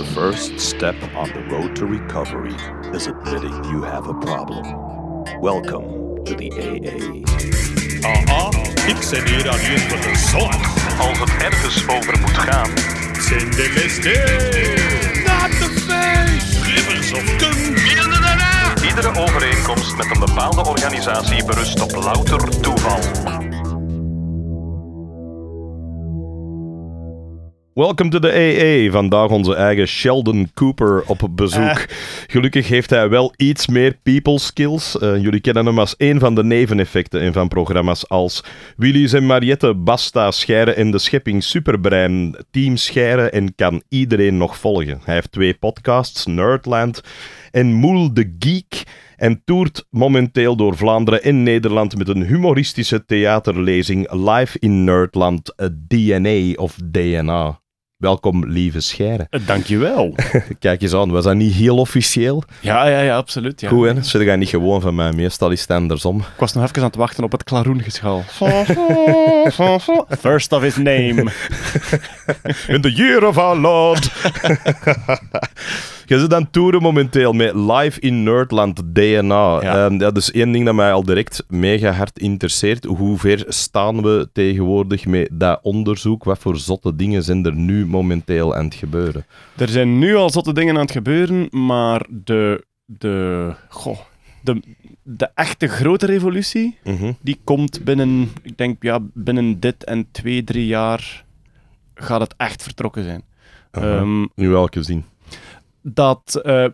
The first step on the road to recovery is admitting you have a problem. Welcome to the AA. Aha, ik zit hier aan hier voor de zon. Als het ergens over moet gaan, zijn de LSD. Not the face. Rivers of Kung. Iedere overeenkomst met een bepaalde organisatie berust op louter toeval. Welcome to the AA. Vandaag onze eigen Sheldon Cooper op bezoek. Ah. Gelukkig heeft hij wel iets meer people skills. Eh, jullie kennen hem als een van de neveneffecten en van programma's als Willy's en Mariette, Basta, scheren en de Schepping, Superbrein, Team scheren en kan iedereen nog volgen. Hij heeft twee podcasts, Nerdland en Moel de Geek en toert momenteel door Vlaanderen en Nederland met een humoristische theaterlezing live in Nerdland eh, DNA of DNA. Welkom, lieve Scheire. Eh, dankjewel. Kijk eens aan, was dat niet heel officieel? Ja, ja, ja, absoluut. Ja. Goed, hè? Ze gaan niet gewoon van mij, meestal is het andersom. Ik was nog even aan het wachten op het klaroengeschal. First of his name. In the year of our Lord. Je zit aan toeren momenteel met Live in Nerdland DNA. Ja. Ehm, dat is één ding dat mij al direct mega hard interesseert. Hoe ver staan we tegenwoordig met dat onderzoek? Wat voor zotte dingen zijn er nu momenteel aan het gebeuren? Er zijn nu al zotte dingen aan het gebeuren, maar de. de goh, de, de echte grote revolutie, mhm. die komt binnen, ik denk, ja, binnen dit en twee, drie jaar gaat het echt vertrokken zijn. Ehm, uh in welke zin? dat eh,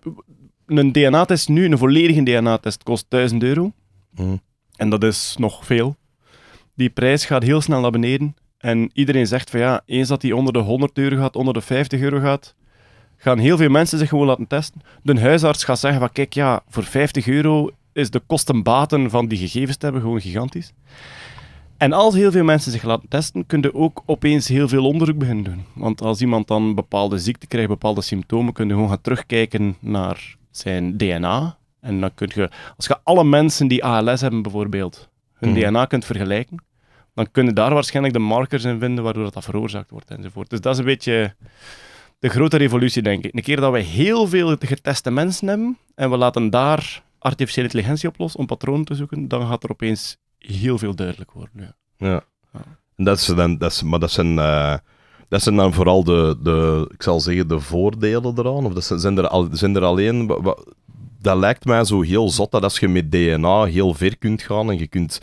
een DNA-test nu, een volledige DNA-test, kost 1000 euro. Mhm. En dat is nog veel. Die prijs gaat heel snel naar beneden. En iedereen zegt van ja, eens dat die onder de 100 euro gaat, onder de 50 euro gaat, gaan heel veel mensen zich gewoon laten testen. De huisarts gaat zeggen van kijk ja, voor 50 euro is de kostenbaten van die gegevens te hebben gewoon gigantisch. En als heel veel mensen zich laten testen, kunnen ook opeens heel veel onderzoek beginnen doen. Want als iemand dan bepaalde ziekte krijgt, bepaalde symptomen, kun je gewoon gaan terugkijken naar zijn DNA. En dan kun je, als je alle mensen die ALS hebben bijvoorbeeld, hun mhm. DNA kunt vergelijken, dan kunnen daar waarschijnlijk de markers in vinden waardoor dat, dat veroorzaakt wordt enzovoort. Dus dat is een beetje de grote revolutie, denk ik. Een keer dat we heel veel geteste mensen hebben en we laten daar artificiële intelligentie op los om patronen te zoeken, dan gaat er opeens heel veel duidelijk worden. Ja. ja. dat is dan, dat is, maar dat zijn, eh, dat zijn dan vooral de, de, ik zal zeggen, de voordelen eraan? Of dat zijn, zijn, er, al, zijn er alleen... dat lijkt mij zo heel zot dat als je met DNA heel ver kunt gaan en je kunt...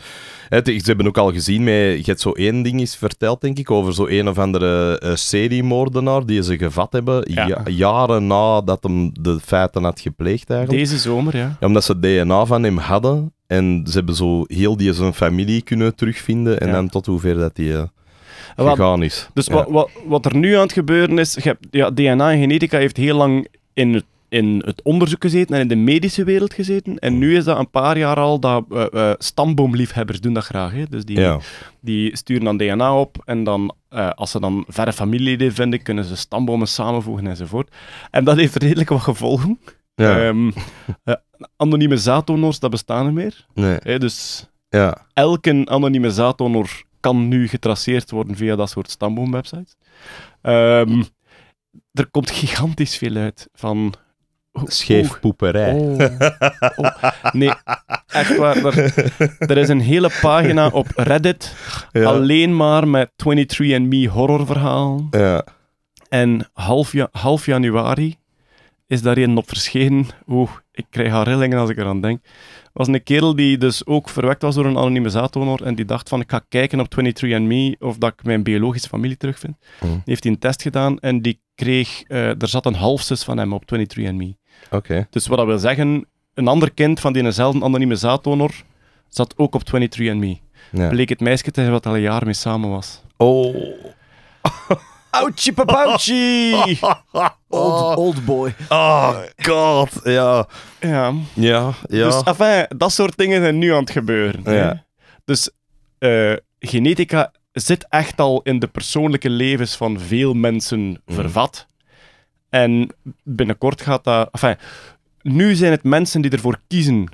Hè, ze hebben ook al gezien, met, je hebt zo één ding eens verteld, denk ik, over zo een of andere eh, serie moordenaar die ze gevat hebben, ja. Ja, jaren nadat hem de feiten had gepleegd eigenlijk. Deze zomer, ja. ja omdat ze DNA van hem hadden en ze hebben zo heel die zijn familie kunnen terugvinden en dan tot hoever dat die... Uh, gegaan is. Dus wat, wat, wat er nu aan het gebeuren is, je hebt, ja, DNA en genetica heeft heel lang in het in het onderzoek gezeten en in de medische wereld gezeten. En nu is dat een paar jaar al dat eh, stamboomliefhebbers doen dat graag. Hè? Dus die, die sturen dan DNA op en dan, als ze dan verre familieleden vinden, kunnen ze stambomen samenvoegen enzovoort. En dat heeft redelijk wat gevolgen. Ja. Ehm, anonieme zaaddonors, dat bestaan er meer. Nee. dus ja. elke anonieme zaaddonor kan nu getraceerd worden via dat soort stamboomwebsites. Um, er komt gigantisch veel uit van... Scheefpoeperij. Oh. Oh. nee, echt waar. Er, is een hele pagina op Reddit alleen maar met 23andMe horrorverhalen. Ja. En half, half januari is daar op verschenen hoe ik krijg haar rillingen als ik eraan denk. was een kerel die dus ook verwekt was door een anonieme zaaddonor en die dacht van, ik ga kijken op 23andMe of dat ik mijn biologische familie terugvind. Hm. Die heeft hij een test gedaan en die kreeg, eh, er zat een halfzus van hem op 23andMe. Oké. Dus wat dat wil zeggen, een ander kind van diezelfde anonieme zaaddonor zat ook op 23andMe. Ja. Bleek het meisje te zijn wat al een jaar mee samen was. Oh. Oudje papoutje. Old, oh. old boy. Oh god, ja. Ja. Ja, Dus enfin, dat soort dingen zijn nu aan het gebeuren. Ja. Dus eh, genetica zit echt al in de persoonlijke levens van veel mensen mm. vervat. En binnenkort gaat dat... Enfin, nu zijn het mensen die ervoor kiezen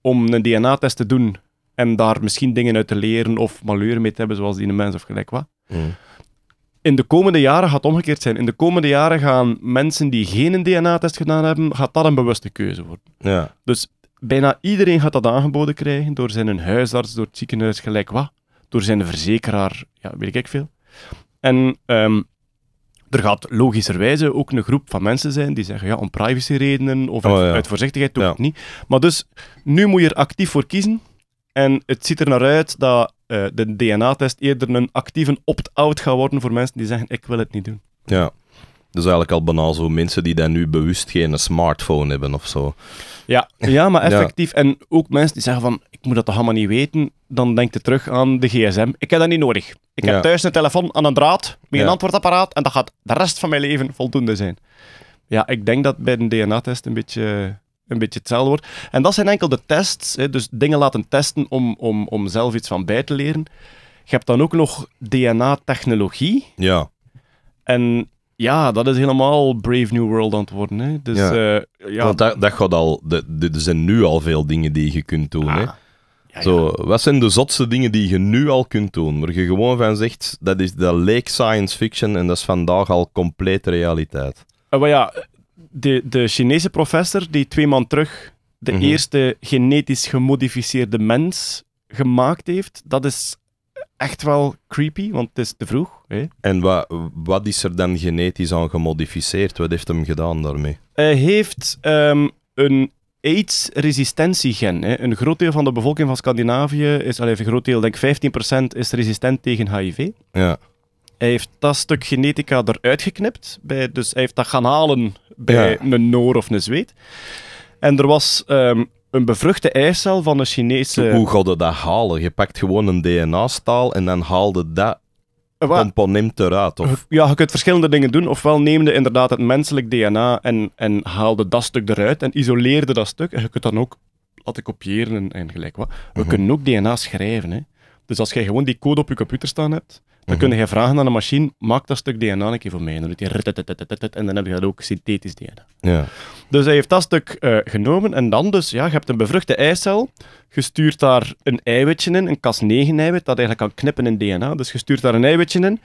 om een DNA-test te doen en daar misschien dingen uit te leren of malheur mee te hebben, zoals die in een mens of gelijk wat. Mm in de komende jaren gaat het omgekeerd zijn. In de komende jaren gaan mensen die geen DNA-test gedaan hebben, gaat dat een bewuste keuze worden. Ja. Dus bijna iedereen gaat dat aangeboden krijgen door zijn huisarts, door het ziekenhuis, gelijk wat. Door zijn verzekeraar, ja, weet ik veel. En ehm, er gaat logischerwijze ook een groep van mensen zijn die zeggen, ja, om privacyredenen of oh, uit, voorzichtigheid doe ik het niet. Maar dus, nu moet je er actief voor kiezen. En het ziet er naar uit dat eh, de DNA-test eerder een actieve opt-out gaat worden voor mensen die zeggen: Ik wil het niet doen. Ja. Dus eigenlijk al banaal zo mensen die dan nu bewust geen smartphone hebben of zo. Ja, ja maar effectief. En ook mensen die zeggen van, ik moet dat toch allemaal niet weten. Dan denk je terug aan de gsm. Ik heb dat niet nodig. Ik heb thuis een telefoon aan een draad, met een antwoordapparaat. En dat gaat de rest van mijn leven voldoende zijn. Ja, ik denk dat bij een DNA-test een beetje een beetje hetzelfde wordt. En dat zijn enkel de tests, hè, dus dingen laten testen om, om, om zelf iets van bij te leren. Je hebt dan ook nog DNA-technologie. Ja. En ja, dat is helemaal Brave New World aan het worden. Hè. Dus, ja. Eh, ja. Want dat, dat gaat al, de, er zijn nu al veel dingen die je kunt doen. Hè. Ah. Ja, Zo, wat zijn de zotste dingen die je nu al kunt doen, waar je gewoon van zegt, dat is de leek science fiction en dat is vandaag al compleet realiteit? Eh, maar ja, de, de Chinese professor die twee maanden terug de mhm. eerste genetisch gemodificeerde mens gemaakt heeft, dat is echt wel creepy, want het is te vroeg. Hè? En wat wat is er dan genetisch aan gemodificeerd? Wat heeft hem gedaan daarmee? Hij heeft ehm, een AIDS-resistentiegen. Een groot deel van de bevolking van Scandinavië is, allee, een groot deel, denk 15% is resistent tegen HIV. Ja. Hij heeft dat stuk genetica eruit geknipt. Bij, dus hij heeft dat gaan halen bij een Noor of een Zweed. En er was ehm, een bevruchte eicel van een Chinese. Hoe godde dat halen? Je pakt gewoon een DNA-staal en dan haalde dat component eh, eruit. Of? Ja, je kunt verschillende dingen doen. Ofwel neemde inderdaad het menselijk DNA en, en haalde dat stuk eruit en isoleerde dat stuk. En je kunt dan ook laten kopiëren en, en gelijk wat. We mhm. kunnen ook DNA schrijven. Hè. Dus als jij gewoon die code op je computer staan hebt, dan kun mhm. je vragen aan een machine, maak dat stuk DNA een keer voor mij. En dan doet hij en dan heb je dat ook synthetisch DNA. Ja. Dus hij heeft dat stuk eh, genomen en dan dus, ja, je hebt een bevruchte eicel, je stuurt daar een eiwitje in, een Cas9-eiwit, dat eigenlijk kan knippen in DNA. Dus je stuurt daar een eiwitje in,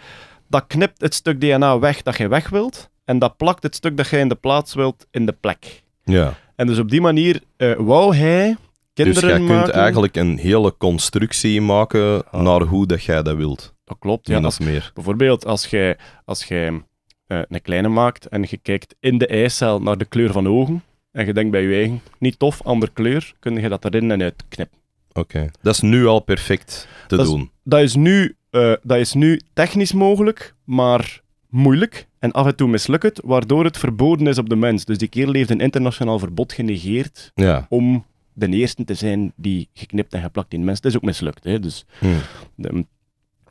dat knipt het stuk DNA weg dat je weg wilt, en dat plakt het stuk dat je in de plaats wilt in de plek. Ja. En dus op die manier uh, wou hij dus kinderen maken. Dus jij kunt eigenlijk een hele constructie maken ah. naar hoe dat jij dat wilt. Oh, klopt, ja. meer. Bijvoorbeeld als jij als jij, eh, een kleine maakt en je kijkt in de eicel naar de kleur van ogen en je denkt bij je eigen, niet tof, andere kleur, kun je dat erin en uit knippen. Oké. Dat is nu al perfect te doen. dat, is nu, eh, dat is nu technisch mogelijk, maar moeilijk. En af en toe mislukt het, waardoor het verboden is op de mens. Dus die kerel heeft een internationaal verbod genegeerd om de eerste te zijn die geknipt en geplakt in mens. dat is ook mislukt. Hè? Dus hm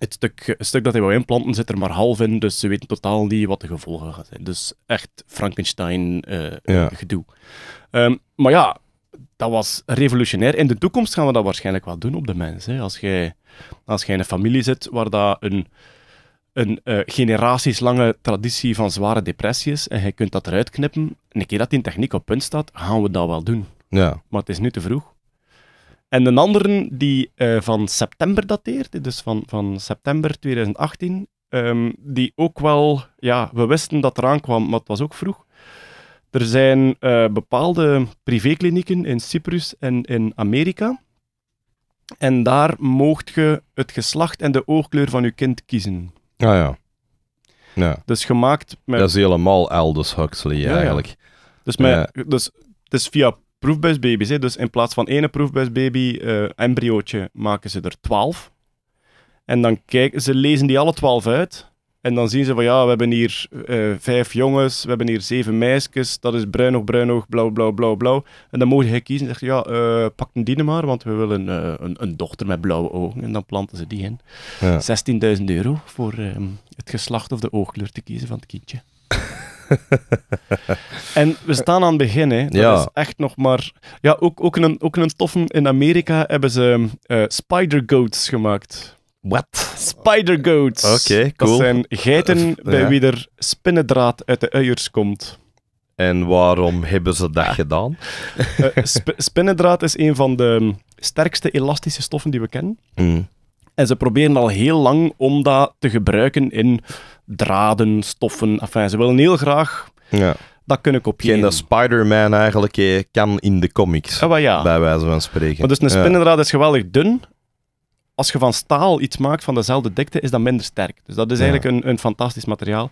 het stuk, het dat hij wil inplanten zit er maar half in, dus ze weten totaal niet wat de gevolgen gaan zijn. Dus echt Frankenstein-gedoe. Eh, ehm, maar ja, dat was revolutionair. In de toekomst gaan we dat waarschijnlijk wel doen op de mens. Hè. Als jij als in een familie zit waar dat een, een eh, generatieslange traditie van zware depressie is en je kunt dat eruit knippen, en een keer dat die techniek op punt staat, gaan we dat wel doen. Ja. Maar het is nu te vroeg. En een andere die eh, van september dateert, dus van, van september 2018, ehm, die ook wel, ja, we wisten dat eraan kwam, maar het was ook vroeg. Er zijn eh, bepaalde privéklinieken in Cyprus en in Amerika. En daar moogt je het geslacht en de oogkleur van je kind kiezen. Ah ja. ja. Dus gemaakt met... Dat is helemaal Aldous Huxley eigenlijk. Dus, met, dus het is via proefbuisbaby's. Hè. Dus in plaats van één proefbuisbaby, uh, eh, embryootje, maken ze er twaalf. En dan kijken ze, lezen die alle twaalf uit. En dan zien ze van ja, we hebben hier eh, vijf jongens, we hebben hier zeven meisjes, dat is bruin of bruin oog, blauw, blauw, blauw, blauw. En dan mogen je kiezen en zeggen, ja, eh, pak een diene maar, want we willen een, een, dochter met blauwe ogen. En dan planten ze die in. Ja. 16.000 euro voor ehm, het geslacht of de oogkleur te kiezen van het kindje. en we staan aan het begin, hè. Dat ja. is echt nog maar... Ja, ook, ook, een, ook een toffen in Amerika hebben ze uh, ehm, eh, spider-goats gemaakt. Wat? Spider-goats. Oké, cool. Dat zijn geiten bij wie er spinnendraad uit de uiers komt. En waarom hebben ze dat gedaan? Eh, spinnendraad is een van de sterkste elastische stoffen die we kennen. Mm. En ze proberen al heel lang om dat te gebruiken in draden, stoffen. Enfin, ze willen heel graag ja. dat kunnen kopiëren. Geen dat Spider-Man eigenlijk eh, kan in de comics, ah, ja. bij wijze van spreken. Maar dus een spinnendraad is geweldig dun. Als je van staal iets maakt van dezelfde dikte, is dat minder sterk. Dus dat is eigenlijk een, een fantastisch materiaal.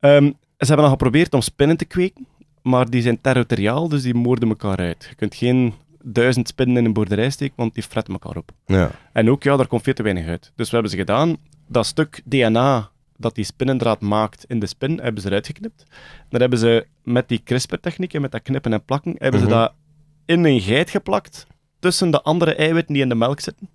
Ehm, ze hebben al geprobeerd om spinnen te kweken, maar die zijn territoriaal, dus die moorden elkaar uit. Je kunt geen duizend spinnen in een boerderij steek, want die fretten elkaar op. Ja. En ook, ja, daar komt veel te weinig uit. Dus we hebben ze gedaan? Dat stuk DNA dat die spinnendraad maakt in de spin, hebben ze eruit geknipt. Dan hebben ze met die CRISPR-techniek met dat knippen en plakken, hebben ze mhm. dat in een geit geplakt tussen de andere eiwitten die in de melk zitten.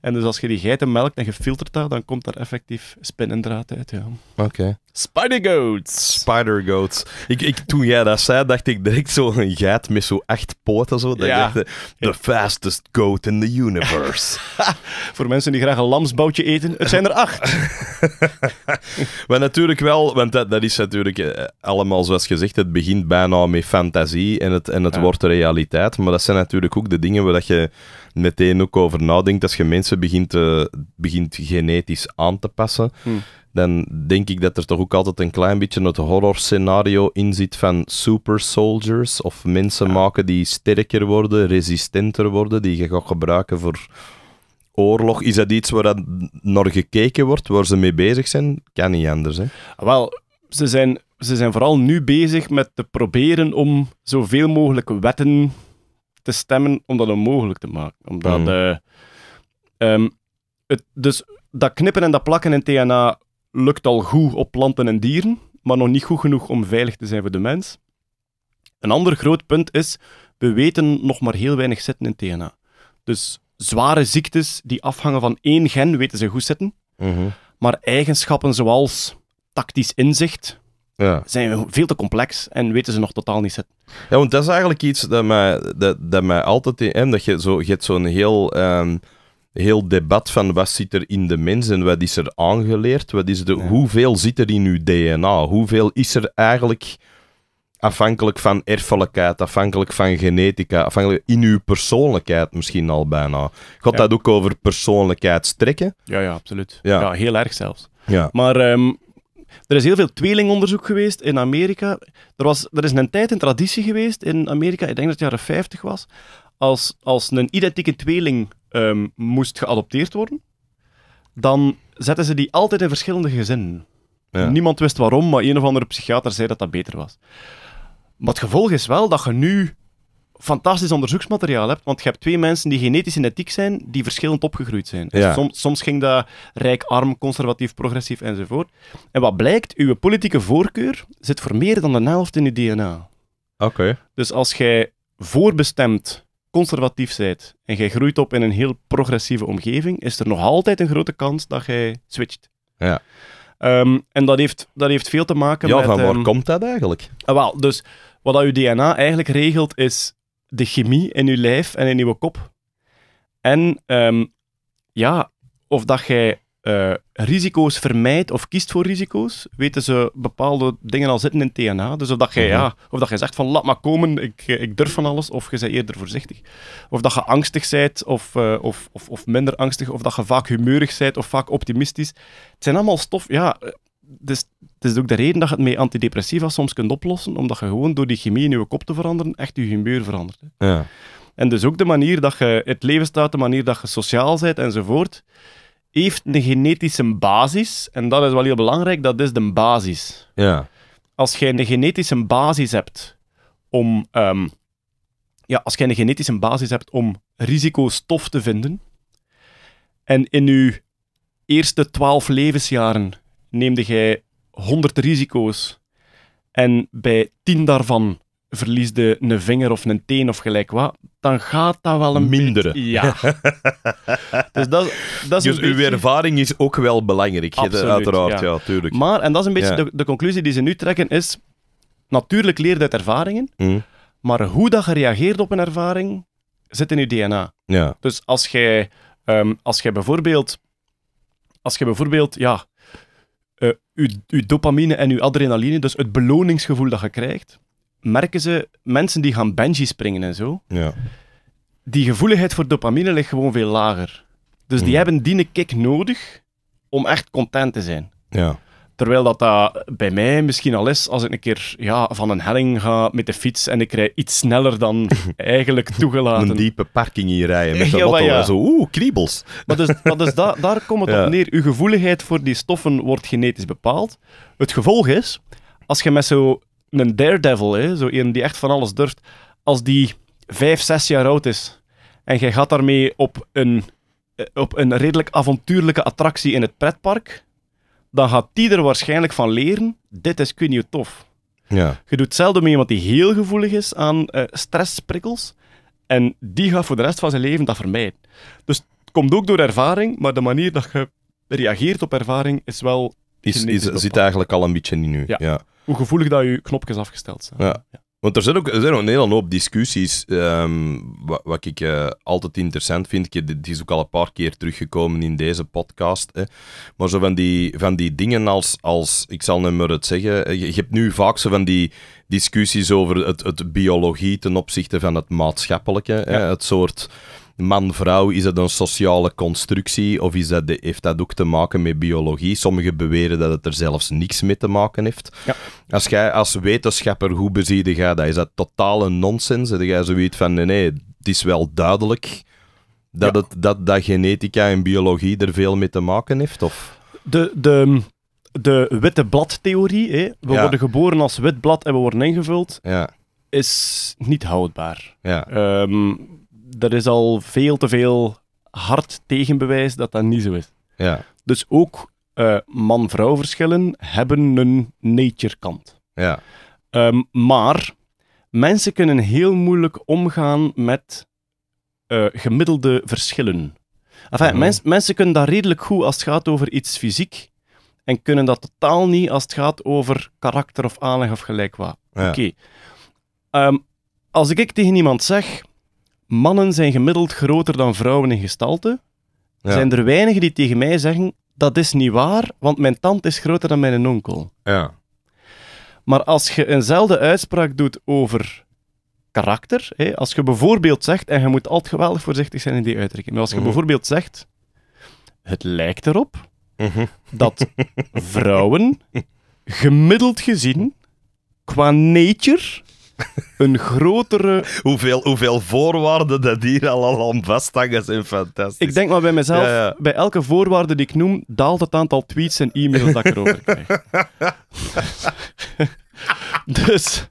En dus als je die geitenmelk en gefilterd hebt, dan komt daar effectief spinnendraad uit. Ja. Oké. Spider Goats. Spider Goats. Ik, ik, toen jij dat zei, dacht ik direct zo'n geit met zo acht poten. Zo, dat ja. ik the fastest goat in the universe. Voor mensen die graag een lamsboutje eten, het zijn er acht. maar natuurlijk wel, want dat, dat is natuurlijk eh, allemaal zoals gezegd, het begint bijna met fantasie en het, en het wordt realiteit. Maar dat zijn natuurlijk ook de dingen waar dat je meteen ook over nadenkt als je mensen begint, te, eh, begint genetisch aan te passen. Hmm dan denk ik dat er toch ook altijd een klein beetje het scenario in zit van super soldiers of mensen maken die sterker worden, resistenter worden, die je gaat gebruiken voor oorlog. Is dat iets waar dat naar gekeken wordt, waar ze mee bezig zijn? Kan niet anders, hè? Ah, wel, ze zijn, ze zijn vooral nu bezig met te proberen om zoveel mogelijk wetten te stemmen om dat onmogelijk te maken. Omdat... Mm. Uh, het, dus dat knippen en dat plakken in TNA lukt al goed op planten en dieren, maar nog niet goed genoeg om veilig te zijn voor de mens. Een ander groot punt is, we weten nog maar heel weinig zitten in DNA. Dus zware ziektes die afhangen van één gen weten ze goed zitten, mhm. maar eigenschappen zoals tactisch inzicht, ja. zijn veel te complex en weten ze nog totaal niet zitten. Ja, want dat is eigenlijk iets dat mij, dat, dat mij altijd... in dat je, zo, je hebt zo'n heel ehm, heel debat van wat zit er in de mens en wat is er aangeleerd. Wat is de, Hoeveel zit er in uw DNA? Hoeveel is er eigenlijk afhankelijk van erfelijkheid, afhankelijk van genetica, afhankelijk in uw persoonlijkheid misschien al bijna. Gaat ja. dat ook over persoonlijkheid strekken? Ja, ja, absoluut. Ja, heel erg zelfs. Ja. Maar ehm, er is heel veel tweelingonderzoek geweest in Amerika. Er, was, er is een tijd een traditie geweest in Amerika, ik denk dat het jaren 50 was, als, als een identieke tweeling Ehm, moest geadopteerd worden, dan zetten ze die altijd in verschillende gezinnen. Ja. Niemand wist waarom, maar een of andere psychiater zei dat dat beter was. Maar het gevolg is wel dat je nu fantastisch onderzoeksmateriaal hebt, want je hebt twee mensen die genetisch identiek zijn, die verschillend opgegroeid zijn. Soms, ging dat rijk-arm, conservatief, progressief enzovoort. En wat blijkt, uw politieke voorkeur zit voor meer dan de helft in je DNA. Oké. Dus als jij voorbestemd conservatief zijt en jij groeit op in een heel progressieve omgeving, is er nog altijd een grote kans dat jij switcht. Ja. Ehm, en dat heeft, dat heeft veel te maken ja, met... Ja, van waar ehm, komt dat eigenlijk? Ah, wel, dus wat dat je DNA eigenlijk regelt, is de chemie in je lijf en in je kop. En ehm, ja, of dat jij eh, risico's vermijdt of kiest voor risico's, weten ze bepaalde dingen al zitten in TNA. Dus of dat jij, mhm. ja, of dat jij zegt van laat maar komen, ik, eh, ik durf van alles, of je bent eerder voorzichtig. Of dat je angstig bent, of, eh, of, of, of, minder angstig, of dat je vaak humeurig bent, of vaak optimistisch. Het zijn allemaal stof, ja... Dus, het is ook de reden dat je het met antidepressiva soms kunt oplossen, omdat je gewoon door die chemie in je kop te veranderen, echt je humeur verandert. Ja. En dus ook de manier dat je het leven staat, de manier dat je sociaal bent enzovoort heeft een genetische basis. En dat is wel heel belangrijk, dat is de basis. Ja. Als jij een genetische basis hebt om... Um, ja, als jij een genetische basis hebt om risicostof te vinden, en in uw eerste twaalf levensjaren neemde jij honderd risico's, en bij 10 daarvan verliesde een vinger of een teen of gelijk wat, dan gaat dat wel een minderen. ja. dus dat, dat is dus uw ervaring is ook wel belangrijk, Absoluut, uiteraard. Ja. tuurlijk. Maar, en dat is een beetje de, conclusie die ze nu trekken, is natuurlijk leert uit ervaringen, mm. maar hoe dat je reageert op een ervaring zit in je DNA. Ja. Dus als jij, ehm, als jij bijvoorbeeld, als jij bijvoorbeeld, ja, je, eh, je dopamine en je adrenaline, dus het beloningsgevoel dat je krijgt, merken ze mensen die gaan bungee springen en zo. Ja. Die gevoeligheid voor dopamine ligt gewoon veel lager. Dus die mm. hebben die kick nodig om echt content te zijn. Ja. Terwijl dat, bij mij misschien al is als ik een keer ja, van een helling ga met de fiets en ik rij iets sneller dan eigenlijk toegelaten. een diepe parking hier rijden met de ja, en zo. Oeh, kriebels. Maar dus, wat is dus da, daar komt het op neer. Uw gevoeligheid voor die stoffen wordt genetisch bepaald. Het gevolg is, als je met zo een daredevil, hè, zo iemand die echt van alles durft, als die vijf, zes jaar oud is en jij gaat daarmee op een, eh, op een redelijk avontuurlijke attractie in het pretpark, dan gaat die er waarschijnlijk van leren, dit is kun je tof. Ja. Je doet hetzelfde met iemand die heel gevoelig is aan uh, stressprikkels. En die gaat voor de rest van zijn leven dat vermijden. Dus het komt ook door ervaring, maar de manier dat je reageert op ervaring is wel. Is, is, zit eigenlijk al een beetje in nu. ja hoe gevoelig dat je knopjes afgesteld zijn. Ja. Want er zijn ook, er zijn een hele hoop discussies. Ehm, wat, wat, ik eh, altijd interessant vind. Dit is ook al een paar keer teruggekomen in deze podcast. Hè. Maar zo van die, van die dingen als, als. Ik zal nu maar het zeggen. Eh, je, hebt nu vaak zo van die discussies over het, biologie ten opzichte van het maatschappelijke. Hè, Het soort man-vrouw, is dat een sociale constructie of is dat de, heeft dat ook te maken met biologie? Sommigen beweren dat het er zelfs niks mee te maken heeft. Ja. Als jij als wetenschapper goed beziet, gaat, dat is dat totale nonsens. Dan jij zoiets van, nee, nee, het is wel duidelijk dat, het, dat, dat genetica en biologie er veel mee te maken heeft? Of? De, de, de witte bladtheorie, hè? we worden geboren als wit blad en we worden ingevuld, ja. is niet houdbaar. Ja. Ehm, er is al veel te veel hard tegenbewijs dat dat niet zo is. Ja. Dus ook eh, man-vrouw verschillen hebben een nature-kant. Ja. Ehm, maar mensen kunnen heel moeilijk omgaan met eh, gemiddelde verschillen. Enfin, mhm. mensen kunnen dat redelijk goed als het gaat over iets fysiek. En kunnen dat totaal niet als het gaat over karakter of aanleg of gelijk wat. Oké. Okay. Ehm, als ik tegen iemand zeg, mannen zijn gemiddeld groter dan vrouwen in gestalte. Zijn er weinigen die tegen mij zeggen, dat is niet waar, want mijn tante is groter dan mijn onkel. Ja. Maar als je eenzelfde uitspraak doet over karakter, hè, als je bijvoorbeeld zegt, en je moet altijd geweldig voorzichtig zijn in die uitdrukking, maar als je mhm. bijvoorbeeld zegt, het lijkt erop mhm. dat vrouwen gemiddeld gezien qua nature een grotere... hoeveel, hoeveel voorwaarden dat hier al aan vasthangen zijn fantastisch. Ik denk maar bij mezelf, bij elke voorwaarde die ik noem, daalt het aantal tweets en e-mails dat ik erover krijg. dus...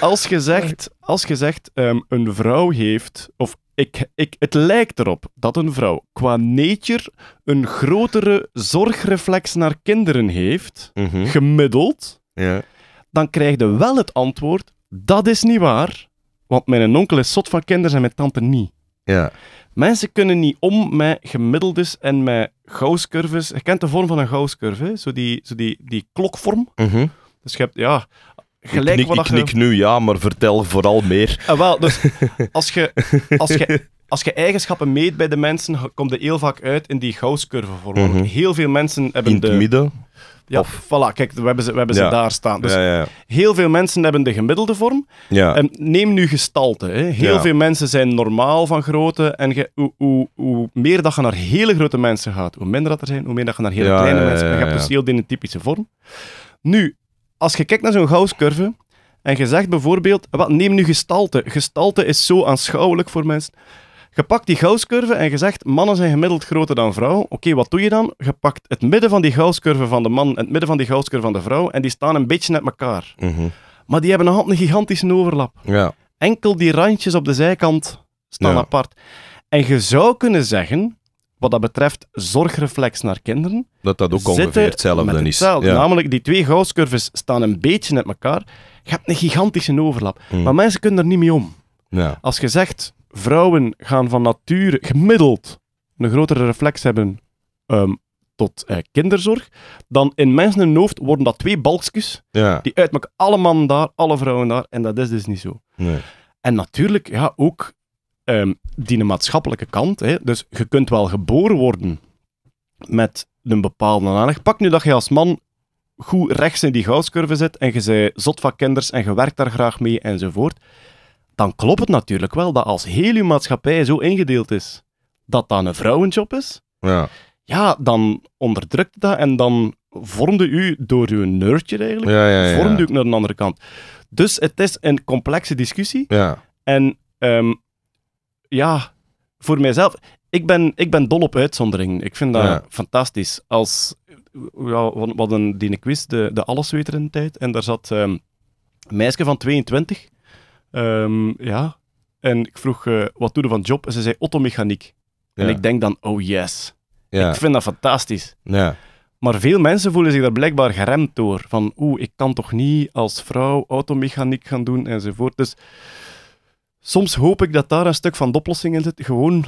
Als je zegt, als je zegt ehm, een vrouw heeft, of ik, ik, het lijkt erop dat een vrouw qua nature een grotere zorgreflex naar kinderen heeft, mhm. gemiddeld, ja dan krijg je wel het antwoord, dat is niet waar, want mijn onkel is zot van kinderen en mijn tante niet. Ja. Mensen kunnen niet om met gemiddeldes en met gausscurves. Je kent de vorm van een gausscurve, hè? zo, die, zo die, die klokvorm. Mhm. Dus je hebt, ja, gelijk ik wat ik knik nu, ja, maar vertel vooral meer. En ah, wel, dus als je, als, je, als je eigenschappen meet bij de mensen, komt het heel vaak uit in die gausscurvevorm. Mm Heel veel mensen hebben in het de... midden? Ja, of, voilà, kijk, we hebben ze, daar staan. Dus heel veel mensen hebben de gemiddelde vorm. En ehm, neem nu gestalte. Hè. Heel veel mensen zijn normaal van grootte. En hoe, hoe, hoe, meer dat je naar hele grote mensen gaat, hoe minder dat er zijn, hoe meer dat je naar hele kleine mensen gaat. Je hebt dus heel de typische vorm. Nu, als je kijkt naar zo'n Gauss-curve, en je zegt bijvoorbeeld, wat, neem nu gestalte. Gestalte is zo aanschouwelijk voor mensen. Je pakt die Gausscurve en je zegt, mannen zijn gemiddeld groter dan vrouwen. Oké, wat doe je dan? Je pakt het midden van die Gausscurve van de man en het midden van die Gausscurve van de vrouw en die staan een beetje net elkaar. Mhm. Maar die hebben altijd een gigantische overlap. Ja. Enkel die randjes op de zijkant staan apart. En je zou kunnen zeggen, wat dat betreft zorgreflex naar kinderen. Dat dat ook ongeveer hetzelfde is. Ja. Namelijk, die twee gausscurves staan een beetje net elkaar. Je hebt een gigantische overlap. Mhm. Maar mensen kunnen er niet mee om. Ja. Als je zegt, vrouwen gaan van nature gemiddeld een grotere reflex hebben ehm, tot eh, kinderzorg, dan in mensen hun hoofd worden dat twee balkjes die uitmaken alle mannen daar, alle vrouwen daar, en dat is dus niet zo. Nee. En natuurlijk, ja, ook um, die maatschappelijke kant. Hè, dus je kunt wel geboren worden met een bepaalde aanleg. Pak nu dat je als man goed rechts in die goudscurve zit en je zei zot van kinders en je werkt daar graag mee enzovoort dan klopt het natuurlijk wel dat als heel uw maatschappij zo ingedeeld is, dat dat een vrouwenjob is, ja, ja dan onderdrukt dat en dan vormde u door uw nerdje eigenlijk, vormde u naar de andere kant. Dus het is een complexe discussie. Ja. En ehm, ja, voor mijzelf, ik ben, ik ben dol op uitzonderingen Ik vind dat fantastisch. Als, ja, we hadden die quiz, de, de Allesweter in de tijd, en daar zat een ehm, meisje van 22 Ehm, ja. En ik vroeg, eh, wat doe je van job? En ze zei, automechaniek. En ik denk dan, oh yes. Ik vind dat fantastisch. Ja. Maar veel mensen voelen zich daar blijkbaar geremd door. Van, oeh, ik kan toch niet als vrouw automechaniek gaan doen enzovoort. Dus soms hoop ik dat daar een stuk van de oplossing in zit. Gewoon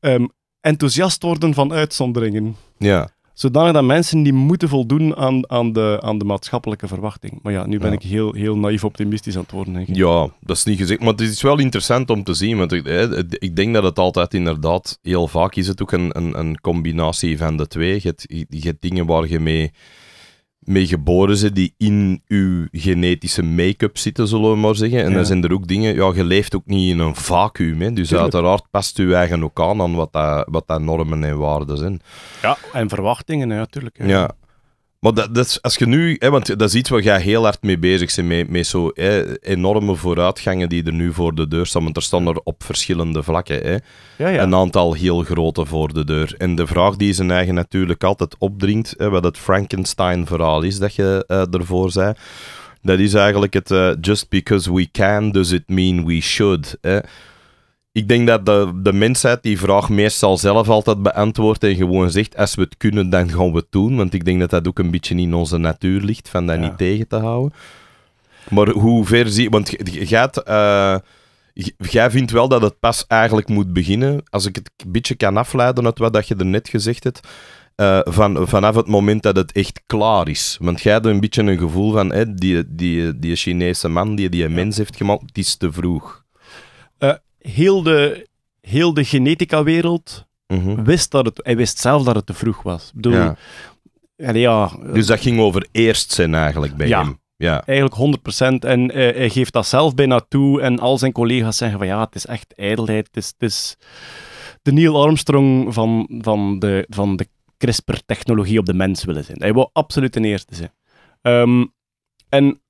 ehm, enthousiast worden van uitzonderingen. Ja. Zodanig dat mensen die moeten voldoen aan, aan, de, aan de maatschappelijke verwachting. Maar ja, nu ben ik heel, heel naïef optimistisch aan het worden. Denk ik. Ja, dat is niet gezegd. Maar het is wel interessant om te zien. Want ik, ik denk dat het altijd inderdaad heel vaak is het ook een, een, een combinatie van de twee. Je hebt, je hebt dingen waar je mee mee geboren zijn die in uw genetische make-up zitten, zullen we maar zeggen. En dan zijn er ook dingen, ja, je leeft ook niet in een vacuüm. Hè. Dus uiteraard past je eigen ook aan aan wat dat, wat dat normen en waarden zijn. Ja, en verwachtingen, natuurlijk. Ja, maar dat, dat is, als je nu, hè, want dat is iets waar jij heel hard mee bezig bent, met, met zo enorme vooruitgangen die er nu voor de deur staan, want er staan er op verschillende vlakken. Hè. Ja, ja. Een aantal heel grote voor de deur. En de vraag die zijn eigen natuurlijk altijd opdringt, hè, wat het Frankenstein-verhaal is dat je eh, ervoor zei, dat is eigenlijk het eh, just because we can does it mean we should. Hè ik denk dat de, de mensheid die vraag meestal zelf altijd beantwoordt en gewoon zegt: als we het kunnen, dan gaan we het doen. Want ik denk dat dat ook een beetje in onze natuur ligt, van dat niet tegen te houden. Maar hoe ver zie Want gaat. Eh, jij vindt wel dat het pas eigenlijk moet beginnen. Als ik het een beetje kan afleiden uit wat je er net gezegd hebt. Eh, van, vanaf het moment dat het echt klaar is. Want jij hebt een beetje een gevoel van hè, die, die, die Chinese man die die mens heeft gemaakt, het is te vroeg. Uh, heel de, heel de genetica-wereld mhm. wist dat het... Hij wist zelf dat het te vroeg was. bedoel, ja. ja. Dus dat ging over eerst zijn eigenlijk bij hem? Ja, eigenlijk 100%. En eh, hij geeft dat zelf bijna toe. En al zijn collega's zeggen van ja, het is echt ijdelheid. Het is, de Neil Armstrong van, van de, van de CRISPR-technologie op de mens willen zijn. Hij wou absoluut de eerste zijn. Ehm, en...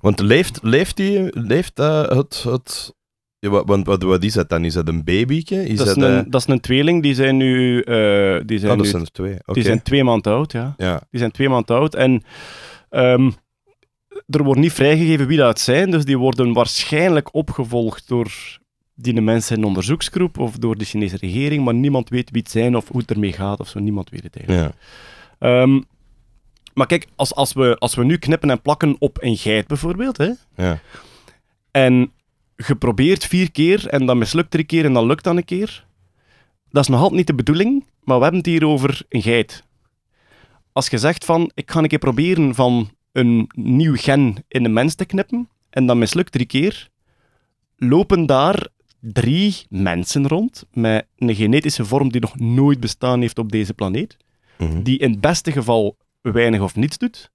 Want leeft, leeft, die, leeft eh, het, het ja, want wat, wat is dat dan? Is dat een babyke? Is dat, is dat, een, eh, dat is een tweeling, die zijn nu... Uh, die zijn oh, dat zijn er twee. Okay. Die zijn twee maanden oud, ja. ja. Die zijn twee maanden oud en... Ehm, er wordt niet vrijgegeven wie dat zijn, dus die worden waarschijnlijk opgevolgd door die mensen in onderzoeksgroep of door de Chinese regering, maar niemand weet wie het zijn of hoe het ermee gaat of zo. Niemand weet het eigenlijk. Ja. Ehm, maar kijk, als, als, we, als we nu knippen en plakken op een geit bijvoorbeeld, hè, ja. en geprobeerd vier keer en dan mislukt drie keer en dan lukt dan een keer. Dat is nog altijd niet de bedoeling, maar we hebben het hier over een geit. Als je zegt van, ik ga een keer proberen van een nieuw gen in de mens te knippen en dat mislukt drie keer, lopen daar drie mensen rond met een genetische vorm die nog nooit bestaan heeft op deze planeet, mhm. die in het beste geval weinig of niets doet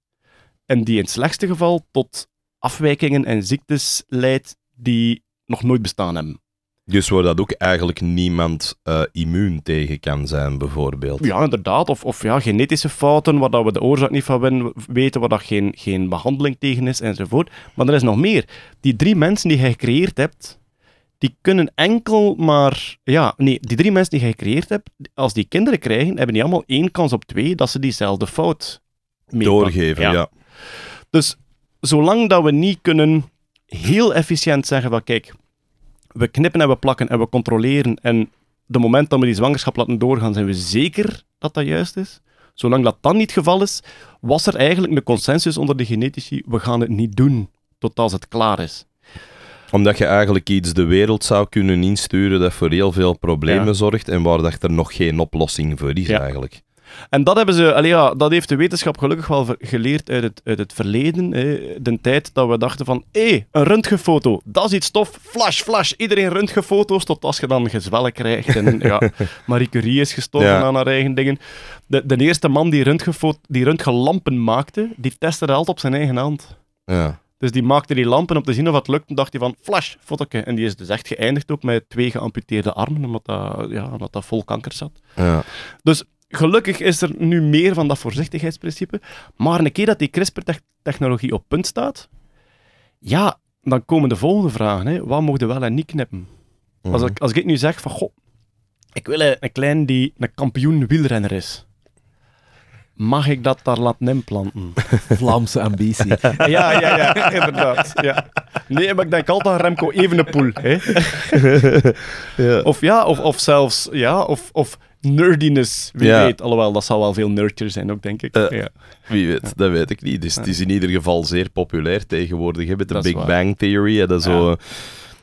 en die in het slechtste geval tot afwijkingen en ziektes leidt die nog nooit bestaan hebben. Dus waar dat ook eigenlijk niemand eh, immuun tegen kan zijn, bijvoorbeeld. Ja, inderdaad. Of, of ja, genetische fouten, waar dat we de oorzaak niet van weten, waar dat geen, geen behandeling tegen is, enzovoort. Maar er is nog meer. Die drie mensen die je gecreëerd hebt, die kunnen enkel maar... Ja, nee, die drie mensen die je gecreëerd hebt, als die kinderen krijgen, hebben die allemaal één kans op twee dat ze diezelfde fout Doorgeven, ja. Dus zolang dat we niet kunnen heel efficiënt zeggen van kijk, we knippen en we plakken en we controleren en de moment dat we die zwangerschap laten doorgaan, zijn we zeker dat dat juist is. Zolang dat dan niet het geval is, was er eigenlijk een consensus onder de genetici, we gaan het niet doen tot als het klaar is omdat je eigenlijk iets de wereld zou kunnen insturen dat voor heel veel problemen zorgt en waar dat er nog geen oplossing voor is eigenlijk. En dat hebben ze, ja, dat heeft de wetenschap gelukkig wel geleerd uit het, uit het verleden. Hè. De tijd dat we dachten van, hé, een röntgenfoto, dat is iets tof. Flash, flash, iedereen röntgenfoto's, tot als je dan gezwellen krijgt. En ja, Marie Curie is gestorven aan haar eigen dingen. De, de eerste man die, röntgelampen die maakte, die testte dat altijd op zijn eigen hand. Ja. Dus die maakte die lampen om te zien of het lukte, En dacht hij van, flash, fotoke. En die is dus echt geëindigd ook met twee geamputeerde armen, omdat dat, ja, omdat dat vol kanker zat. Ja. Dus gelukkig is er nu meer van dat voorzichtigheidsprincipe. Maar een keer dat die CRISPR-technologie op punt staat, ja, dan komen de volgende vragen. Hè. Wat mogen we wel en niet knippen? Mhm. Als, ik, als ik nu zeg van, goh, ik wil een klein die een kampioen wielrenner is. Mag ik dat daar laten inplanten? Vlaamse ambitie. ja, ja, ja, inderdaad. Ja. Nee, maar ik denk altijd aan Remco Evenepoel. Hè? ja. Of ja, of, of zelfs, ja, of, of nerdiness. Wie weet. Alhoewel, dat zal wel veel nerdjer zijn ook, denk ik. Eh, ja. Wie weet, dat weet ik niet. Dus het is in ieder geval zeer populair tegenwoordig. Hè, met de Big Bang Theory. Hè, dat zo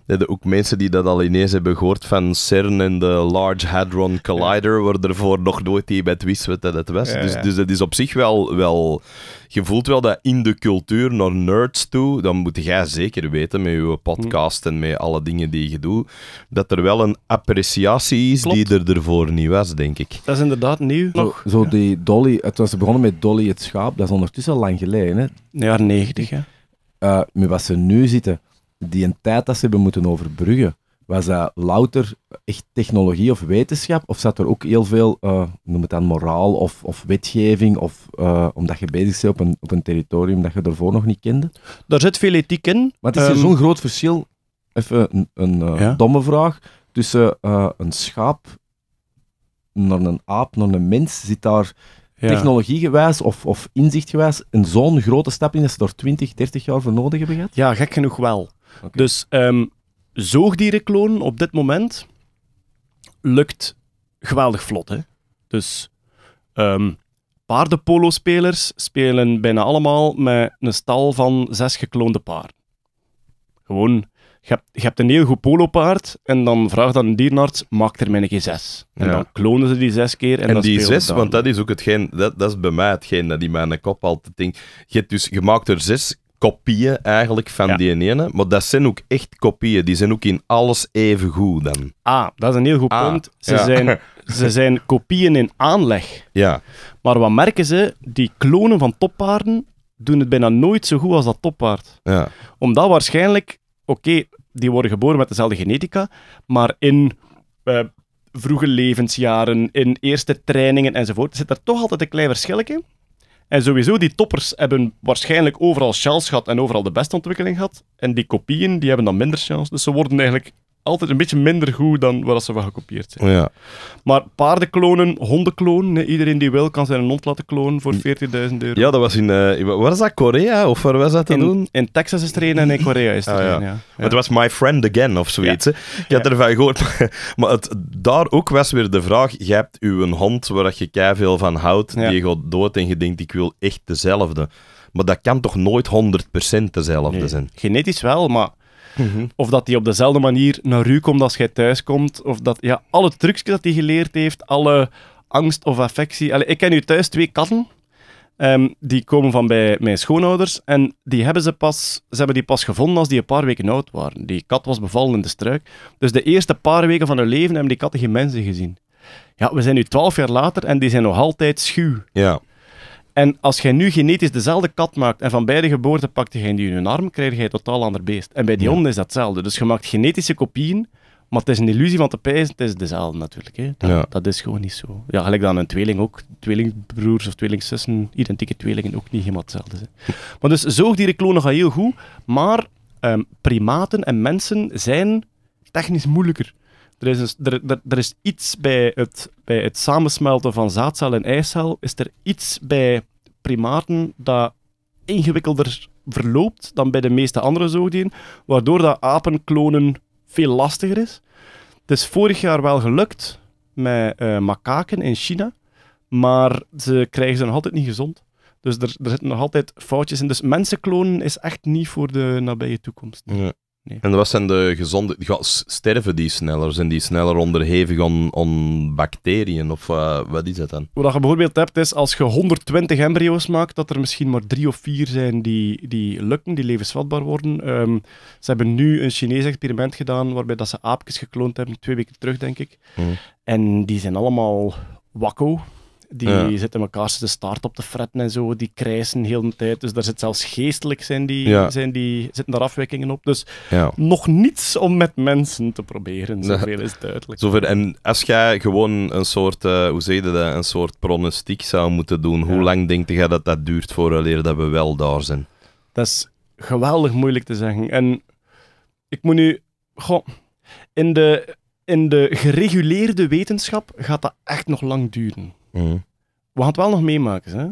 er ook mensen die dat al ineens hebben gehoord van CERN en de Large Hadron Collider, ja. er ervoor nog nooit iemand wist wat dat het was. Dus, dus, het dus is op zich wel, wel... Je voelt wel dat in de cultuur naar nerds toe, dan moet jij zeker weten met je podcast en met alle dingen die je doet, dat er wel een appreciatie is die er ervoor niet was, denk ik. Dat is inderdaad nieuw. Zo, nog. zo die Dolly, het was begonnen met Dolly het schaap, dat is ondertussen al lang geleden. Hè? Jaren negentig, hè? Eh, met wat ze nu zitten die een tijd dat ze hebben moeten overbruggen, was dat louter echt technologie of wetenschap? Of zat er ook heel veel, eh, noem het dan moraal of, of wetgeving, of eh, omdat je bezig bent op een, op een territorium dat je daarvoor nog niet kende? Daar zit veel ethiek in. Maar is um, zo'n groot verschil, even een, een eh, domme vraag, tussen een schaap naar een aap, naar een mens, zit daar ja. technologiegewijs of, of inzichtgewijs een zo'n grote stap in dat ze daar 20, 30 jaar voor nodig hebben gehad? Ja, gek genoeg wel. Dus um, zoogdieren klonen op dit moment lukt geweldig vlot. Hè? Dus ehm, paardenpolospelers spelen bijna allemaal met een stal van zes gekloonde paarden. Gewoon, je hebt, je hebt een heel goed polopaard en dan vraagt dan een dierenarts, maak er mijn een G6. En dan klonen ze die zes keer. En, en dan die zes, want dat is ook hetgeen, dat, dat is bij mij hetgeen dat die de kop altijd denkt. Je, dus, je maakt er zes kopieën eigenlijk van die ene. Maar dat zijn ook echt kopieën. Die zijn ook in alles even goed dan. Ah, dat is een heel goed ah, punt. Ze, zijn, ze zijn kopieën in aanleg. Ja. Maar wat merken ze? Die klonen van toppaarden doen het bijna nooit zo goed als dat toppaard. Ja. Omdat waarschijnlijk, oké, die worden geboren met dezelfde genetica, maar in... Eh, vroege levensjaren, in eerste trainingen enzovoort, zit er toch altijd een klein verschil in. En sowieso, die toppers hebben waarschijnlijk overal chance gehad en overal de beste ontwikkeling gehad. En die kopieën, die hebben dan minder chance. Dus ze worden eigenlijk altijd een beetje minder goed dan wat ze van gekopieerd zijn. Ja. Maar paardenklonen, hondenklonen, iedereen die wil kan zijn hond laten klonen voor 40.000 mm. euro. Ja, dat was in, eh, waar is dat, Korea? Of waar was dat te in, doen? In Texas is er een en in Korea is er ah, een, ja. het was My Friend Again of zoiets. Ja. Hè? Ik had ervan gehoord. Maar, het, daar ook was weer de vraag, je hebt uw hond waar je kei veel van houdt, die je gaat dood en je denkt, ik wil echt dezelfde. Maar dat kan toch nooit 100% dezelfde zijn? Genetisch wel, maar Mhm. Of dat hij op dezelfde manier naar u komt als jij thuis komt. Of dat, ja, alle trucs dat hij geleerd heeft, alle angst of affectie. ik ken nu thuis twee katten. Ehm, die komen van bij mijn schoonouders. En die hebben ze pas, ze hebben die pas gevonden als die een paar weken oud waren. Die kat was bevallen in de struik. Dus de eerste paar weken van hun leven hebben die katten geen mensen gezien. Ja, we zijn nu twaalf jaar later en die zijn nog altijd schuw. Ja. En als jij nu genetisch dezelfde kat maakt en van beide geboorten pakt je die in hun arm, krijg je een totaal ander beest. En bij die honden is dat hetzelfde. Dus je maakt genetische kopieën, maar het is een illusie van te pijzen, het is dezelfde natuurlijk. Hè. Dat, ja. dat, is gewoon niet zo. Ja, gelijk dan een tweeling ook. Tweelingbroers of tweelingzussen, identieke tweelingen ook niet helemaal hetzelfde. Hè. Maar dus zoogdieren klonen heel goed, maar ehm, primaten en mensen zijn technisch moeilijker. Er is, er, is iets bij het, bij het samensmelten van zaadcel en eicel, is er iets bij primaten dat ingewikkelder verloopt dan bij de meeste andere zoogdieren, waardoor dat apenklonen veel lastiger is. Het is vorig jaar wel gelukt met uh, makaken in China, maar ze krijgen ze nog altijd niet gezond. Dus er, er zitten nog altijd foutjes in. Dus mensen klonen is echt niet voor de nabije toekomst. En wat zijn de gezonde... Sterven die sneller? Zijn die sneller onderhevig aan, aan bacteriën? Of eh, wat is dat dan? Wat je bijvoorbeeld hebt, is als je 120 embryo's maakt, dat er misschien maar drie of vier zijn die, die lukken, die levensvatbaar worden. Ehm, ze hebben nu een Chinees experiment gedaan, waarbij dat ze aapjes gekloond hebben, twee weken terug, denk ik. Hmm. En die zijn allemaal wakko. Die zitten elkaar de staart op te fretten en zo. Die krijsen heel de tijd. Dus daar zit zelfs geestelijk zijn die, zijn die, zitten daar afwijkingen op. Dus nog niets om met mensen te proberen. Zoveel is duidelijk. Zoveel. En als jij gewoon een soort, eh, hoe zeiden dat, een soort pronostiek zou moeten doen, hoe lang denk je dat dat duurt voor dat we wel daar zijn? Dat is geweldig moeilijk te zeggen. En ik moet nu... Goh, in de, in de gereguleerde wetenschap gaat dat echt nog lang duren. Mhm. We gaan het wel nog meemaken, hè?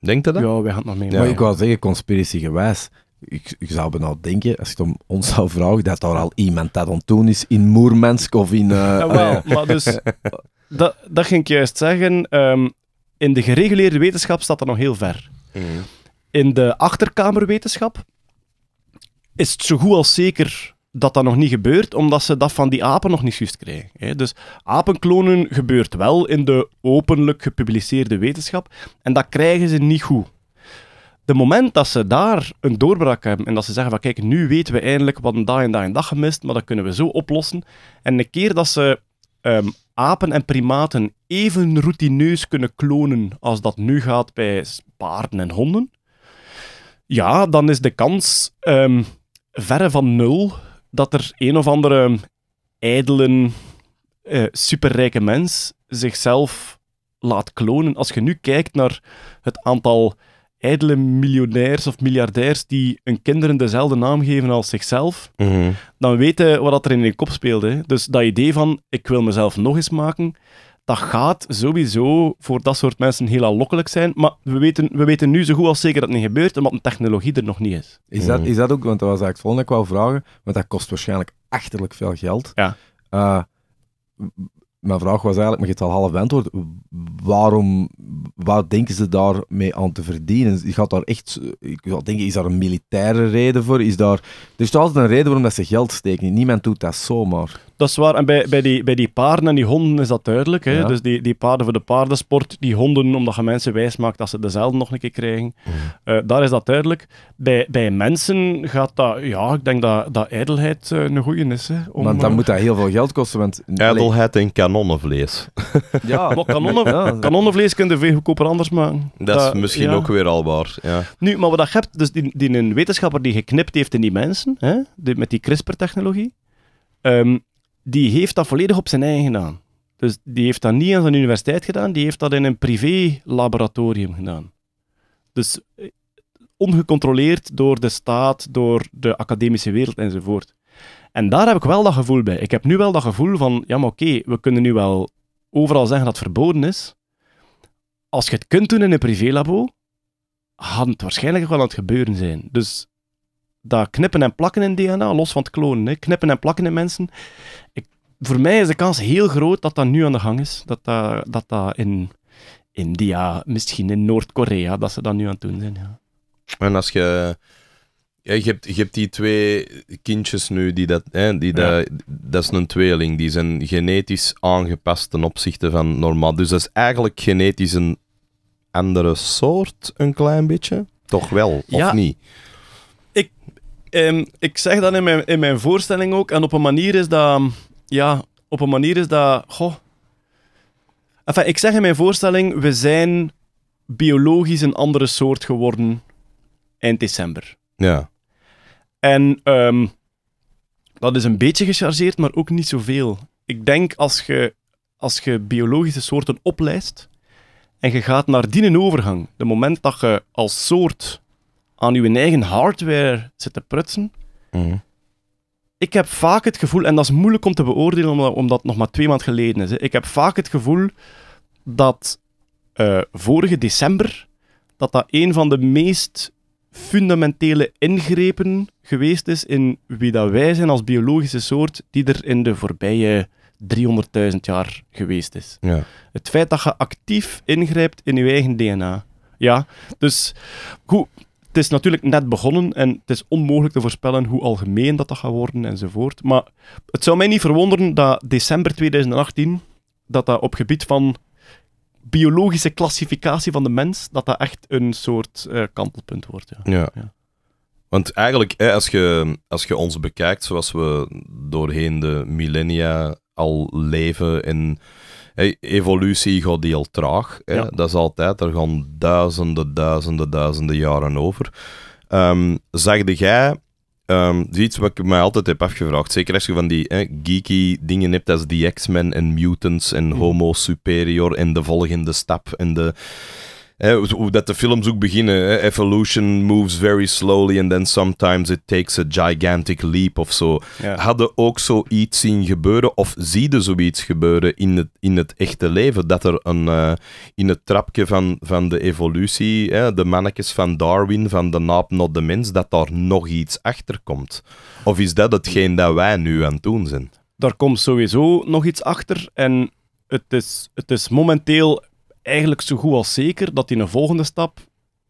Denk je dat? Ja, we gaan het nog meemaken. Maar ik wou zeggen, conspiratiegewijs, gewijs. Ik, zou bijna denken, als ik het om ons zou vragen, dat daar al iemand dat aan is in Moermansk of in... Uh, maar dus... dat, dat ging ik juist zeggen. Ehm, in de gereguleerde wetenschap staat dat nog heel ver. Mhm. In de achterkamerwetenschap is het zo goed als zeker dat dat nog niet gebeurt, omdat ze dat van die apen nog niet juist krijgen. Hè. Dus apenklonen gebeurt wel in de openlijk gepubliceerde wetenschap, en dat krijgen ze niet goed. De moment dat ze daar een doorbraak hebben en dat ze zeggen van kijk, nu weten we eindelijk wat een dag en dag en dag gemist, maar dat kunnen we zo oplossen. En een keer dat ze ehm, apen en primaten even routineus kunnen klonen als dat nu gaat bij paarden en honden, ja, dan is de kans um, verre van nul dat er een of andere ijdelen, eh, superrijke mens zichzelf laat klonen. Als je nu kijkt naar het aantal ijdele miljonairs of miljardairs die hun kinderen dezelfde naam geven als zichzelf, mm -hmm. dan weten wat er in je kop speelde. Dus dat idee van, ik wil mezelf nog eens maken, dat gaat sowieso voor dat soort mensen heel aanlokkelijk zijn. Maar we weten, we weten nu zo goed als zeker dat het niet gebeurt, omdat de technologie er nog niet is. Is dat, mm. is dat ook, want dat was eigenlijk het volgende ik wou vragen, want dat kost waarschijnlijk achterlijk veel geld. Ja. Eh, mijn vraag was eigenlijk, maar je hebt al half antwoord, waarom, wat denken ze daarmee aan te verdienen? Gaat daar echt, ik zou denken, is daar een militaire reden voor? Is daar, er is altijd een reden waarom dat ze geld steken. Niemand doet dat zomaar dat is waar. En bij, bij, die, bij die paarden en die honden is dat duidelijk. Hè? Dus die, die paarden voor de paardensport, die honden, omdat je mensen wijs maakt dat ze dezelfde nog een keer krijgen. Mhm. Eh, daar is dat duidelijk. Bij, bij mensen gaat dat, ja, ik denk dat, dat ijdelheid eh, een goeie is. Hè, om, want dan eh, moet dat heel veel geld kosten. Want... Ijdelheid en kanonnenvlees. ja, maar kanonnen, kanonnenvlees kun je veel goedkoper anders maken. Dat, is misschien ook weer al waar. Nu, maar wat dat hebt, dus die, die een wetenschapper die geknipt heeft in die mensen, hè, met die CRISPR-technologie. Um, die heeft dat volledig op zijn eigen gedaan. Dus die heeft dat niet aan zijn universiteit gedaan, die heeft dat in een privé laboratorium gedaan. Dus eh, ongecontroleerd door de staat, door de academische wereld enzovoort. En daar heb ik wel dat gevoel bij. Ik heb nu wel dat gevoel van, ja maar oké, we kunnen nu wel overal zeggen dat het verboden is. Als je het kunt doen in een privé-labo, had het waarschijnlijk wel aan het gebeuren zijn. Dus dat knippen en plakken in DNA, los van het klonen, hè, knippen en plakken in mensen. Ik, voor mij is de kans heel groot dat dat nu aan de gang is. Dat dat, dat, dat in India, misschien in Noord-Korea, dat ze dat nu aan het doen zijn. Ja. En als je. je, hebt, je hebt die twee kindjes nu, die dat, hè, die dat, dat is een tweeling. Die zijn genetisch aangepast ten opzichte van normaal. Dus dat is eigenlijk genetisch een andere soort, een klein beetje. Toch wel, of niet? Ehm, ik zeg dat in mijn, in mijn voorstelling ook. En op een manier is dat. Ja, op een manier is dat. Goh. Enfin, ik zeg in mijn voorstelling: we zijn biologisch een andere soort geworden eind december. Ja. En ehm, dat is een beetje gechargeerd, maar ook niet zoveel. Ik denk als je, als je biologische soorten oplijst en je gaat naar die overgang, de moment dat je als soort aan uw eigen hardware zit te prutsen. Mhm. Ik heb vaak het gevoel, en dat is moeilijk om te beoordelen omdat, omdat het nog maar twee maand geleden is. Hè. Ik heb vaak het gevoel dat eh, vorige december, dat dat een van de meest fundamentele ingrepen geweest is in wie dat wij zijn als biologische soort, die er in de voorbije 300.000 jaar geweest is. Ja. Het feit dat je actief ingrijpt in je eigen DNA. Ja, dus goed, het is natuurlijk net begonnen en het is onmogelijk te voorspellen hoe algemeen dat, dat gaat worden enzovoort. Maar het zou mij niet verwonderen dat december 2018, dat dat op gebied van biologische klassificatie van de mens, dat dat echt een soort uh, kantelpunt wordt. Ja. ja. Want eigenlijk, hè, als, je, als je ons bekijkt, zoals we doorheen de millennia al leven in evolutie gaat heel traag. Hè? Dat is altijd, er gaan duizenden, duizenden, duizenden jaren over. Um, ehm, zagde jij Um, iets wat ik mij altijd heb afgevraagd. Zeker als je van die geeky dingen hebt als die X-Men en Mutants en mhm. Homo Superior en de volgende stap en de hoe dat de films ook beginnen. Evolution moves very slowly and then sometimes it takes a gigantic leap of zo. Hadden ook zoiets zien gebeuren of zieden zoiets gebeuren in het, in het echte leven? Dat er een, eh, in het trapje van, van de evolutie, hè? de mannetjes van Darwin, van de naap not de mens, dat daar nog iets achter komt. Of is dat hetgeen dat wij nu aan het doen zijn? Daar komt sowieso nog iets achter en het is, het is momenteel eigenlijk zo goed als zeker dat in een volgende stap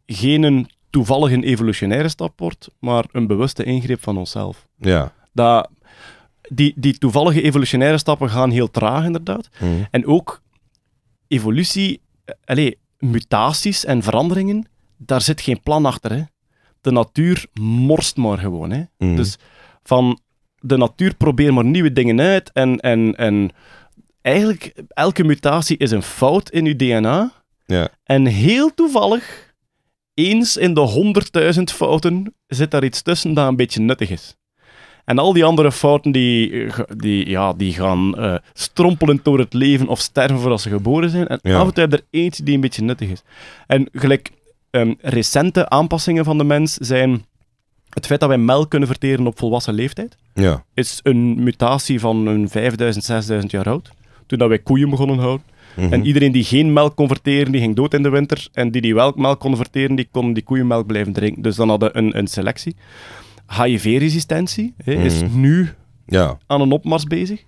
geen een toevallig een evolutionaire stap wordt, maar een bewuste ingreep van onszelf. Ja. Dat, die, die toevallige evolutionaire stappen gaan heel traag, inderdaad. Mhm. En ook evolutie, eh, allez, mutaties en veranderingen, daar zit geen plan achter. Hè. De natuur morst maar gewoon. Hè. Mhm. Dus van de natuur probeer maar nieuwe dingen uit en, en, en eigenlijk, elke mutatie is een fout in uw DNA. Ja. En heel toevallig, eens in de honderdduizend fouten, zit daar iets tussen dat een beetje nuttig is. En al die andere fouten die, eh, die, ja, die gaan uh, strompelend door het leven of sterven voordat ze geboren zijn. En af en toe heb je er eentje die een beetje nuttig is. En gelijk ehm, recente aanpassingen van de mens zijn het feit dat wij melk kunnen verteren op volwassen leeftijd. Ja. Is een mutatie van een 5000, 6000 jaar oud toen wij koeien begonnen houden. Mhm. En iedereen die geen melk kon verteren, die ging dood in de winter. En die die wel melk kon converteren die kon die koeienmelk blijven drinken. Dus dan hadden we een, een selectie. HIV-resistentie is mhm. nu ja. aan een opmars bezig.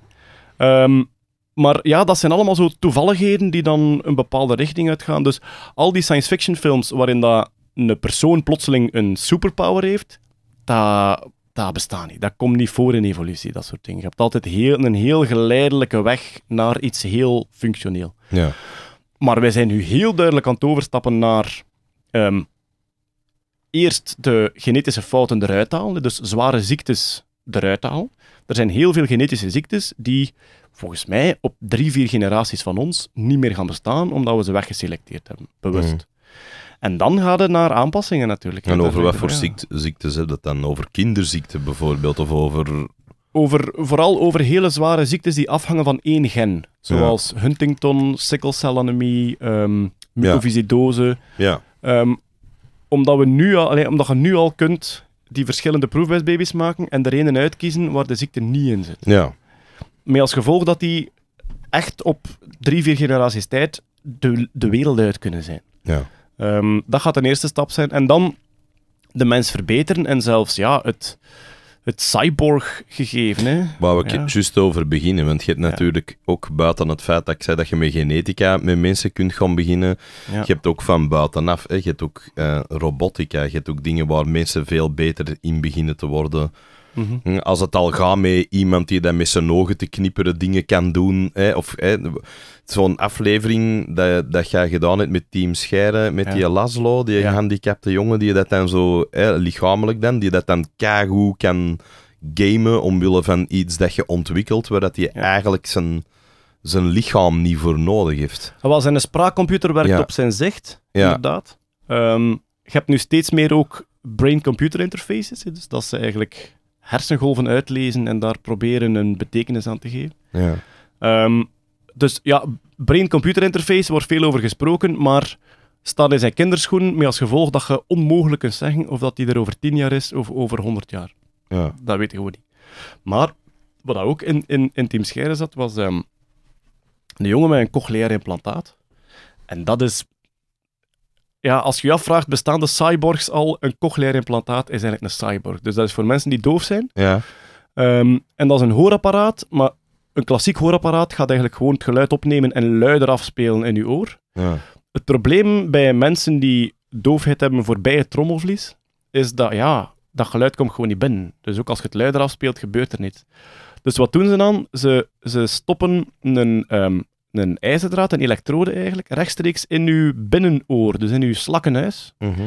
Ehm, maar ja, dat zijn allemaal zo toevalligheden die dan een bepaalde richting uitgaan. Dus al die science fiction films waarin dat een persoon plotseling een superpower heeft, dat dat bestaat niet. Dat komt niet voor in evolutie, dat soort dingen. Je hebt altijd heel, een heel geleidelijke weg naar iets heel functioneel. Ja. Maar wij zijn nu heel duidelijk aan het overstappen naar ehm, eerst de genetische fouten eruit halen, dus zware ziektes eruit halen. Er zijn heel veel genetische ziektes die volgens mij op drie, vier generaties van ons niet meer gaan bestaan, omdat we ze weggeselecteerd hebben, bewust. Mhm. En dan gaat het naar aanpassingen natuurlijk. En over wat voor ziekte, ziektes heb dat dan? Over kinderziekte bijvoorbeeld, of over... Over, vooral over hele zware ziektes die afhangen van één gen. Zoals Huntington, sikkelcelanemie, um, ehm, mucoviscidose. Ja. Ehm, omdat, we nu al, alleen, omdat je nu al kunt die verschillende proefbestbabies maken en er een uitkiezen waar de ziekte niet in zit. Ja. Met als gevolg dat die echt op drie, vier generaties tijd de, de wereld uit kunnen zijn. Ja. Ehm, dat gaat een eerste stap zijn. En dan de mens verbeteren en zelfs ja, het, het cyborg-gegeven. Hè? Waar we ja. juist over beginnen, want je hebt natuurlijk ook buiten het feit dat ik zei dat je met genetica met mensen kunt gaan beginnen, je hebt ook van buitenaf, hè? je hebt ook eh, robotica, je hebt ook dingen waar mensen veel beter in beginnen te worden Mhm. Hm, als het al gaat met iemand die dan met zijn ogen te knipperen dingen kan doen. Hè, of zo'n aflevering dat, dat jij gedaan hebt met Team Scheren, met die Laszlo, die ja. gehandicapte jongen, die dat dan zo hè, lichamelijk dan, die dat dan kagoe kan gamen omwille van iets dat je ontwikkelt, waar dat je eigenlijk zijn zijn lichaam niet voor nodig heeft. Wel, zijn spraakcomputer werkt op zijn zicht, ja. inderdaad. Ehm, je hebt nu steeds meer ook brain-computer interfaces. Dus dat is eigenlijk hersengolven uitlezen en daar proberen een betekenis aan te geven. Ja. Ehm, dus ja, brain-computer interface wordt veel over gesproken, maar staat in zijn kinderschoenen met als gevolg dat je onmogelijk kunt zeggen of dat die er over 10 jaar is of over 100 jaar. Ja. Dat weet je gewoon niet. Maar wat ook in, in, in Team Scheire zat, was um, een jongen met een cochleair implantaat. En dat is ja, als je je afvraagt, bestaan de cyborgs al? Een cochleair implantaat is eigenlijk een cyborg. Dus dat is voor mensen die doof zijn. Ja. Ehm, en dat is een hoorapparaat, maar een klassiek hoorapparaat gaat eigenlijk gewoon het geluid opnemen en luider afspelen in je oor. Ja. Het probleem bij mensen die doofheid hebben voorbij het trommelvlies, is dat ja, dat geluid komt gewoon niet binnen. Dus ook als je het luider afspeelt, gebeurt er niets. Dus wat doen ze dan? Ze, ze stoppen een ehm, een ijzerdraad, een elektrode eigenlijk, rechtstreeks in uw binnenoor, dus in uw slakkenhuis. Mhm.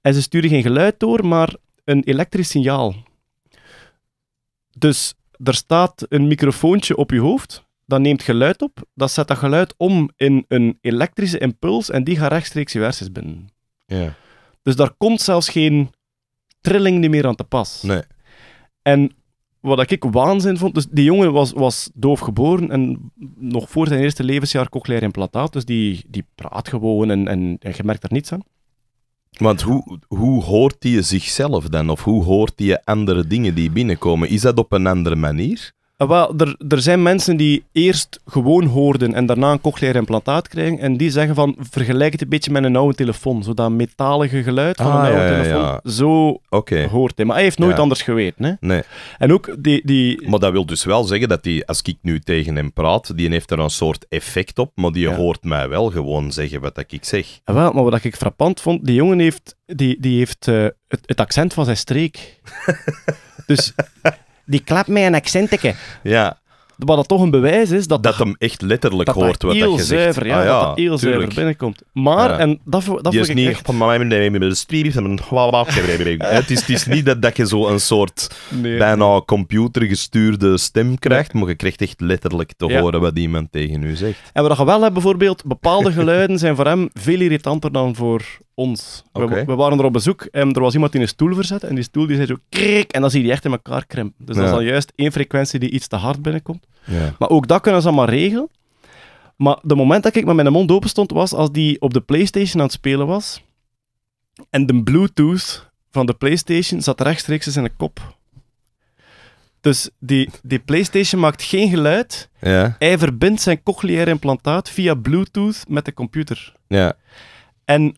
En ze sturen geen geluid door, maar een elektrisch signaal. Dus er staat een microfoontje op je hoofd, dat neemt geluid op, dat zet dat geluid om in een elektrische impuls en die gaat rechtstreeks je hersens binnen. Ja. Dus daar komt zelfs geen trilling meer aan te pas. Nee. En wat ik waanzin vond. Dus die jongen was, was doof geboren en nog voor zijn eerste levensjaar cochlear implantaat. Dus die, die praat gewoon en, en, je merkt er niets aan. Want hoe, hoe hoort hij zichzelf dan? Of hoe hoort hij andere dingen die binnenkomen? Is dat op een andere manier? Eh, wel, er, er zijn mensen die eerst gewoon hoorden en daarna een cochleair implantaat krijgen. En die zeggen van, vergelijk het een beetje met een oude telefoon. Zo dat metalige geluid van ah, een oude telefoon. Zo hoort hij. Maar hij heeft nooit anders geweten. Hè? Nee. En ook die, die... Maar dat wil dus wel zeggen dat die, als ik nu tegen hem praat, die heeft er een soort effect op, maar die hoort mij wel gewoon zeggen wat ik zeg. Ah, wel, maar wat ik frappant vond, die jongen heeft, die, die heeft eh, het, het accent van zijn streek. dus die klapt mij een accentje. Ja. Wat dat toch een bewijs is dat... Dat hem echt letterlijk hoort dat wat dat gezegd. heel Zuiver, ah, ja, dat heel zuiver binnenkomt. Maar, en dat, dat Die is niet echt... met Het is, het is niet dat, dat je zo een soort bijna computergestuurde stem krijgt, maar je krijgt echt letterlijk te horen wat iemand tegen u zegt. En wat je wel hebt bijvoorbeeld, bepaalde geluiden zijn voor hem veel irritanter dan voor ons. We, waren er op bezoek en er was iemand in een stoel verzet en die stoel die zei zo krik en dan zie je die echt in elkaar krimpen. Dus dat is dan juist één frequentie die iets te hard binnenkomt. Ja. Maar ook dat kunnen ze allemaal regelen. Maar de moment dat ik met mijn mond open stond, was als die op de PlayStation aan het spelen was en de Bluetooth van de PlayStation zat rechtstreeks in zijn kop. Dus die, die PlayStation maakt geen geluid. Ja. Hij verbindt zijn cochleaire implantaat via Bluetooth met de computer. Ja. En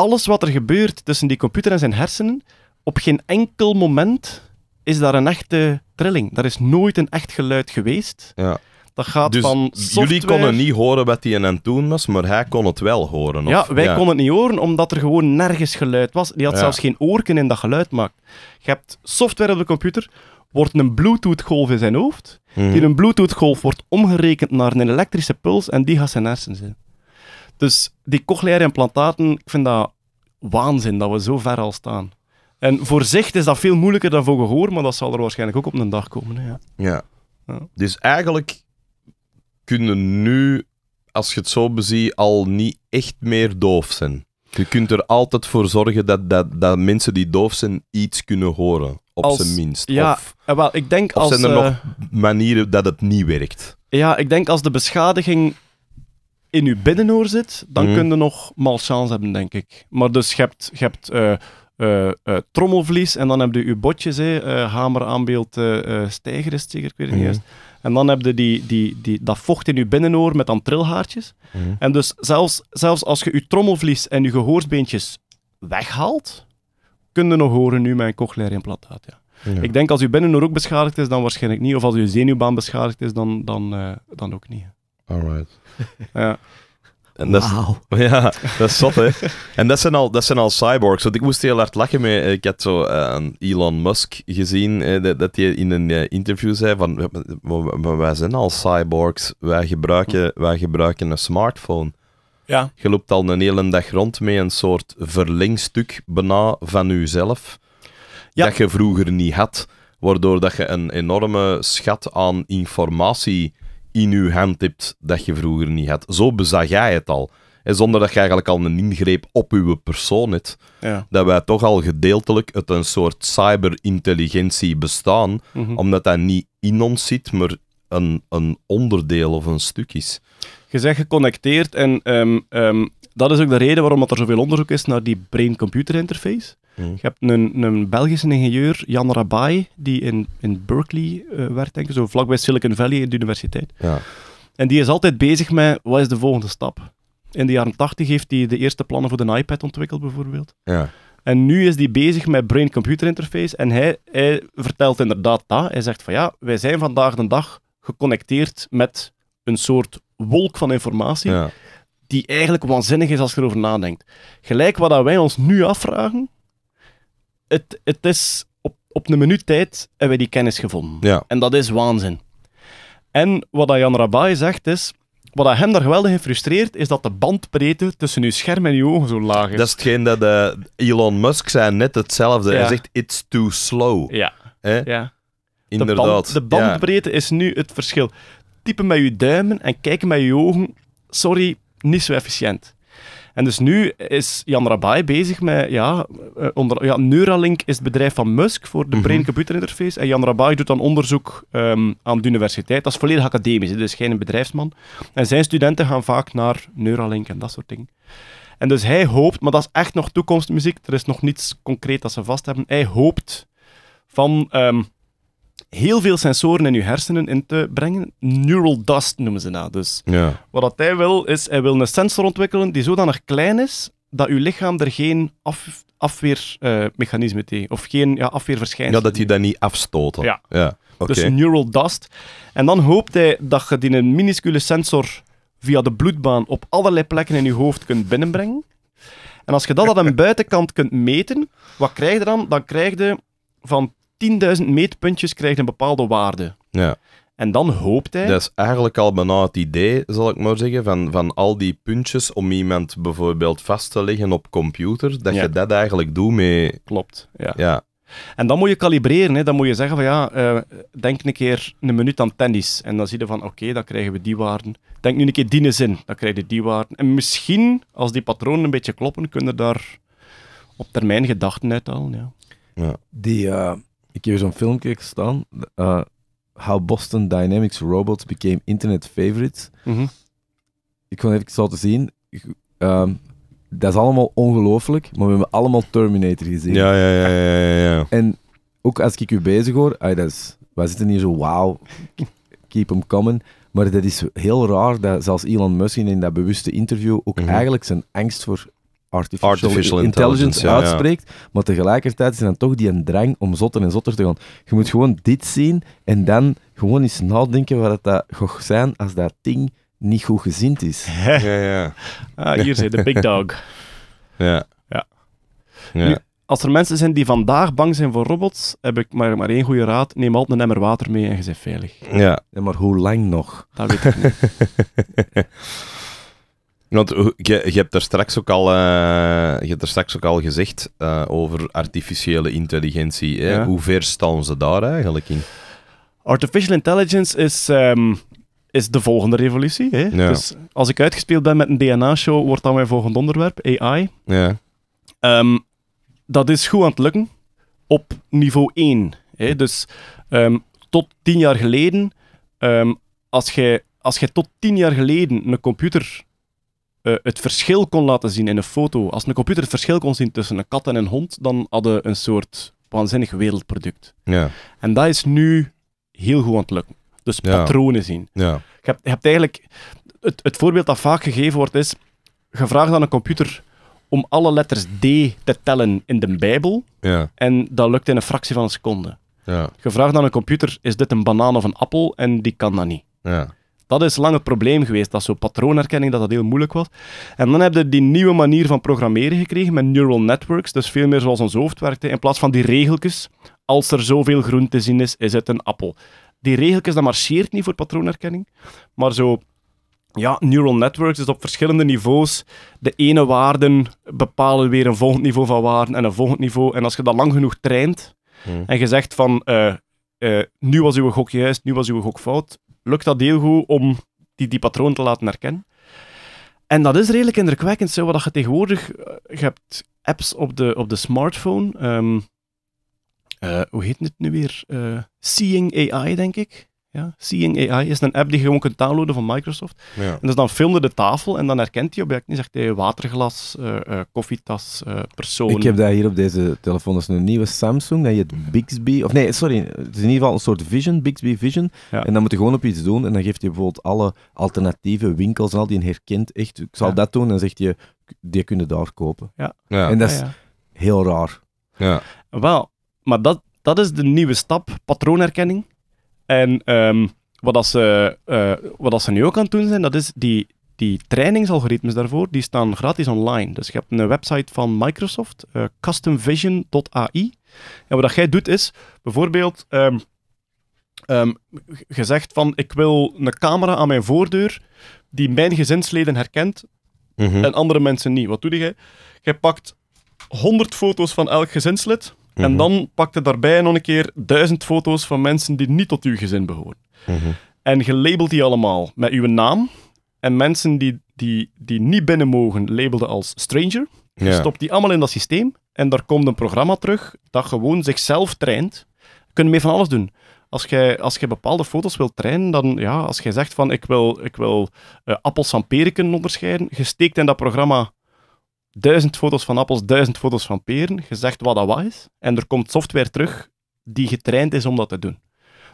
alles wat er gebeurt tussen die computer en zijn hersenen, op geen enkel moment is daar een echte trilling. Daar is nooit een echt geluid geweest. Ja. Dat gaat dus van software... jullie konden niet horen wat hij aan het doen was, maar hij kon het wel horen. Of... Ja, wij konden het niet horen, omdat er gewoon nergens geluid was. Die had zelfs geen oorken in dat geluid maakt. Je hebt software op de computer, wordt een Bluetooth-golf in zijn hoofd. Mhm. Die een Bluetooth-golf wordt omgerekend naar een elektrische puls en die gaat zijn hersenen. in. Dus die cochleaire implantaten, ik vind dat waanzin dat we zo ver al staan. En voor zicht is dat veel moeilijker dan voor gehoor, maar dat zal er waarschijnlijk ook op een dag komen. Hè, ja. ja. Dus eigenlijk kunnen nu, als je het zo beziet, al niet echt meer doof zijn. Je kunt er altijd voor zorgen dat, dat, dat mensen die doof zijn iets kunnen horen, op zijn minst. Ja, of, eh, wel, ik denk of als, zijn er eh, nog manieren dat het niet werkt? Ja, ik denk als de beschadiging in je binnenoor zit, dan kunnen mhm. kun je nog malchance hebben, denk ik. Maar dus je hebt, je eh, eh, eh, trommelvlies en dan heb je je botjes, hamer, aanbeeld, stijger is zeker, ik weet het niet mhm. juist. En dan heb je die, die, die, dat vocht in je binnenoor met dan trilhaartjes. Mhm. En dus zelfs, zelfs als je je trommelvlies en je gehoorsbeentjes weghaalt, kun je nog horen nu mijn cochleaire implantaat, ja. Ik denk als uw binnenoor ook beschadigd is, dan waarschijnlijk niet. Of als uw zenuwbaan beschadigd is, dan, dan, dan ook niet right. ja. En dat is, wow. Ja, dat is zot, hè. en dat zijn, al, dat zijn al cyborgs. Want ik moest heel hard lachen mee. Ik had zo uh, Elon Musk gezien, dat, hij in een eh, interview zei van, wij zijn al cyborgs. Wij gebruiken, wij gebruiken een smartphone. Ja. Je loopt al een hele dag rond met een soort verlengstuk bijna van jezelf, dat je vroeger niet had. Waardoor dat je een enorme schat aan informatie in uw hand hebt dat je vroeger niet had. Zo bezag jij het al. En zonder dat je eigenlijk al een ingreep op uw persoon hebt. Ja. Dat wij toch al gedeeltelijk uit een soort cyberintelligentie bestaan, mhm. omdat dat niet in ons zit, maar een, een onderdeel of een stuk is. Je zegt geconnecteerd en ehm, ehm, dat is ook de reden waarom dat er zoveel onderzoek is naar die brain-computer interface. Mhm. Je hebt een, een Belgische ingenieur, Jan Rabai, die in, in Berkeley eh, werkt, denk ik, zo vlakbij Silicon Valley in de universiteit. Ja. En die is altijd bezig met, wat is de volgende stap? In de jaren 80 heeft hij de eerste plannen voor de iPad ontwikkeld, bijvoorbeeld. Ja. En nu is hij bezig met brain-computer interface en hij, hij vertelt inderdaad dat. Hij zegt van ja, wij zijn vandaag de dag geconnecteerd met een soort wolk van informatie. Die eigenlijk waanzinnig is als je erover nadenkt. Gelijk wat wij ons nu afvragen, het, het is op, op een minuut tijd hebben we die kennis gevonden. Ja. En dat is waanzin. En wat Jan Rabai zegt is, wat dat hem daar geweldig in frustreert, is dat de bandbreedte tussen uw scherm en uw ogen zo laag is. Dat is hetgeen dat eh, Elon Musk zei, net hetzelfde. Hij zegt, it's too slow. Ja. ja. Inderdaad. De, bandbreedte is nu het verschil. Typen met uw duimen en kijken met uw ogen, sorry, niet zo efficiënt. En dus nu is Jan Rabai bezig met, ja, eh, onder, ja, Neuralink is het bedrijf van Musk voor de mhm. brain-computer interface. En Jan Rabai doet dan onderzoek ehm, aan de universiteit. Dat is volledig academisch, dus geen bedrijfsman. En zijn studenten gaan vaak naar Neuralink en dat soort dingen. En dus hij hoopt, maar dat is echt nog toekomstmuziek, er is nog niets concreet dat ze vast hebben. Hij hoopt van ehm, heel veel sensoren in je hersenen in te brengen. Neural dust noemen ze dat. Dus ja. wat dat hij wil, is hij wil een sensor ontwikkelen die zodanig klein is dat uw lichaam er geen af, afweermechanisme tegen, of geen ja, afweerverschijnsel. Ja, dat hij dat niet afstoten. Ja. ja. Dus neural dust. En dan hoopt hij dat je die een minuscule sensor via de bloedbaan op allerlei plekken in je hoofd kunt binnenbrengen. En als je dat aan de buitenkant kunt meten, wat krijg je dan? Dan krijg je van 10.000 meetpuntjes krijgt een bepaalde waarde. Ja. En dan hoopt hij... Dat is eigenlijk al bijna het idee, zal ik maar zeggen, van, van al die puntjes om iemand bijvoorbeeld vast te leggen op computer, dat je dat eigenlijk doet mee... Klopt, ja. ja. En dan moet je kalibreren, hè. dan moet je zeggen van ja, uh, denk een keer een minuut aan tennis. En dan zie je van oké, dan krijgen we die waarden. Denk nu een keer die zin, dan krijg je die waarden. En misschien, als die patronen een beetje kloppen, kunnen daar op termijn gedachten uit ja. ja. Die... Eh, ik heb zo'n filmpje staan. Eh, How Boston Dynamics Robots Became Internet Favorites. Mhm. Ik kon even zo te zien. Ehm, dat is allemaal ongelooflijk, maar we hebben allemaal Terminator gezien. Ja, ja, ja, ja, ja. En ook als ik u bezig hoor, dat is, wij zitten hier zo, wauw, keep them coming. Maar dat is heel raar dat zelfs Elon Musk in dat bewuste interview ook mhm. eigenlijk zijn angst voor artificial, intelligence, uitspreekt. Maar tegelijkertijd is dan toch die een drang om zotter en zotter te gaan. Je moet gewoon dit zien en dan gewoon eens nadenken wat dat gaat zijn als dat ding niet goed gezind is. ja, ja. Ah, hier zit de big dog. ja. ja. als er mensen zijn die vandaag bang zijn voor robots, heb ik maar, maar één goede raad. Neem altijd een emmer water mee en je bent veilig. Ja. ja maar hoe lang nog? Dat weet ik niet. Want eh, je, hebt daar straks ook al, eh, je hebt er straks ook al gezegd eh, over artificiële intelligentie. Hè? Hoe ver staan ze daar eigenlijk in? Artificial intelligence is, ehm, is de volgende revolutie. Hè? Dus als ik uitgespeeld ben met een DNA-show, wordt dan mijn volgende onderwerp, AI. Ja. Ehm, dat is goed aan het lukken op niveau 1. Hè? Dus ehm, tot tien jaar geleden, als je als je tot tien jaar geleden een computer eh, het verschil kon laten zien in een foto. Als een computer het verschil kon zien tussen een kat en een hond, dan hadden een soort waanzinnig wereldproduct. Ja. En dat is nu heel goed aan het lukken. Dus patronen zien. Ja. Je, hebt, eigenlijk... Het, het voorbeeld dat vaak gegeven wordt is, je vraagt aan een computer om alle letters D te tellen in de Bijbel. Ja. En dat lukt in een fractie van een seconde. Ja. Je vraagt aan een computer, is dit een banaan of een appel? En die kan dat niet. Ja. Dat is lang het probleem geweest, dat zo'n patroonherkenning, dat dat heel moeilijk was. En dan heb je die nieuwe manier van programmeren gekregen met neural networks, dus veel meer zoals ons hoofd werkte, in plaats van die regeltjes. Als er zoveel groen te zien is, is het een appel. Die regeltjes, dat marcheert niet voor patroonherkenning, maar zo ja, neural networks, is op verschillende niveaus. De ene waarden bepalen weer een volgend niveau van waarden en een volgend niveau. En als je dat lang genoeg traint hmm. en je zegt van eh, eh, nu was uw gok juist, nu was uw gok fout, lukt dat heel goed om die, die patroon te laten herkennen. En dat is redelijk indrukwekkend, zo, wat je tegenwoordig... Eh, je hebt apps op de, op de smartphone. Ehm, eh, hoe heet het nu weer? Eh, Seeing AI, denk ik. Ja, Seeing AI is een app die je gewoon kunt downloaden van Microsoft. Ja. En dus dan filmde de tafel en dan herkent hij objecten. Zegt hij waterglas, eh, eh, koffietas, uh, eh, persoon. Ik heb dat hier op deze telefoon, dat is een nieuwe Samsung. Dat je Bixby, of nee, sorry, het is in ieder geval een soort Vision, Bixby Vision. En dan moet je gewoon op iets doen en dan geeft hij bijvoorbeeld alle alternatieve winkels en al die herkent echt. Ik zal dat doen en dan zegt hij, die kunnen daar kopen. Ja. En dat is heel raar. Ja. Wel, maar dat, dat is de nieuwe stap, patroonherkenning. En ehm, wat, als ze, eh, wat als ze nu ook aan het doen zijn, dat is die, die trainingsalgoritmes daarvoor, die staan gratis online. Dus je hebt een website van Microsoft, uh, eh, customvision.ai. En wat jij doet is, bijvoorbeeld, um, um, gezegd van, ik wil een camera aan mijn voordeur die mijn gezinsleden herkent mhm. en andere mensen niet. Wat doe je? Jij pakt 100 foto's van elk gezinslid en mhm. dan pakte daarbij nog een keer duizend foto's van mensen die niet tot uw gezin behoren. Mm -hmm. En die allemaal met uw naam. En mensen die, die, die niet binnen mogen, labelden als stranger. Ja. stopt die allemaal in dat systeem. En daar komt een programma terug dat gewoon zichzelf traint. Kunnen mee van alles doen als jij, als jij bepaalde foto's wilt trainen, dan ja, als jij zegt van ik wil, ik wil eh, appels van periken onderscheiden, je steekt in dat programma duizend foto's van appels, duizend foto's van peren, gezegd wat dat wat is, en er komt software terug die getraind is om dat te doen.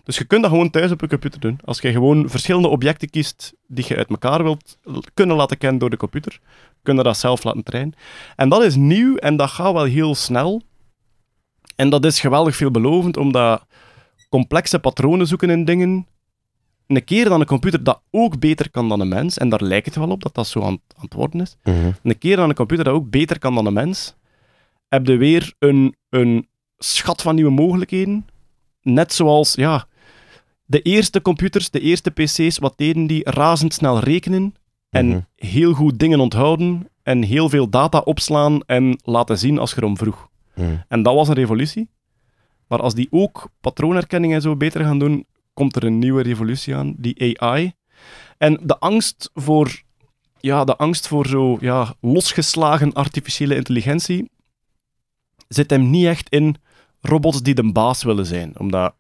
Dus je kunt dat gewoon thuis op je computer doen. Als je gewoon verschillende objecten kiest die je uit elkaar wilt kunnen laten kennen door de computer, kunnen dat zelf laten trainen. En dat is nieuw en dat gaat wel heel snel. En dat is geweldig veelbelovend, omdat complexe patronen zoeken in dingen een keer dan een computer dat ook beter kan dan een mens, en daar lijkt het wel op dat dat zo aan, het worden is, mhm. een keer dan een computer dat ook beter kan dan een mens, heb je weer een, een schat van nieuwe mogelijkheden. Net zoals, ja, de eerste computers, de eerste PC's, wat deden die? Razendsnel rekenen en mhm. heel goed dingen onthouden en heel veel data opslaan en laten zien als je erom vroeg. Mhm. En dat was een revolutie. Maar als die ook patroonherkenning en zo beter gaan doen, komt er een nieuwe revolutie aan, die AI. En de angst voor, ja, de angst voor zo ja, losgeslagen artificiële intelligentie zit hem niet echt in robots die de baas willen zijn. Omdat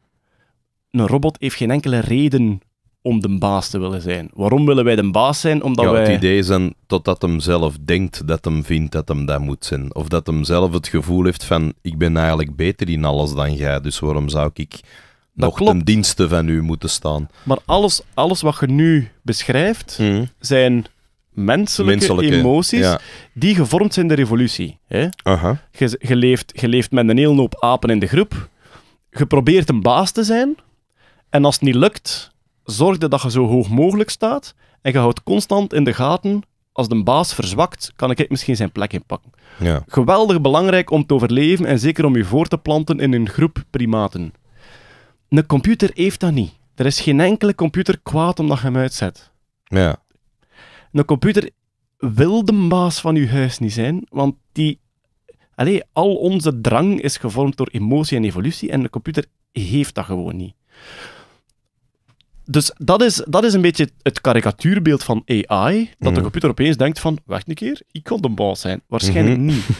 een robot heeft geen enkele reden om de baas te willen zijn. Waarom willen wij de baas zijn? Omdat wij... Het idee is dan totdat hem zelf denkt dat hem vindt dat hem dat moet zijn. Of dat hem zelf het gevoel heeft van ik ben eigenlijk beter in alles dan jij, dus waarom zou ik nog klopt. ten dienste van u moeten staan. Maar alles, alles wat je nu beschrijft, mhm. zijn menselijke, emoties die gevormd zijn in de revolutie. Hè? Aha. Je, leeft, je leeft met een heel hoop apen in de groep. Je probeert een baas te zijn. En als het niet lukt, zorg dat je zo hoog mogelijk staat. En je houdt constant in de gaten als de baas verzwakt, kan ik misschien zijn plek inpakken. Ja. Geweldig belangrijk om te overleven en zeker om je voor te planten in een groep primaten. Een computer heeft dat niet. Er is geen enkele computer kwaad omdat je hem uitzet. Ja. Een computer wil de baas van je huis niet zijn, want die... Allee, al onze drang is gevormd door emotie en evolutie en de computer heeft dat gewoon niet. Dus dat is, dat is een beetje het karikatuurbeeld van AI. Dat de mhm. computer opeens denkt van, wacht een keer, ik kon de baas zijn. Waarschijnlijk mhm. niet.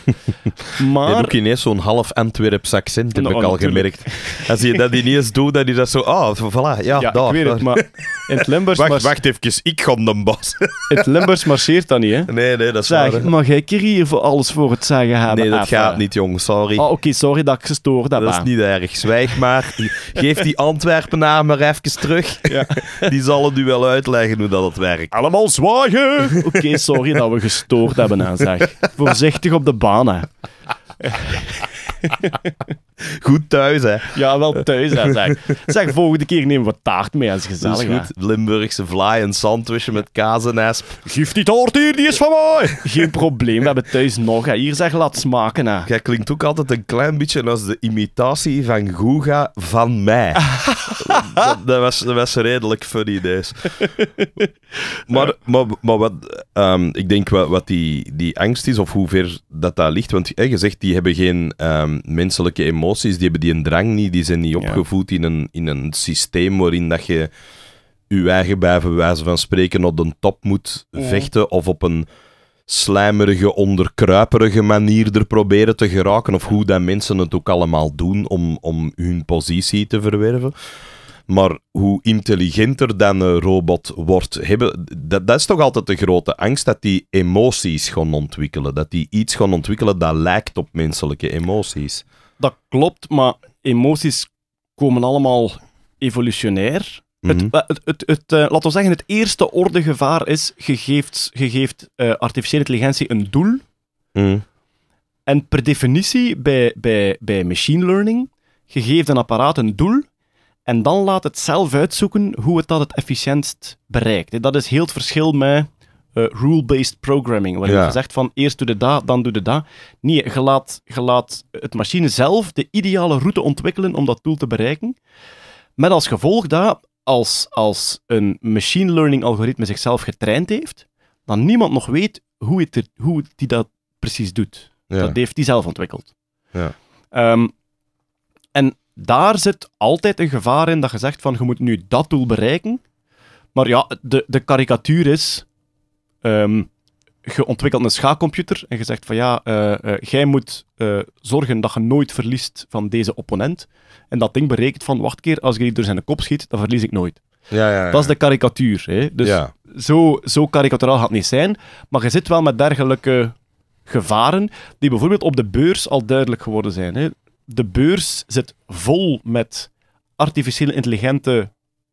Maar... Je doet ineens zo'n half Antwerps accent, heb nou, ik al gemerkt. Als je dat eens doet, dan is dat zo, ah, voilà, ja, ja daar. ik weet het, maar in het Wacht, wacht even, ik kon de baas. het Limburgs marcheert dat niet, hè? Nee, nee, dat is waar. mag ik hier voor alles voor het zeggen hebben? Nee, dat gaat niet, jong, sorry. Oh, oké, sorry dat ik gestoord heb. Dat is niet erg, zwijg maar. Geef die Antwerpen maar even terug. Die zal het u wel uitleggen hoe dat het werkt. Allemaal zwagen! Oké, sorry dat we gestoord hebben aan zeg. Voorzichtig op de banen. Goed thuis, hè? Ja, wel thuis, hè, zeg. Zeg, volgende keer nemen we taart mee, als gezellig. goed. Limburgse vlaai, en sandwichje met kaas en esp. Geef die taart hier, die is van mij! Geen probleem, we hebben thuis nog, Hier, zeg, laat smaken, hè. Jij klinkt ook altijd een klein beetje als de imitatie van Guga van mij. dat, dat, was, dat was redelijk funny, deze. maar, maar, maar wat... Ehm, ik denk wat, wat die, die angst is, of hoe ver dat daar ligt. Want je zegt, die hebben geen... Ehm, menselijke emoties, die hebben die een drang niet, die zijn niet opgevoed in, een, in een systeem waarin dat je je eigen bij wijze van spreken op de top moet vechten of op een slijmerige, onderkruiperige manier er proberen te geraken of hoe dat mensen het ook allemaal doen om, om hun positie te verwerven. Maar hoe intelligenter dan een robot wordt, hebben, dat, is toch altijd de grote angst dat die emoties gaan ontwikkelen. Dat die iets gaan ontwikkelen dat lijkt op menselijke emoties. Dat klopt, maar emoties komen allemaal evolutionair. Het, mhm. het, het, eh, laten we zeggen, het eerste orde gevaar is: je geeft, je geeft eh, artificiële intelligentie een doel. Mhm. En per definitie, bij, bij, bij machine learning, je geeft een apparaat een doel en dan laat het zelf uitzoeken hoe het dat het efficiëntst bereikt. Dat is heel het verschil met eh, rule-based programming, waarin je zegt van eerst doe de dat, dan doe de dat. Nee, je laat, het machine zelf de ideale route ontwikkelen om dat doel te bereiken. Met als gevolg dat als, als een machine learning algoritme zichzelf getraind heeft, dan niemand nog weet hoe, het hoe die dat precies doet. Dat heeft die zelf ontwikkeld. Ja. Um, en daar zit altijd een gevaar in dat je zegt van je moet nu dat doel bereiken. Maar ja, de, de karikatuur is. Ehm, je ontwikkelt een schaakcomputer en je zegt van ja, eh, eh, jij moet eh, zorgen dat je nooit verliest van deze opponent. En dat ding berekent van, wacht keer, als ik die door zijn kop schiet, dan verlies ik nooit. Ja, ja, Dat is de karikatuur. Hè? Dus zo, zo karikaturaal gaat het niet zijn, maar je zit wel met dergelijke gevaren die bijvoorbeeld op de beurs al duidelijk geworden zijn. Hè? de beurs zit vol met artificiële intelligente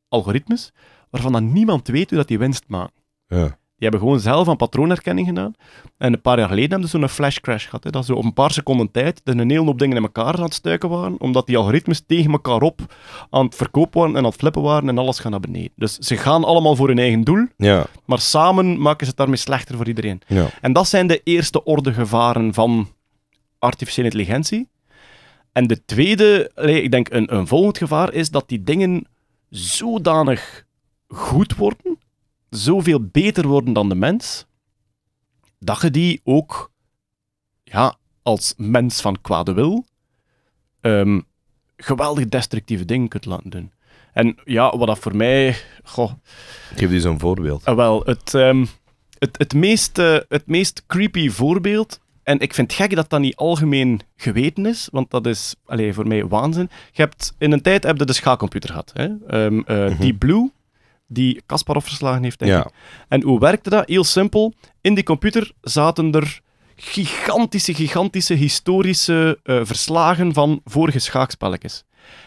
algoritmes, waarvan dan niemand weet hoe dat die winst maken. Ja. Die hebben gewoon zelf een patroonherkenning gedaan. En een paar jaar geleden hebben ze zo'n flash crash gehad. Hè, dat ze op een paar seconden tijd de een hele hoop dingen in elkaar aan het stuiken waren, omdat die algoritmes tegen elkaar op aan het verkopen waren en aan het flippen waren en alles gaan naar beneden. Dus ze gaan allemaal voor hun eigen doel, ja. maar samen maken ze het daarmee slechter voor iedereen. Ja. En dat zijn de eerste orde gevaren van artificiële intelligentie. En de tweede, ik denk een, een volgend gevaar is dat die dingen zodanig goed worden, zoveel beter worden dan de mens, dat je die ook ja, als mens van kwade wil um, geweldig destructieve dingen kunt laten doen. En ja, wat dat voor mij. Goh, Geef eens zo'n voorbeeld. Ah, wel, het, ehm, het, het, meest, het meest creepy voorbeeld en ik vind het gek dat dat niet algemeen geweten is, want dat is allez, voor mij waanzin. Je hebt, in een tijd heb de schaakcomputer gehad. Hè? Ehm, eh, mhm. Die Blue, die Kasparov verslagen heeft, denk ik. En hoe werkte dat? Heel simpel. In die computer zaten er gigantische, gigantische historische eh, verslagen van vorige schaakspelletjes.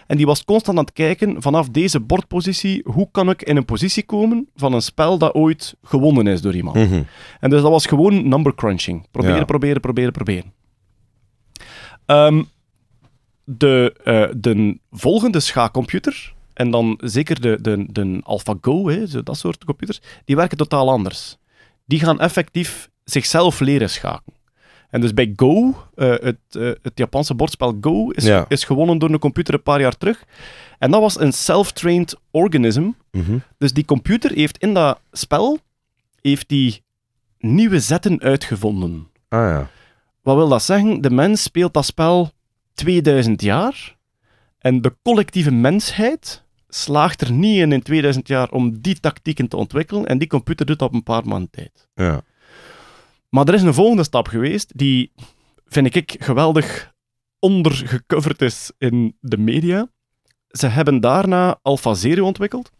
En die was constant aan het kijken vanaf deze bordpositie, hoe kan ik in een positie komen van een spel dat ooit gewonnen is door iemand. Mhm. En dus dat was gewoon number crunching. Proberen, proberen, proberen, proberen. Ehm, de, eh, de volgende schaakcomputer, en dan zeker de, de, de AlphaGo, hè, dat soort computers, die werken totaal anders. Die gaan effectief zichzelf leren schaken. En dus bij Go, eh, het, eh, het Japanse bordspel Go, is, is gewonnen door een computer een paar jaar terug. En dat was een self-trained organism. Mhm. Dus die computer heeft in dat spel heeft die nieuwe zetten uitgevonden. Ah ja. Wat wil dat zeggen? De mens speelt dat spel 2000 jaar. En de collectieve mensheid slaagt er niet in in 2000 jaar om die tactieken te ontwikkelen. En die computer doet dat op een paar maanden tijd. Ja. Maar er is een volgende stap geweest die, vind ik, geweldig ondergecoverd is in de media. Ze hebben daarna AlphaZero ontwikkeld.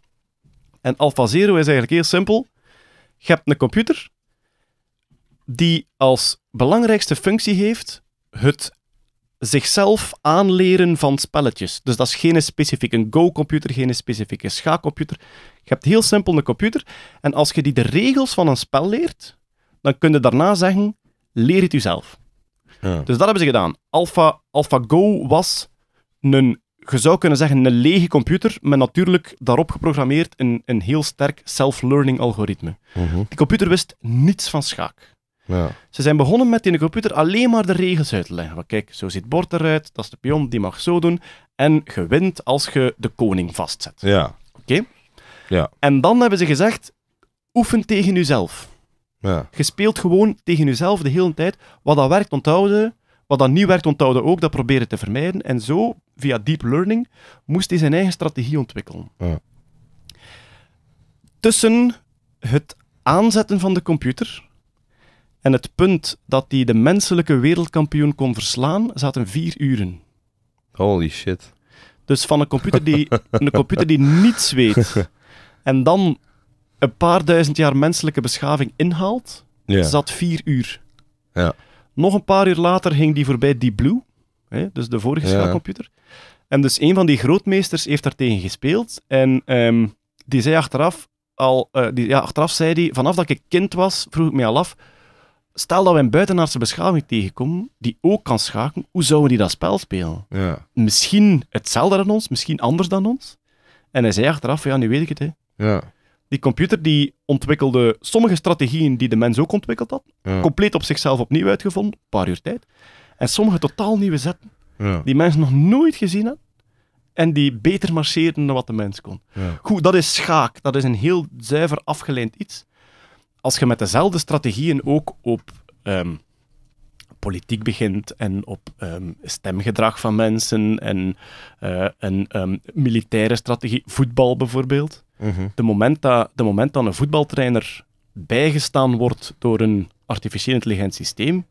En AlphaZero is eigenlijk heel simpel. Je hebt een computer die als belangrijkste functie heeft het zichzelf aanleren van spelletjes. Dus dat is geen specifieke Go-computer, geen specifieke schaakcomputer. Je hebt heel simpel een computer en als je die de regels van een spel leert, dan kun je daarna zeggen, leer het jezelf. Ja. Dus dat hebben ze gedaan. Alpha, AlphaGo was een, je zou kunnen zeggen, een lege computer met natuurlijk daarop geprogrammeerd een, een heel sterk self-learning algoritme. Mhm. Die computer wist niets van schaak. Ja. Ze zijn begonnen met in de computer alleen maar de regels uit te leggen. kijk, zo ziet bord eruit, dat is de pion, die mag zo doen. En je wint als je de koning vastzet. Ja. Oké? Ja. En dan hebben ze gezegd, oefen tegen jezelf. Ja. Je speelt gewoon tegen jezelf de hele tijd. Wat dat werkt, onthouden. Wat dat niet werkt, onthouden ook. Dat proberen te vermijden. En zo, via deep learning, moest hij zijn eigen strategie ontwikkelen. Ja. Tussen het aanzetten van de computer en het punt dat hij de menselijke wereldkampioen kon verslaan, zaten vier uren. Holy shit. Dus van een computer die, een computer die niets weet. En dan een paar duizend jaar menselijke beschaving inhaalt, ja. zat vier uur. Ja. Nog een paar uur later ging die voorbij die Blue, hè, dus de vorige schaalcomputer. En dus een van die grootmeesters heeft daartegen gespeeld. En ehm, die zei achteraf, al, eh, die, ja, achteraf zei hij, vanaf dat ik kind was, vroeg ik mij al af, stel dat we een buitenaardse beschaving tegenkomen, die ook kan schaken, hoe zouden die dat spel spelen? Ja. Misschien hetzelfde dan ons, misschien anders dan ons. En hij zei achteraf, ja, nu weet ik het, hè. Ja. Die computer die ontwikkelde sommige strategieën die de mens ook ontwikkeld had, compleet op zichzelf opnieuw uitgevonden, een paar uur tijd. En sommige totaal nieuwe zetten, die mensen nog nooit gezien had en die beter marcheerden dan wat de mens kon. Goed, dat is schaak. Dat is een heel zuiver afgeleend iets. Als je met dezelfde strategieën ook op ehm, politiek begint en op ehm, stemgedrag van mensen en eh, een ehm, militaire strategie, voetbal bijvoorbeeld. Mm de, moment dat, de moment dat een voetbaltrainer bijgestaan wordt door een artificieel intelligent systeem,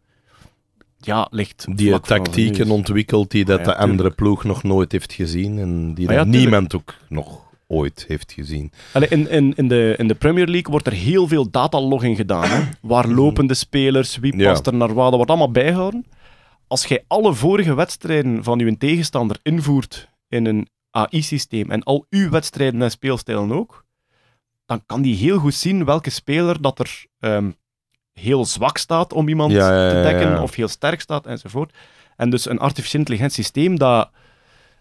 ja, ligt die tactieken ontwikkelt die ah dat de andere ploeg nog nooit heeft gezien en die ah ja, niemand ook nog ooit heeft gezien. in, in, in, de, in de Premier League wordt er heel veel datalogging gedaan. Hè? Waar mhm. lopen de spelers, wie past er naar waar, dat wordt allemaal bijgehouden. Als jij alle vorige wedstrijden van je tegenstander invoert in een AI-systeem en al uw wedstrijden en speelstijlen ook, dan kan die heel goed zien welke speler dat er ehm, heel zwak staat om iemand te dekken, of heel sterk staat, enzovoort. En dus een artificieel intelligent systeem, dat,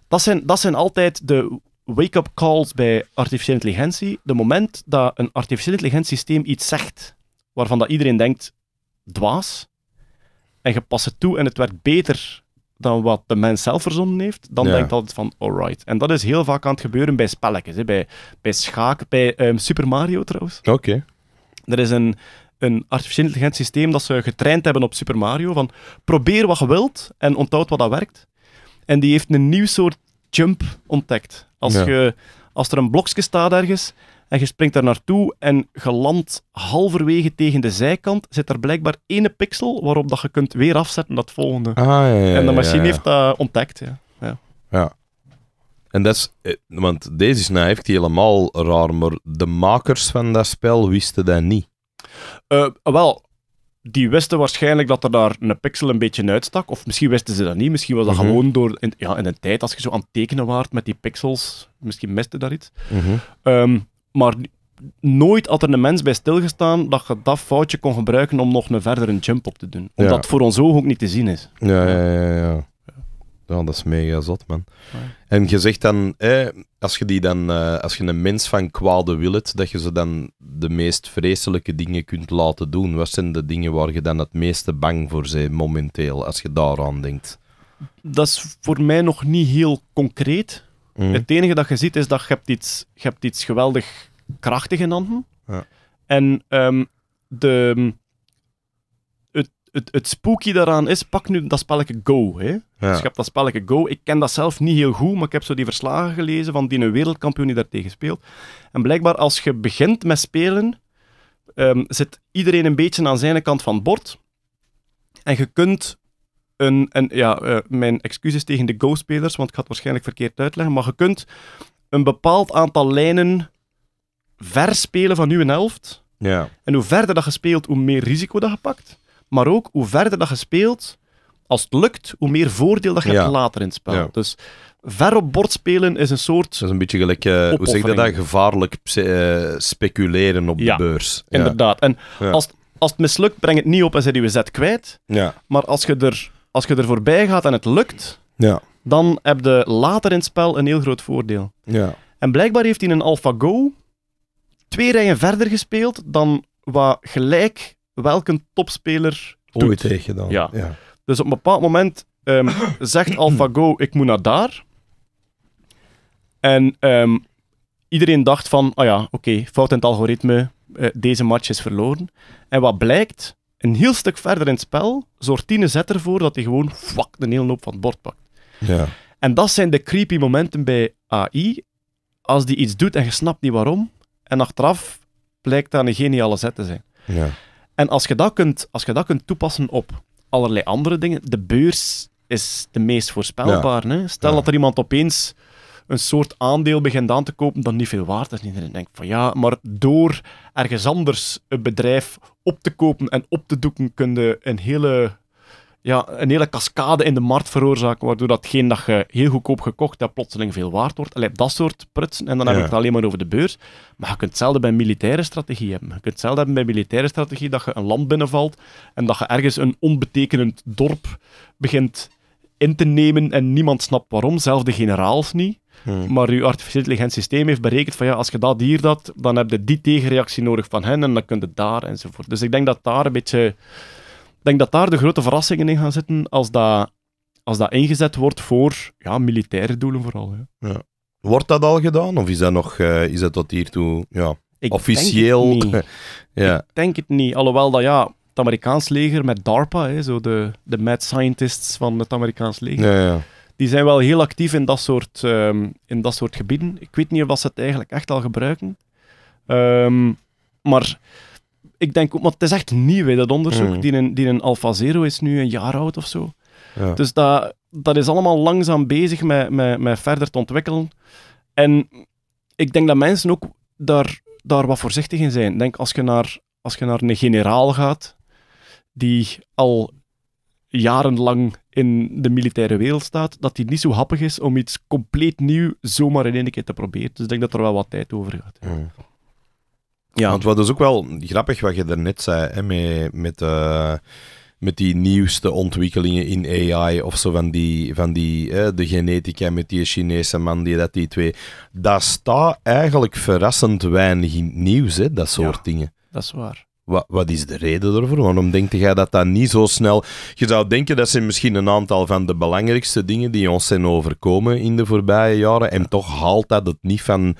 dat, zijn, dat zijn altijd de wake-up calls bij artificiële intelligentie. De moment dat een artificieel intelligent systeem iets zegt, waarvan dat iedereen denkt, dwaas, en je past het toe en het werkt beter dan wat de mens zelf verzonnen heeft, dan denkt altijd van alright. En dat is heel vaak aan het gebeuren bij spelletjes, hè. Bij, bij schaak, bij ehm, Super Mario trouwens. Oké. Er is een, een artificieel intelligent systeem dat ze getraind hebben op Super Mario, van probeer wat je wilt en onthoud wat dat werkt. En die heeft een nieuw soort jump ontdekt. Als, je, als er een blokje staat ergens en je springt daar naartoe en je landt halverwege tegen de zijkant. Zit er blijkbaar ene pixel waarop dat je kunt weer afzetten dat volgende. Ah, ja, ja, en de machine heeft dat ontdekt. Ja. ja. En dat eh, want deze is nou heeft helemaal raar, maar de makers van dat spel wisten dat niet. Uh, wel, die wisten waarschijnlijk dat er daar een pixel een beetje uitstak. Of misschien wisten ze dat niet. Misschien was dat mhm. gewoon door... In, ja, in een tijd, als je zo aan het tekenen waart met die pixels, misschien miste daar iets. Mm maar nooit had er een mens bij stilgestaan dat je dat foutje kon gebruiken om nog een verdere jump op te doen. Omdat voor ons oog ook niet te zien is. Ja, ja, ja. ja. ja dat is mega zot, man. En je zegt dan, als, je die dan eh, als je een mens van kwade wil het, dat je ze dan de meest vreselijke dingen kunt laten doen. Wat zijn de dingen waar je dan het meeste bang voor bent momenteel, als je daaraan denkt? Dat is voor mij nog niet heel concreet. Mhm. Het enige dat je ziet is dat je hebt iets, je hebt iets geweldig krachtig in handen. Ja. En ehm, de, het, het, daaraan is, pak nu dat spelletje Go. Hè? Dus je hebt dat spelletje Go. Ik ken dat zelf niet heel goed, maar ik heb zo die verslagen gelezen van die wereldkampioen die daartegen speelt. En blijkbaar als je begint met spelen, ehm, zit iedereen een beetje aan zijn kant van het bord. En je kunt een, en ja, eh, mijn excuses tegen de Go-spelers, want ik ga het waarschijnlijk verkeerd uitleggen, maar je kunt een bepaald aantal lijnen verspelen van uw helft. Ja. En hoe verder dat je speelt, hoe meer risico dat je pakt. Maar ook hoe verder dat je speelt, als het lukt, hoe meer voordeel dat je hebt later in het spel. Dus ver op bord spelen is een soort. Dat is een beetje gelijk, eh, hoe zeg je dat? Gevaarlijk eh, speculeren op de beurs. Inderdaad. En als, als het mislukt, breng het niet op en zet je zet kwijt. Maar als je er als je er voorbij gaat en het lukt, ja. dan heb je later in het spel een heel groot voordeel. Ja. En blijkbaar heeft hij een AlphaGo twee rijen verder gespeeld dan wat gelijk welke topspeler ooit heeft gedaan. Ja. Dus op een bepaald moment ehm, zegt AlphaGo, ik moet naar daar. En ehm, iedereen dacht van, ah oh ja, oké, fout in het algoritme, eh, deze match is verloren. En wat blijkt, een heel stuk verder in het spel zorgt Tine zet ervoor dat hij gewoon fuck, de hele hoop van het bord pakt. Ja. En dat zijn de creepy momenten bij AI. Als die iets doet en je snapt niet waarom, en achteraf blijkt dat een geniale zet te zijn. Ja. En als je, dat kunt, als je dat kunt toepassen op allerlei andere dingen, de beurs is de meest voorspelbaar. Hè? Stel dat er iemand opeens een soort aandeel begint aan te kopen dat niet veel waard is. En iedereen denkt van ja, maar door ergens anders een bedrijf op te kopen en op te doeken, kun je een hele, ja, een hele cascade in de markt veroorzaken, waardoor datgene dat je heel goedkoop gekocht hebt, plotseling veel waard wordt. Allee, dat soort prutsen. En dan heb ik het alleen maar over de beurs. Maar je kunt hetzelfde bij militaire strategie hebben. Je kunt hetzelfde hebben bij militaire strategie, dat je een land binnenvalt en dat je ergens een onbetekenend dorp begint in te nemen en niemand snapt waarom, zelfs de generaals niet. Hmm. Maar uw artificiële intelligent systeem heeft berekend van ja, als je dat hier dat, dan heb je die tegenreactie nodig van hen en dan kun je daar enzovoort. Dus ik denk dat daar een beetje, ik denk dat daar de grote verrassingen in gaan zitten als dat, als dat ingezet wordt voor ja, militaire doelen vooral. Ja. ja. Wordt dat al gedaan of is dat nog, uh, is dat tot hiertoe ja, ik officieel? ja. Ik denk het niet. Alhoewel dat ja, het Amerikaans leger met DARPA, hè, zo de, de mad scientists van het Amerikaans leger. ja die zijn wel heel actief in dat soort, ehm, in dat soort gebieden. Ik weet niet of ze het eigenlijk echt al gebruiken. Ehm, maar ik denk ook, want het is echt nieuw, hè, dat onderzoek. Hmm. Die, in, die in Alfa Zero is nu een jaar oud of zo. Ja. Dus dat, dat is allemaal langzaam bezig met, met, met verder te ontwikkelen. En ik denk dat mensen ook daar, daar wat voorzichtig in zijn. denk als je naar, als je naar een generaal gaat, die al jarenlang in de militaire wereld staat, dat hij niet zo happig is om iets compleet nieuw zomaar in één keer te proberen. Dus ik denk dat er wel wat tijd over gaat. Ja. Want wat is dus ook wel grappig wat je daarnet zei, hè, met, met, uh, met die nieuwste ontwikkelingen in AI of zo van die, van die de genetica met die Chinese man, die dat die twee. Daar staat eigenlijk verrassend weinig in nieuws, hè, dat soort ja, dingen. Dat is waar. Wat, wat, is de reden daarvoor? Waarom denkt jij dat dat niet zo snel... Je zou denken dat ze misschien een aantal van de belangrijkste dingen die ons zijn overkomen in de voorbije jaren. En toch haalt dat het niet van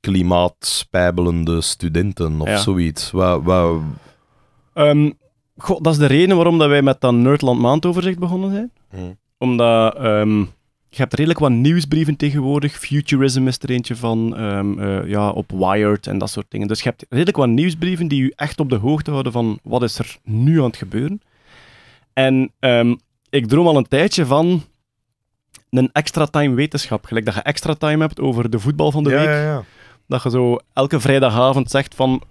klimaatspijbelende studenten of zoiets. Wat... wat... Ehm, dat is de reden waarom dat wij met dat Nerdland Maandoverzicht begonnen zijn. Hm. Omdat... Ehm, je hebt redelijk wat nieuwsbrieven tegenwoordig. Futurism is er eentje van, ehm, eh, ja, op Wired en dat soort dingen. Dus je hebt redelijk wat nieuwsbrieven die je echt op de hoogte houden van wat is er nu aan het gebeuren. En ehm, ik droom al een tijdje van een extra time wetenschap. Gelijk dat je extra time hebt over de voetbal van de ja, week. Ja, ja. Dat je zo elke vrijdagavond zegt van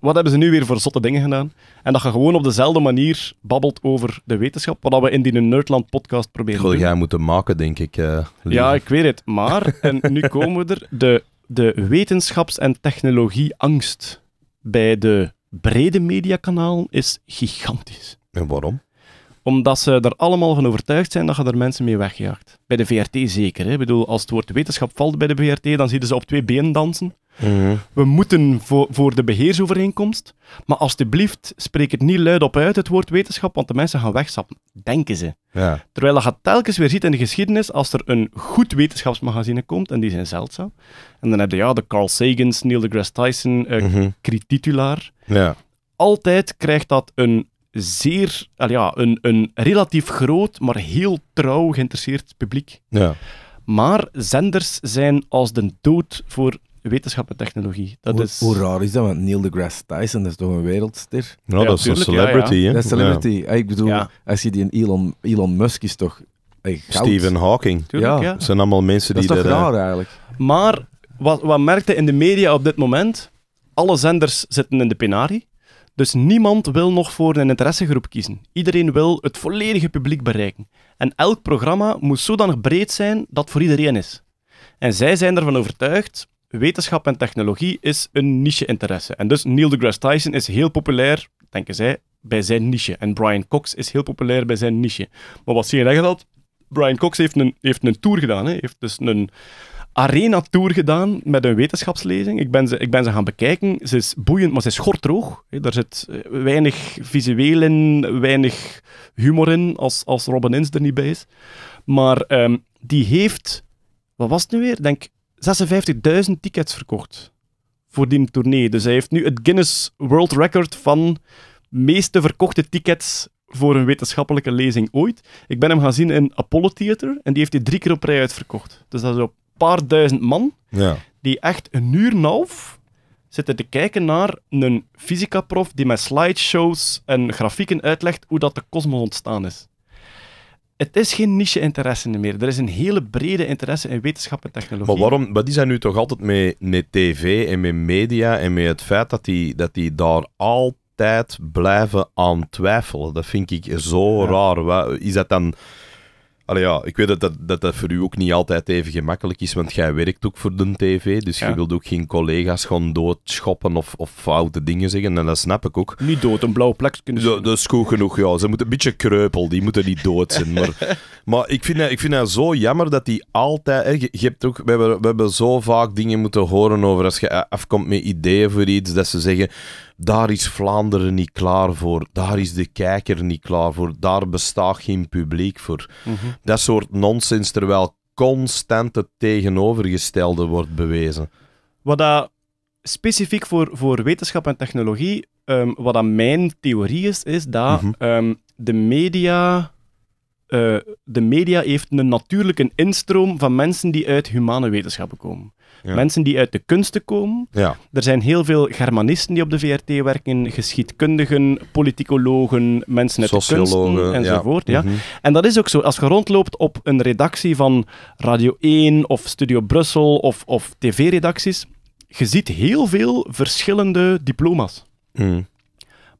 wat hebben ze nu weer voor zotte dingen gedaan? En dat je gewoon op dezelfde manier babbelt over de wetenschap, wat we in die Nerdland podcast proberen te doen. jij moeten maken, denk ik. Eh, ja, ik weet het. Maar, en nu komen we er, de, de wetenschaps- en technologieangst bij de brede mediakanalen is gigantisch. En waarom? Omdat ze er allemaal van overtuigd zijn dat je er mensen mee wegjaagt. Bij de VRT zeker. Hè? Ik bedoel, als het woord wetenschap valt bij de VRT, dan zitten ze op twee benen dansen. Mhm. We moeten voor, de beheersovereenkomst, maar alstublieft, spreek het niet luid op uit, het woord wetenschap, want de mensen gaan wegzappen, denken ze. Ja. Terwijl dat telkens weer ziet in de geschiedenis, als er een goed wetenschapsmagazine komt, en die zijn zeldzaam, en dan heb je ja, de Carl Sagans, Neil deGrasse Tyson, uh, Ja. Altijd krijgt dat een zeer, al ja, een, een relatief groot, maar heel trouw geïnteresseerd publiek. Ja. Maar zenders zijn als de dood voor wetenschap en technologie. Dat hoe, is... hoe raar is dat? Want Neil deGrasse Tyson is toch een wereldster? ja, dat is een celebrity, ja, Dat is celebrity. Ik bedoel, als je die Elon, Elon Musk is toch Stephen Hawking. ja. Dat zijn allemaal mensen die dat... is toch eh, raar, eigenlijk? Maar wat, wat merkte in de media op dit moment? Alle zenders zitten in de penarie. Dus niemand wil nog voor een interessegroep kiezen. Iedereen wil het volledige publiek bereiken. En elk programma moet zodanig breed zijn dat het voor iedereen is. En zij zijn ervan overtuigd wetenschap en technologie is een niche-interesse. En dus Neil deGrasse Tyson is heel populair, denken zij, bij zijn niche. En Brian Cox is heel populair bij zijn niche. Maar wat zie je dat? Brian Cox heeft een, heeft een tour gedaan. Hè? Heeft dus een arena-tour gedaan met een wetenschapslezing. Ik ben, ze, ik ben ze gaan bekijken. Ze is boeiend, maar ze is schortroog. Er Daar zit eh, weinig visueel in, weinig humor in, als, als Robin Ince er niet bij is. Maar ehm, die heeft... Wat was het nu weer? Denk 56.000 tickets verkocht voor die tournee. Dus hij heeft nu het Guinness World Record van meeste verkochte tickets voor een wetenschappelijke lezing ooit. Ik ben hem gaan zien in Apollo Theater en die heeft hij drie keer op rij uitverkocht. Dus dat is een paar duizend man ja. die echt een uur en een half zitten te kijken naar een fysica-prof die met slideshows en grafieken uitlegt hoe dat de kosmos ontstaan is het is geen niche-interesse meer. Er is een hele brede interesse in wetenschap en technologie. Maar waarom? wat die zijn nu toch altijd met, met tv en met media en met het feit dat die, dat die daar altijd blijven aan twijfelen. Dat vind ik zo ja. raar. Is dat dan Allee, ja, ik weet dat dat, dat dat voor u ook niet altijd even gemakkelijk is, want jij werkt ook voor de tv, dus je wilt ook geen collega's gewoon doodschoppen of, of foute dingen zeggen, en dat snap ik ook. Niet dood, een blauw plek kunnen Dat, is goed genoeg, ja. Ze moeten een beetje kreupel, die moeten niet dood zijn. Maar, maar ik, vind dat, ik vind dat zo jammer dat die altijd... Hè, je, hebt ook, we, hebben, we hebben zo vaak dingen moeten horen over als je afkomt met ideeën voor iets, dat ze zeggen daar is Vlaanderen niet klaar voor, daar is de kijker niet klaar voor, daar bestaat geen publiek voor. Mhm. Dat soort nonsens, terwijl constant het tegenovergestelde wordt bewezen. Wat dat specifiek voor, voor wetenschap en technologie, ehm, wat dat mijn theorie is, is dat mhm. ehm, de media... Eh, de media heeft een natuurlijke instroom van mensen die uit humane wetenschappen komen. Mensen die uit de kunsten komen. Ja. Er zijn heel veel Germanisten die op de VRT werken, geschiedkundigen, politicologen, mensen uit de kunsten enzovoort. Ja. Mhm. En dat is ook zo. Als je rondloopt op een redactie van Radio 1 of Studio Brussel of, of tv-redacties, je ziet heel veel verschillende diploma's. Mhm.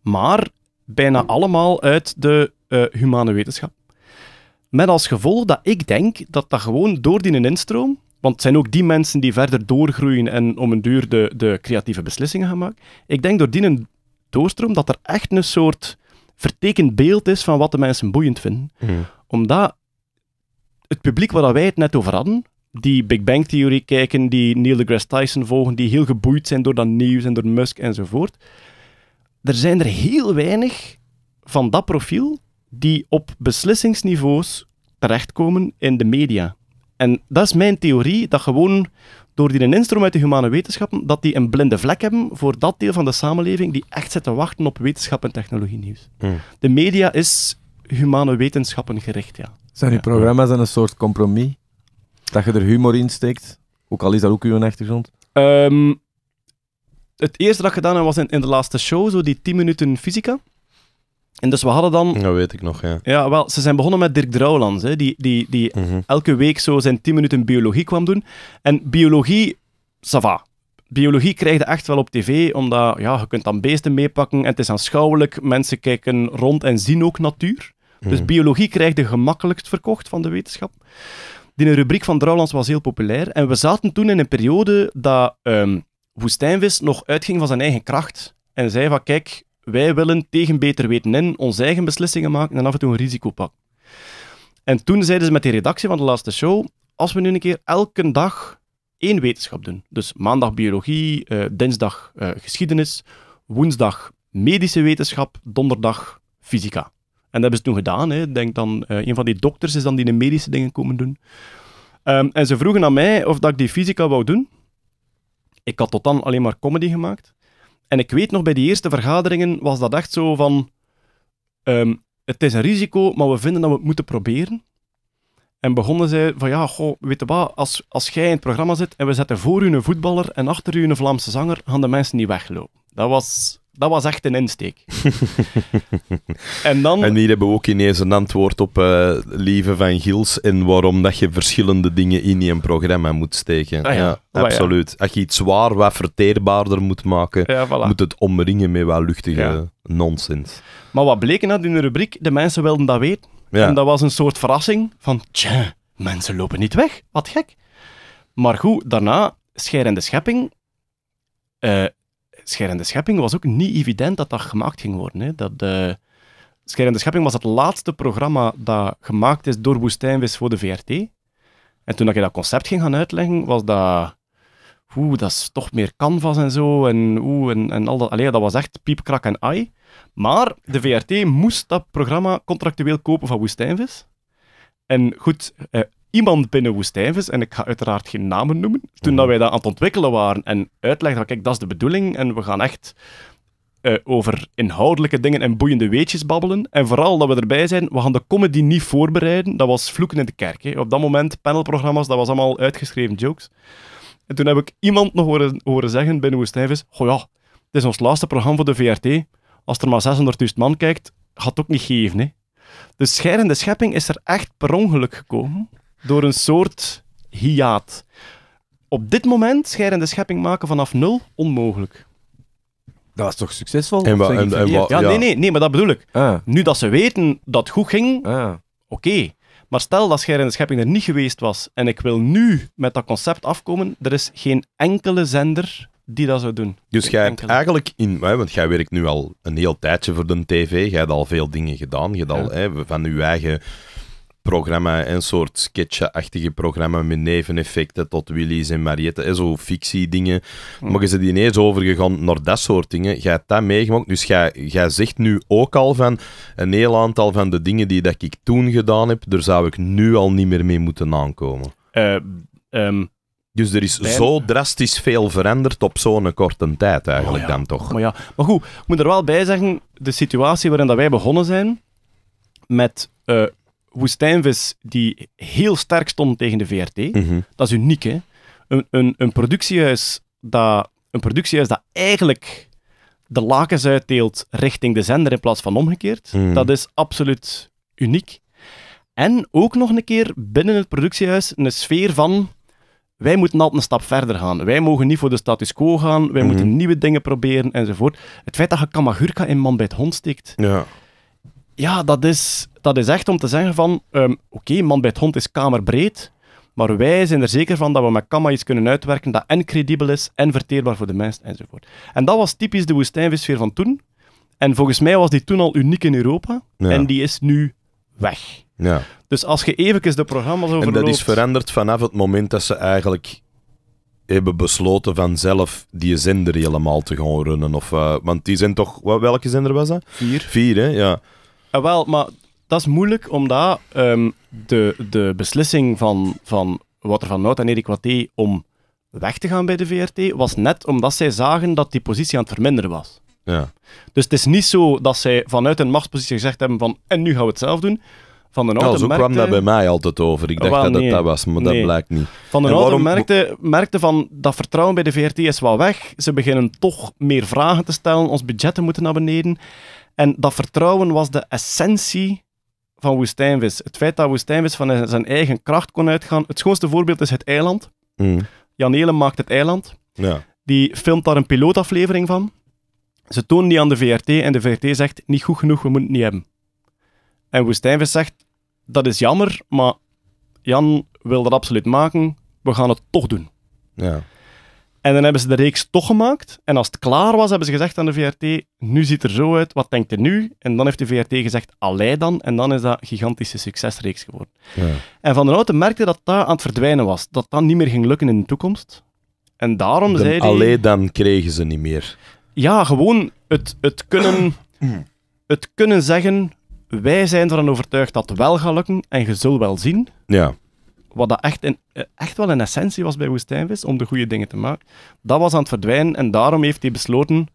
Maar bijna allemaal uit de eh, humane wetenschap. Met als gevolg dat ik denk dat dat gewoon door die instroom want het zijn ook die mensen die verder doorgroeien en om een duur de, de creatieve beslissingen gaan maken. Ik denk door die een doorstroom dat er echt een soort vertekend beeld is van wat de mensen boeiend vinden. Hmm. Omdat het publiek waar wij het net over hadden, die Big Bang Theory kijken, die Neil deGrasse Tyson volgen, die heel geboeid zijn door dat nieuws en door Musk enzovoort. Er zijn er heel weinig van dat profiel die op beslissingsniveaus terechtkomen in de media. En dat is mijn theorie, dat gewoon door die instroom uit de humane wetenschappen, dat die een blinde vlek hebben voor dat deel van de samenleving die echt zit te wachten op wetenschap en technologie nieuws. Hmm. De media is humane wetenschappen gericht, ja. Zijn die programma's dan een soort compromis? Dat je er humor in steekt, ook al is dat ook uw achtergrond? Um, ehm, het eerste dat ik gedaan heb was in, in, de laatste show, zo die 10 minuten fysica. En dus we hadden dan... Dat weet ik nog, ja. Ja, wel, ze zijn begonnen met Dirk Drouwlands, hè, die, die, die mhm. elke week zo zijn 10 minuten biologie kwam doen. En biologie, ça Biologie krijg je echt wel op tv, omdat ja, je kunt dan beesten meepakken en het is aanschouwelijk. Mensen kijken rond en zien ook natuur. Dus mhm. biologie krijg de gemakkelijkst verkocht van de wetenschap. Die rubriek van Drouwlands was heel populair. En we zaten toen in een periode dat um, Woestijnvis nog uitging van zijn eigen kracht. En zei van, kijk, wij willen tegen beter weten in onze eigen beslissingen maken en af en toe een risico pakken. En toen zeiden ze met de redactie van de laatste show, als we nu een keer elke dag één wetenschap doen. Dus maandag biologie, eh, dinsdag eh, geschiedenis, woensdag medische wetenschap, donderdag fysica. En dat hebben ze toen gedaan. Hè. Denk dan, uh, een van die dokters is dan die de medische dingen komen doen. Ehm, en ze vroegen aan mij of dat ik die fysica wou doen. Ik had tot dan alleen maar comedy gemaakt. En ik weet nog, bij die eerste vergaderingen was dat echt zo van... Ehm, het is een risico, maar we vinden dat we het moeten proberen. En begonnen zij van, ja, goh, weet je wat, als, als jij in het programma zit en we zetten voor u een voetballer en achter u een Vlaamse zanger, gaan de mensen niet weglopen. Dat was dat was echt een insteek. en, dan... en hier hebben we ook ineens een antwoord op uh, Lieve van gils en waarom dat je verschillende dingen in je programma moet steken. Ah ja. absoluut. Als je iets zwaar wat verteerbaarder moet maken, moet het omringen met wat luchtige ja. nonsens. Maar wat bleek in de rubriek? De mensen wilden dat weten. En dat was een soort verrassing van, tja, mensen lopen niet weg. Wat gek. Maar goed, daarna, Scheir Schepping, eh, Scherende Schepping was ook niet evident dat dat gemaakt ging worden. Hè. Dat, uh, Scherende Schepping was het laatste programma dat gemaakt is door Woestijnvis voor de VRT. En toen je dat concept ging gaan uitleggen, was dat... Oeh, dat is toch meer canvas en zo. En, oeh, en, en al dat. Allee, dat was echt piepkrak en ai. Maar de VRT moest dat programma contractueel kopen van Woestijnvis. En goed, eh, iemand binnen Woestijnvis, en ik ga uiteraard geen namen noemen, toen dat mhm. wij dat aan het ontwikkelen waren en uitlegden kijk, dat is de bedoeling en we gaan echt eh, over inhoudelijke dingen en boeiende weetjes babbelen. En vooral dat we erbij zijn, we gaan de comedy niet voorbereiden. Dat was vloeken in de kerk. Hè. Op dat moment, panelprogramma's, dat was allemaal uitgeschreven jokes. En toen heb ik iemand nog horen, horen zeggen binnen Woestijnvis, goh ja, het is ons laatste programma voor de VRT. Als er maar 600.000 man kijkt, gaat het ook niet geven. Hè. Dus scheidende schepping is er echt per ongeluk gekomen door een soort hiaat. Op dit moment scheidende de schepping maken vanaf nul onmogelijk. Dat was toch succesvol? ja, Nee, nee, nee, maar dat bedoel ik. Ah. Nu dat ze weten dat het goed ging, ah. oké. Maar stel dat scheidende de Schepping er niet geweest was en ik wil nu met dat concept afkomen, er is geen enkele zender die dat zou doen. Dus jij eigenlijk in, want jij werkt nu al een heel tijdje voor de tv, Gij hebt al veel dingen gedaan, je al van je eigen programma, een soort sketchje-achtige programma met neveneffecten tot Willy's en Mariette, en zo fictie Mm. Maar je bent ineens overgegaan naar dat soort dingen. Jij hebt dat meegemaakt, dus jij, zegt nu ook al van een heel aantal van de dingen die dat ik toen gedaan heb, daar zou ik nu al niet meer mee moeten aankomen. Eh, ehm, dus er is zo drastisch veel veranderd op zo'n korte tijd eigenlijk oh dan toch. Maar, ja. maar goed, ik moet er wel bij zeggen, de situatie waarin dat wij begonnen zijn met eh, woestijnvis die heel sterk stond tegen de VRT. Mhm. Dat is uniek, hè? Een, een, een, productiehuis dat, een productiehuis dat eigenlijk de lakens uitdeelt richting de zender in plaats van omgekeerd. Mhm. Dat is absoluut uniek. En ook nog een keer binnen het productiehuis een sfeer van wij moeten altijd een stap verder gaan. Wij mogen niet voor de status quo gaan, wij mhm. moeten nieuwe dingen proberen enzovoort. Het feit dat je Kamagurka in Man bij het Hond steekt, ja ja, dat is, dat is echt om te zeggen van... Ehm, oké, man bij het hond is kamerbreed, maar wij zijn er zeker van dat we met Kama iets kunnen uitwerken dat en credibel is, en verteerbaar voor de mens, enzovoort. En dat was typisch de woestijnvisfeer van toen. En volgens mij was die toen al uniek in Europa. En die is nu weg. Ja. Dus als je even de programma's overloopt... En dat is veranderd vanaf het moment dat ze eigenlijk hebben besloten vanzelf die zender helemaal te gaan runnen. Of, eh, want die zijn toch... Welke zender was dat? Vier. Vier, hè? Ja. Eh, wel, maar dat is moeilijk, omdat ehm, de, de beslissing van, van Wouter van Nout en Erik Watté om weg te gaan bij de VRT, was net omdat zij zagen dat die positie aan het verminderen was. Ja. Dus het is niet zo dat zij vanuit een machtspositie gezegd hebben van en nu gaan we het zelf doen. Van de Ja, nou, zo kwam dat bij mij altijd over. Ik dacht dat dat was, maar dat blijkt niet. Van de En waarom- merkte, merkte van dat vertrouwen bij de VRT is wel weg. Ze beginnen toch meer vragen te stellen. Ons budgetten moeten naar beneden. En dat vertrouwen was de essentie van woestijnvis. Het feit dat woestijnvis van zijn eigen kracht kon uitgaan. Het schoonste voorbeeld is het eiland. Mm. Jan Helen maakt het eiland. Ja. Die filmt daar een pilootaflevering van. Ze tonen die aan de VRT en de VRT zegt, niet goed genoeg, we moeten het niet hebben. En Woestijnvis zegt, dat is jammer, maar Jan wil dat absoluut maken, we gaan het toch doen. Ja. En dan hebben ze de reeks toch gemaakt. En als het klaar was, hebben ze gezegd aan de VRT: Nu ziet er zo uit, wat denkt er nu? En dan heeft de VRT gezegd: Allee dan. En dan is dat gigantische succesreeks geworden. Ja. En Van der Houten merkte dat dat aan het verdwijnen was. Dat dat niet meer ging lukken in de toekomst. En daarom dan zei Allee dan kregen ze niet meer. Ja, gewoon het, het, kunnen, het kunnen zeggen: Wij zijn ervan overtuigd dat het wel gaat lukken en je zult wel zien. Ja wat dat echt, eh, echt wel een essentie was bij Woestijnvis, om de goede dingen te maken, dat was aan het verdwijnen. En daarom heeft hij besloten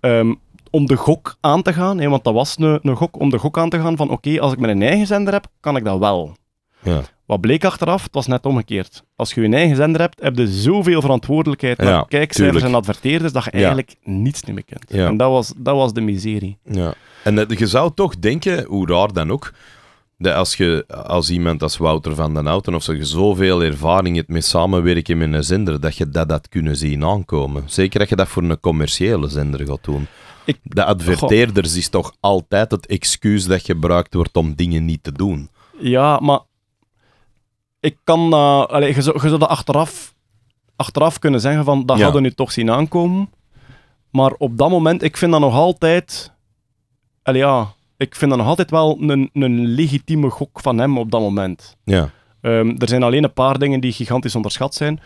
ehm, om de gok aan te gaan. Hè, want dat was een, een gok, om de gok aan te gaan van oké, als ik mijn eigen zender heb, kan ik dat wel. Ja. Wat bleek achteraf, het was net omgekeerd. Als je je eigen zender hebt, heb je zoveel verantwoordelijkheid naar ja, kijkcijfers en adverteerders dat je eigenlijk niets meer kent. En dat was, dat was de miserie. Ja. En eh, je zou toch denken, hoe raar dan ook, dat als, je, als iemand als Wouter van den Houten of zo, zoveel ervaring hebt met samenwerken met een zender, dat je dat had kunnen zien aankomen. Zeker als je dat voor een commerciële zender gaat doen. de adverteerders is toch altijd het excuus dat gebruikt wordt om dingen niet te doen. Ja, maar ik kan... Uh, allez, je, zou, je zou dat achteraf, achteraf kunnen zeggen van, dat hadden we nu toch zien aankomen. Maar op dat moment, ik vind dat nog altijd... Allez, ja, ik vind dat nog altijd wel een, een legitieme gok van hem op dat moment. Ja. Ehm, er zijn alleen een paar dingen die gigantisch onderschat zijn.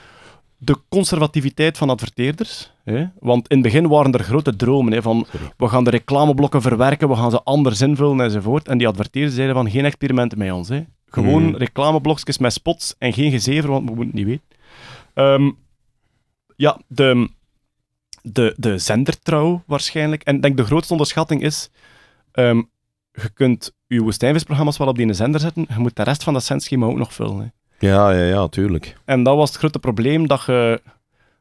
De conservativiteit van adverteerders. Hè? Want in het begin waren er grote dromen hè, van we gaan de reclameblokken verwerken, we gaan ze anders invullen enzovoort. En die adverteerders zeiden van geen experimenten met ons. Hè. Gewoon mm. reclameblokjes met spots en geen gezever, want we moeten het niet weten. Ehm, ja, de, de, de zendertrouw waarschijnlijk. En ik denk de grootste onderschatting is... Ehm, je kunt je woestijnvisprogramma's wel op die zender zetten, je moet de rest van dat zendschema ook nog vullen. Ja, ja, ja, tuurlijk. En dat was het grote probleem, dat je,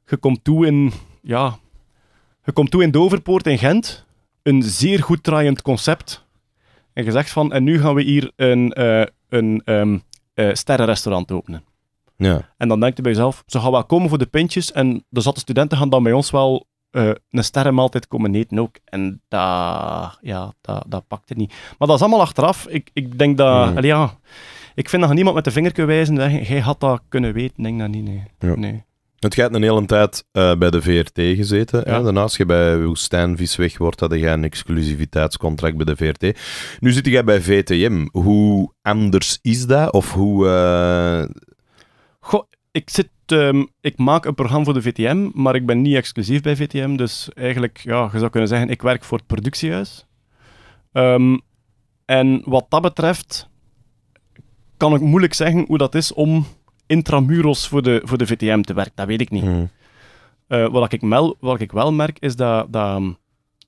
je komt toe in, ja, je komt toe in Doverpoort in Gent, een zeer goed draaiend concept. En je zegt van, en nu gaan we hier een, eh, een um, uh, sterrenrestaurant openen. Ja. En dan denk je bij jezelf, ze gaan wel komen voor de pintjes en de zatte studenten gaan dan bij ons wel uh, een altijd komen eten ook. En dat, ja, dat, dat pakte niet. Maar dat is allemaal achteraf. Ik, ik denk dat... Hmm. ja, ik vind dat niemand met de vinger kan wijzen. Jij, jij had dat kunnen weten. denk dat niet, nee. Ja. nee. Het gaat een hele tijd eh, bij de VRT gezeten. Hè? Daarnaast je bij Woestijn weg wordt, had je een exclusiviteitscontract bij de VRT. Nu zit jij bij VTM. Hoe anders is dat? Of hoe... Uh... Goh, ik zit Ehm, ik maak een programma voor de VTM, maar ik ben niet exclusief bij VTM. Dus eigenlijk, ja, je zou kunnen zeggen, ik werk voor het productiehuis. Ehm, en wat dat betreft kan ik moeilijk zeggen hoe dat is om intramuros voor de, voor de VTM te werken. Dat weet ik niet. Hmm. Eh, wat, ik mel, wat ik wel merk, is dat, dat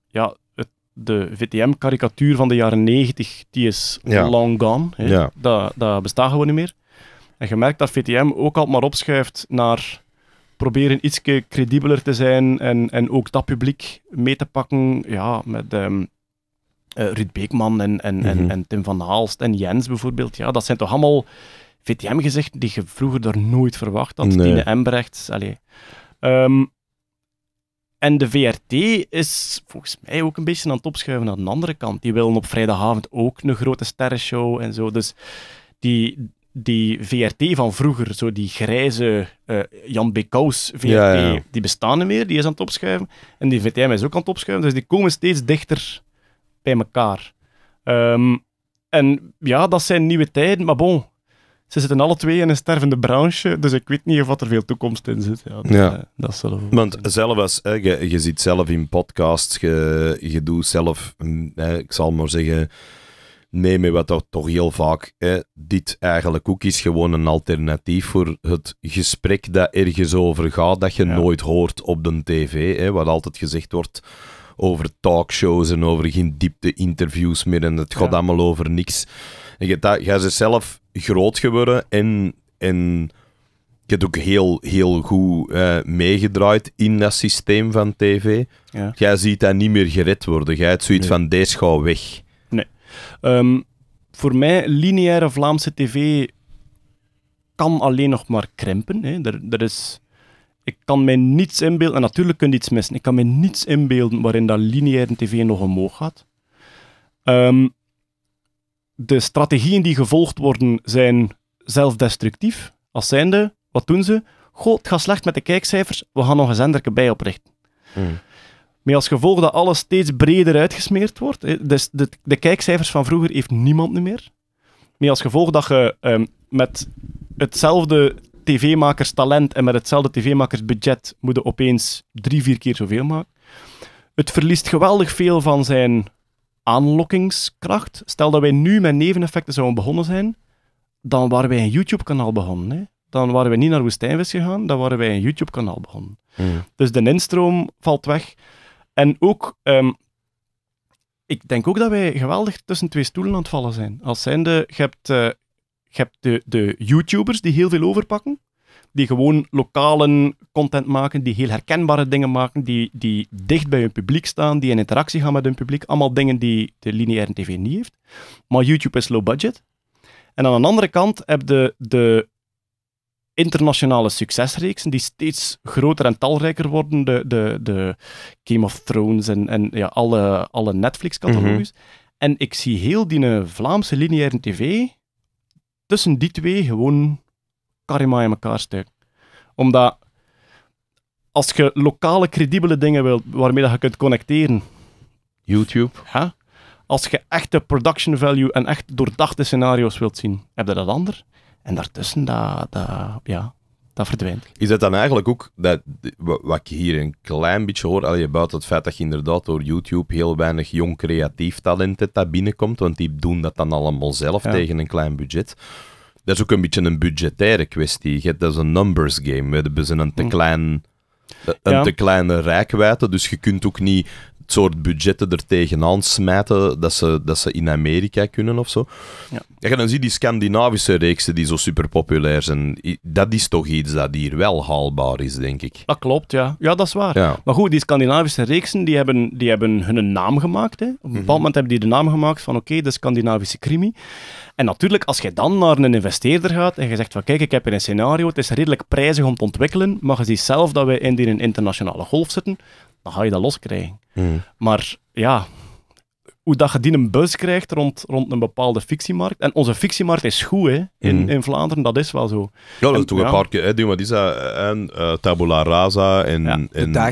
ja, het, de VTM-karikatuur van de jaren 90 die is long gone. Ja. Dat, dat bestaat gewoon niet meer. Gemerkt je merkt dat VTM ook al maar opschuift naar proberen iets credibeler te zijn en, en ook dat publiek mee te pakken. Ja, met um, Ruud Beekman en, en, en, mhm. Tim van Haalst en Jens bijvoorbeeld. Ja, dat zijn toch allemaal VTM-gezichten die je vroeger daar nooit verwacht had. Nee. Tine Embrechts, allee. Ehm, en de VRT is volgens mij ook een beetje aan het opschuiven aan de andere kant. Die willen op vrijdagavond ook een grote sterrenshow en zo. Dus die, die VRT van vroeger, zo die grijze eh, Jan Bekaus VRT, die bestaan niet meer, die is aan het opschuiven. En die VTM is ook aan het opschuiven, dus die komen steeds dichter bij elkaar. Ehm, en ja, dat zijn nieuwe tijden, maar bon, ze zitten alle twee in een stervende branche, dus ik weet niet of er veel toekomst in zit. Ja, dat, zullen eh, Uh, Want zelf als, hè, je, ziet zelf in podcasts, je, doet zelf, mm, ik zal maar zeggen nee, maar wat toch heel vaak dit eigenlijk ook is, gewoon een alternatief voor het gesprek dat ergens over gaat, dat je nooit hoort op de tv, hè, wat altijd gezegd wordt over talkshows en over geen diepte interviews meer en het gaat allemaal over niks. En je, dat, jij zelf groot geworden en, en je hebt ook heel, heel goed eh, meegedraaid in dat systeem van tv. Jij ziet dat niet meer gered worden. Jij hebt zoiets van, deze gaat weg. Ehm, voor mij, lineaire Vlaamse tv kan alleen nog maar krimpen. Hè. is, ik kan mij niets inbeelden, en natuurlijk kun je iets missen, ik kan mij niets inbeelden waarin dat lineaire tv nog omhoog gaat. Um, de strategieën die gevolgd worden zijn zelfdestructief. Als zijnde, wat doen ze? Goh, het gaat slecht met de kijkcijfers, we gaan nog een zenderke bij oprichten. Hmm. Met als gevolg dat alles steeds breder uitgesmeerd wordt. Dus de, de kijkcijfers van vroeger heeft niemand meer. Met als gevolg dat je ehm, met hetzelfde tv-makerstalent en met hetzelfde tv-makersbudget moet je opeens drie, vier keer zoveel maken. Het verliest geweldig veel van zijn aanlokkingskracht. Stel dat wij nu met neveneffecten zouden begonnen zijn, dan waren wij een YouTube-kanaal begonnen. Hè? Dan waren wij niet naar Woestijnvis gegaan, dan waren wij een YouTube-kanaal begonnen. Hmm. Dus de instroom valt weg. En ook, ehm, ik denk ook dat wij geweldig tussen twee stoelen aan het vallen zijn. Als zijnde, je hebt, eh, je hebt de, de YouTubers die heel veel overpakken, die gewoon lokale content maken, die heel herkenbare dingen maken, die, die dicht bij hun publiek staan, die in interactie gaan met hun publiek. Allemaal dingen die de lineaire tv niet heeft. Maar YouTube is low budget. En aan de andere kant heb je de, de internationale succesreeksen die steeds groter en talrijker worden. De, de, de Game of Thrones en, en ja, alle, alle Netflix-catalogus. Mhm. En ik zie heel die eh, Vlaamse lineaire tv tussen die twee gewoon karima in elkaar steken. Omdat als je lokale, credibele dingen wilt waarmee dat je kunt connecteren. YouTube. als je echte production value en echt doordachte scenario's wilt zien, heb je dat ander. En daartussen, dat, dat, ja, dat verdwijnt. Is dat dan eigenlijk ook, dat, wat ik hier een klein beetje hoor, je buiten het feit dat je inderdaad door YouTube heel weinig jong creatief talent daar binnenkomt, want die doen dat dan allemaal zelf tegen een klein budget. Dat is ook een beetje een budgetaire kwestie. Dat is een numbers game. We hebben ze een te mm. klein... Een te kleine rijkwijde, dus je kunt ook niet het soort budgetten er tegenaan smijten dat ze, dat ze in Amerika kunnen of zo. Ja. dan zie die Scandinavische reeksen die zo super populair zijn. Dat is toch iets dat hier wel haalbaar is, denk ik. Dat klopt, ja. Ja, dat is waar. Ja. Maar goed, die Scandinavische reeksen die hebben, die hebben hun naam gemaakt. Hè. Op een mhm. bepaald moment hebben die de naam gemaakt van oké, de Scandinavische krimi. En natuurlijk, als je dan naar een investeerder gaat en je zegt van kijk, ik heb hier een scenario, het is redelijk prijzig om te ontwikkelen, maar je ziet zelf dat we in die internationale golf zetten dan ga je dat loskrijgen. Hmm. Maar ja, hoe dat je die een bus krijgt rond, rond een bepaalde fictiemarkt. En onze fictiemarkt is goed hè, in, hmm. in Vlaanderen, dat is wel zo. Ja, dat is toch een paar keer, die, maar die dat? en uh, Tabula Rasa en... Ja,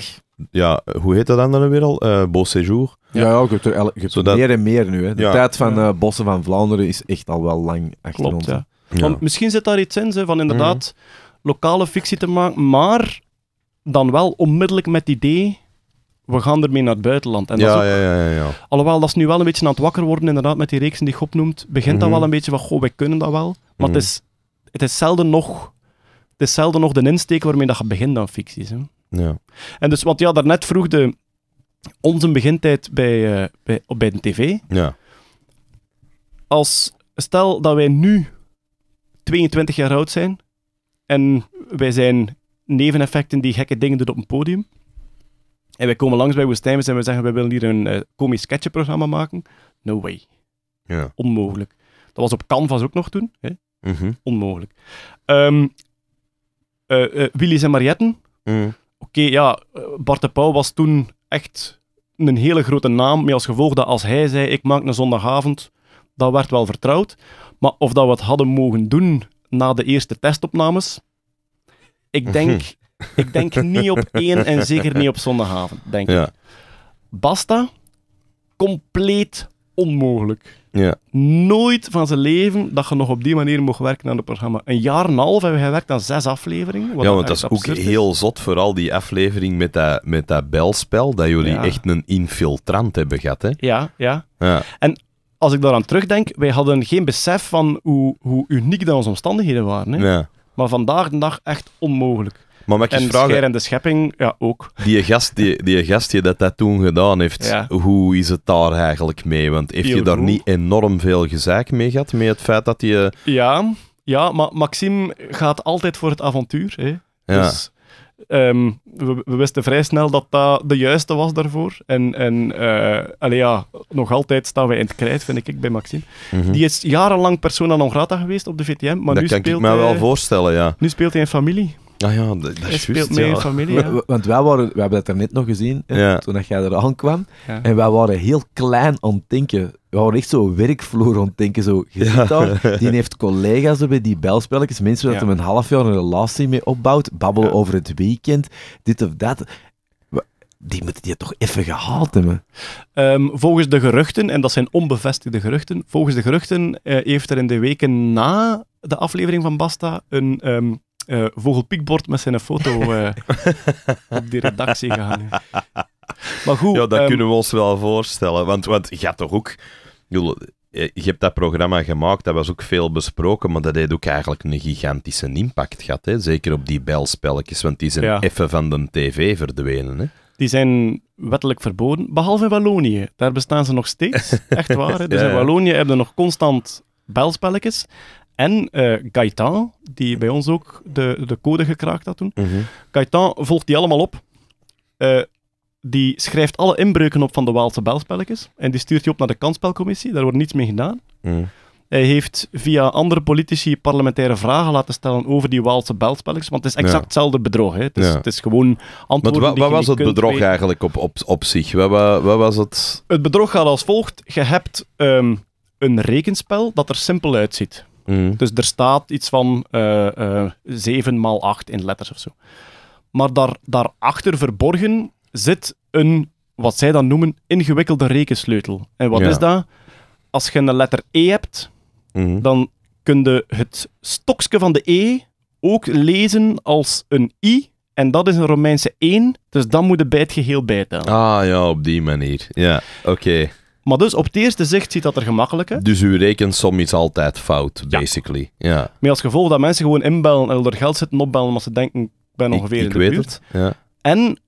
Ja, hoe heet dat dan, dan weer al? Uh, eh, Beau Séjour. Ja, ja, je hebt er, meer en meer nu. Hè. De tijd van eh, Bossen van Vlaanderen is echt al wel lang achter ons. Want misschien zit daar iets in, van inderdaad hmm. lokale fictie te maken, maar dan wel onmiddellijk met het idee we gaan ermee naar het buitenland. En dat ja, ja, ja, Alhoewel, dat is nu wel een beetje aan het wakker worden, inderdaad, met die reeksen die Gop noemt. Begint dat mhm. wel een beetje van, goh, wij kunnen dat wel. Maar het, mhm. is, het is zelden nog... Het is zelden nog de insteek waarmee dat je begint aan ficties. Hè? Ja. En dus, want ja, daarnet vroeg de, onze begintijd bij, eh, bij, op, bij de tv. Ja. Als, stel dat wij nu 22 jaar oud zijn en wij zijn neveneffecten die gekke dingen doen op een podium. En wij komen langs bij Woestijnvis en we zeggen, wij willen hier een uh, komisch sketchprogramma maken. No way. Ja. Onmogelijk. Dat was op Canvas ook nog toen. Hè? Mhm. Onmogelijk. Um, ehm, eh, eh, Willy's en Marietten. Mm. Oké, ja, Bart de Pauw was toen echt een hele grote naam, met als gevolg dat als hij zei, ik maak een zondagavond, dat werd wel vertrouwd. Maar of dat we het hadden mogen doen na de eerste testopnames, ik mhm. denk ik denk niet op één en zeker niet op zondagavond, denk ja. ik. Basta, compleet onmogelijk. Ja. Nooit van zijn leven dat je nog op die manier mocht werken aan het programma. Een jaar en een half hebben we gewerkt aan zes afleveringen. Ja, want dat is ook heel zot, vooral die aflevering met dat, met dat belspel, dat jullie echt een infiltrant hebben gehad. Hè? Ja, ja, ja. En als ik daaraan terugdenk, wij hadden geen besef van hoe, hoe uniek dat onze omstandigheden waren. Hè? Maar vandaag de dag echt onmogelijk. Maar mag en vragen, schepping, ja, ook. Die gast die, die dat, dat toen gedaan heeft, hoe is het daar eigenlijk mee? Want heeft je daar niet enorm veel gezeik mee gehad, met het feit dat je... Ja, ja maar Maxime gaat altijd voor het avontuur. Hè? Ja. Dus ehm, we, wisten vrij snel dat dat de juiste was daarvoor. En, en uh, ja, nog altijd staan wij in het krijt, vind ik, bij Maxime. Mhm. Die is jarenlang persona non grata geweest op de VTM, maar dat kan ik me wel voorstellen, ja. Nu speelt hij in familie. Ah ja, dat, dat is juist. familie, ja. Want wij waren, we hebben dat er net nog gezien, toen dat jij eraan kwam. En wij waren heel klein aan denken. We waren echt zo werkvloer aan denken. Zo, je ziet die heeft collega's bij die belspelletjes, mensen dat hem een half jaar een relatie mee opbouwt, babbelen over het weekend, dit of dat die moeten die toch even gehaald hebben? Ehm, volgens de geruchten, en dat zijn onbevestigde geruchten, volgens de geruchten eh, heeft er in de weken na de aflevering van Basta een ehm, uh, vogelpiekbord met zijn foto eh, op die redactie gaan. Maar goed... Ja, dat ehm, kunnen we ons wel voorstellen. Want, want je gaat toch ook... Eh, je hebt dat programma gemaakt, dat was ook veel besproken, maar dat heeft ook eigenlijk een gigantische impact gehad. Hè? Zeker op die belspelletjes, want die zijn effe van de tv verdwenen. Hè? Die zijn wettelijk verboden, behalve in Wallonië. Daar bestaan ze nog steeds, echt waar. Hè? Dus in Wallonië hebben we nog constant belspelletjes. En uh, Gaëtan, die bij ons ook de, de code gekraakt had toen. Mm Gaëtan volgt die allemaal op. Eh, die schrijft alle inbreuken op van de Waalse belspelletjes. En die stuurt die op naar de kansspelcommissie. Daar wordt niets mee gedaan. Mhm. Hij heeft via andere politici parlementaire vragen laten stellen over die Waalse belspelletjes. Want het is exact hetzelfde bedrog. Hè. Het, is, ja. het is gewoon antwoorden wat, wat was het bedrog eigenlijk op, op, op zich? Wat, wat, was het? Het bedrog gaat als volgt. Je hebt ehm, een rekenspel dat er simpel uitziet. Mhm. Dus er staat iets van uh, eh, 7 eh, maal 8 in letters of zo. Maar daar, daarachter verborgen zit een, wat zij dan noemen, ingewikkelde rekensleutel. En wat is dat? Als je een letter E hebt, mhm. dan kun je het stokje van de E ook lezen als een I. En dat is een Romeinse 1, dus dan moet je bij het geheel bijtellen. Ah ja, op die manier. Ja, oké. Maar dus op het eerste zicht ziet dat er gemakkelijk uit. Dus uw rekensom is altijd fout, basically. Ja. Met als gevolg dat mensen gewoon inbellen en er geld zitten opbellen omdat ze denken, ik ben ongeveer ik, ik in de weet Het. Ja. En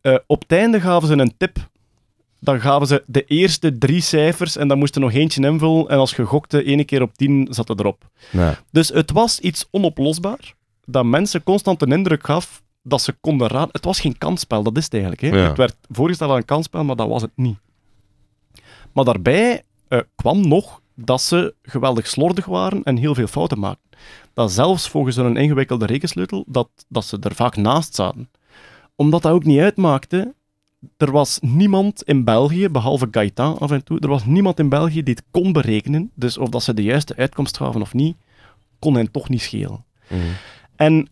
eh, op het einde gaven ze een tip. Dan gaven ze de eerste drie cijfers en dan moesten nog eentje invullen. En als gokte ene keer op tien zat het erop. Ja. Dus het was iets onoplosbaar dat mensen constant een indruk gaf dat ze konden raden. Het was geen kansspel, dat is het eigenlijk. Hè? Ja. Het werd voorgesteld aan een kansspel, maar dat was het niet. Maar daarbij eh, kwam nog dat ze geweldig slordig waren en heel veel fouten maakten. Dat zelfs volgens hun ingewikkelde rekensleutel, dat, dat ze er vaak naast zaten. Omdat dat ook niet uitmaakte, er was niemand in België, behalve Gaëtan af en toe, er was niemand in België die het kon berekenen. Dus of dat ze de juiste uitkomst gaven of niet, kon hen toch niet schelen. Mhm. En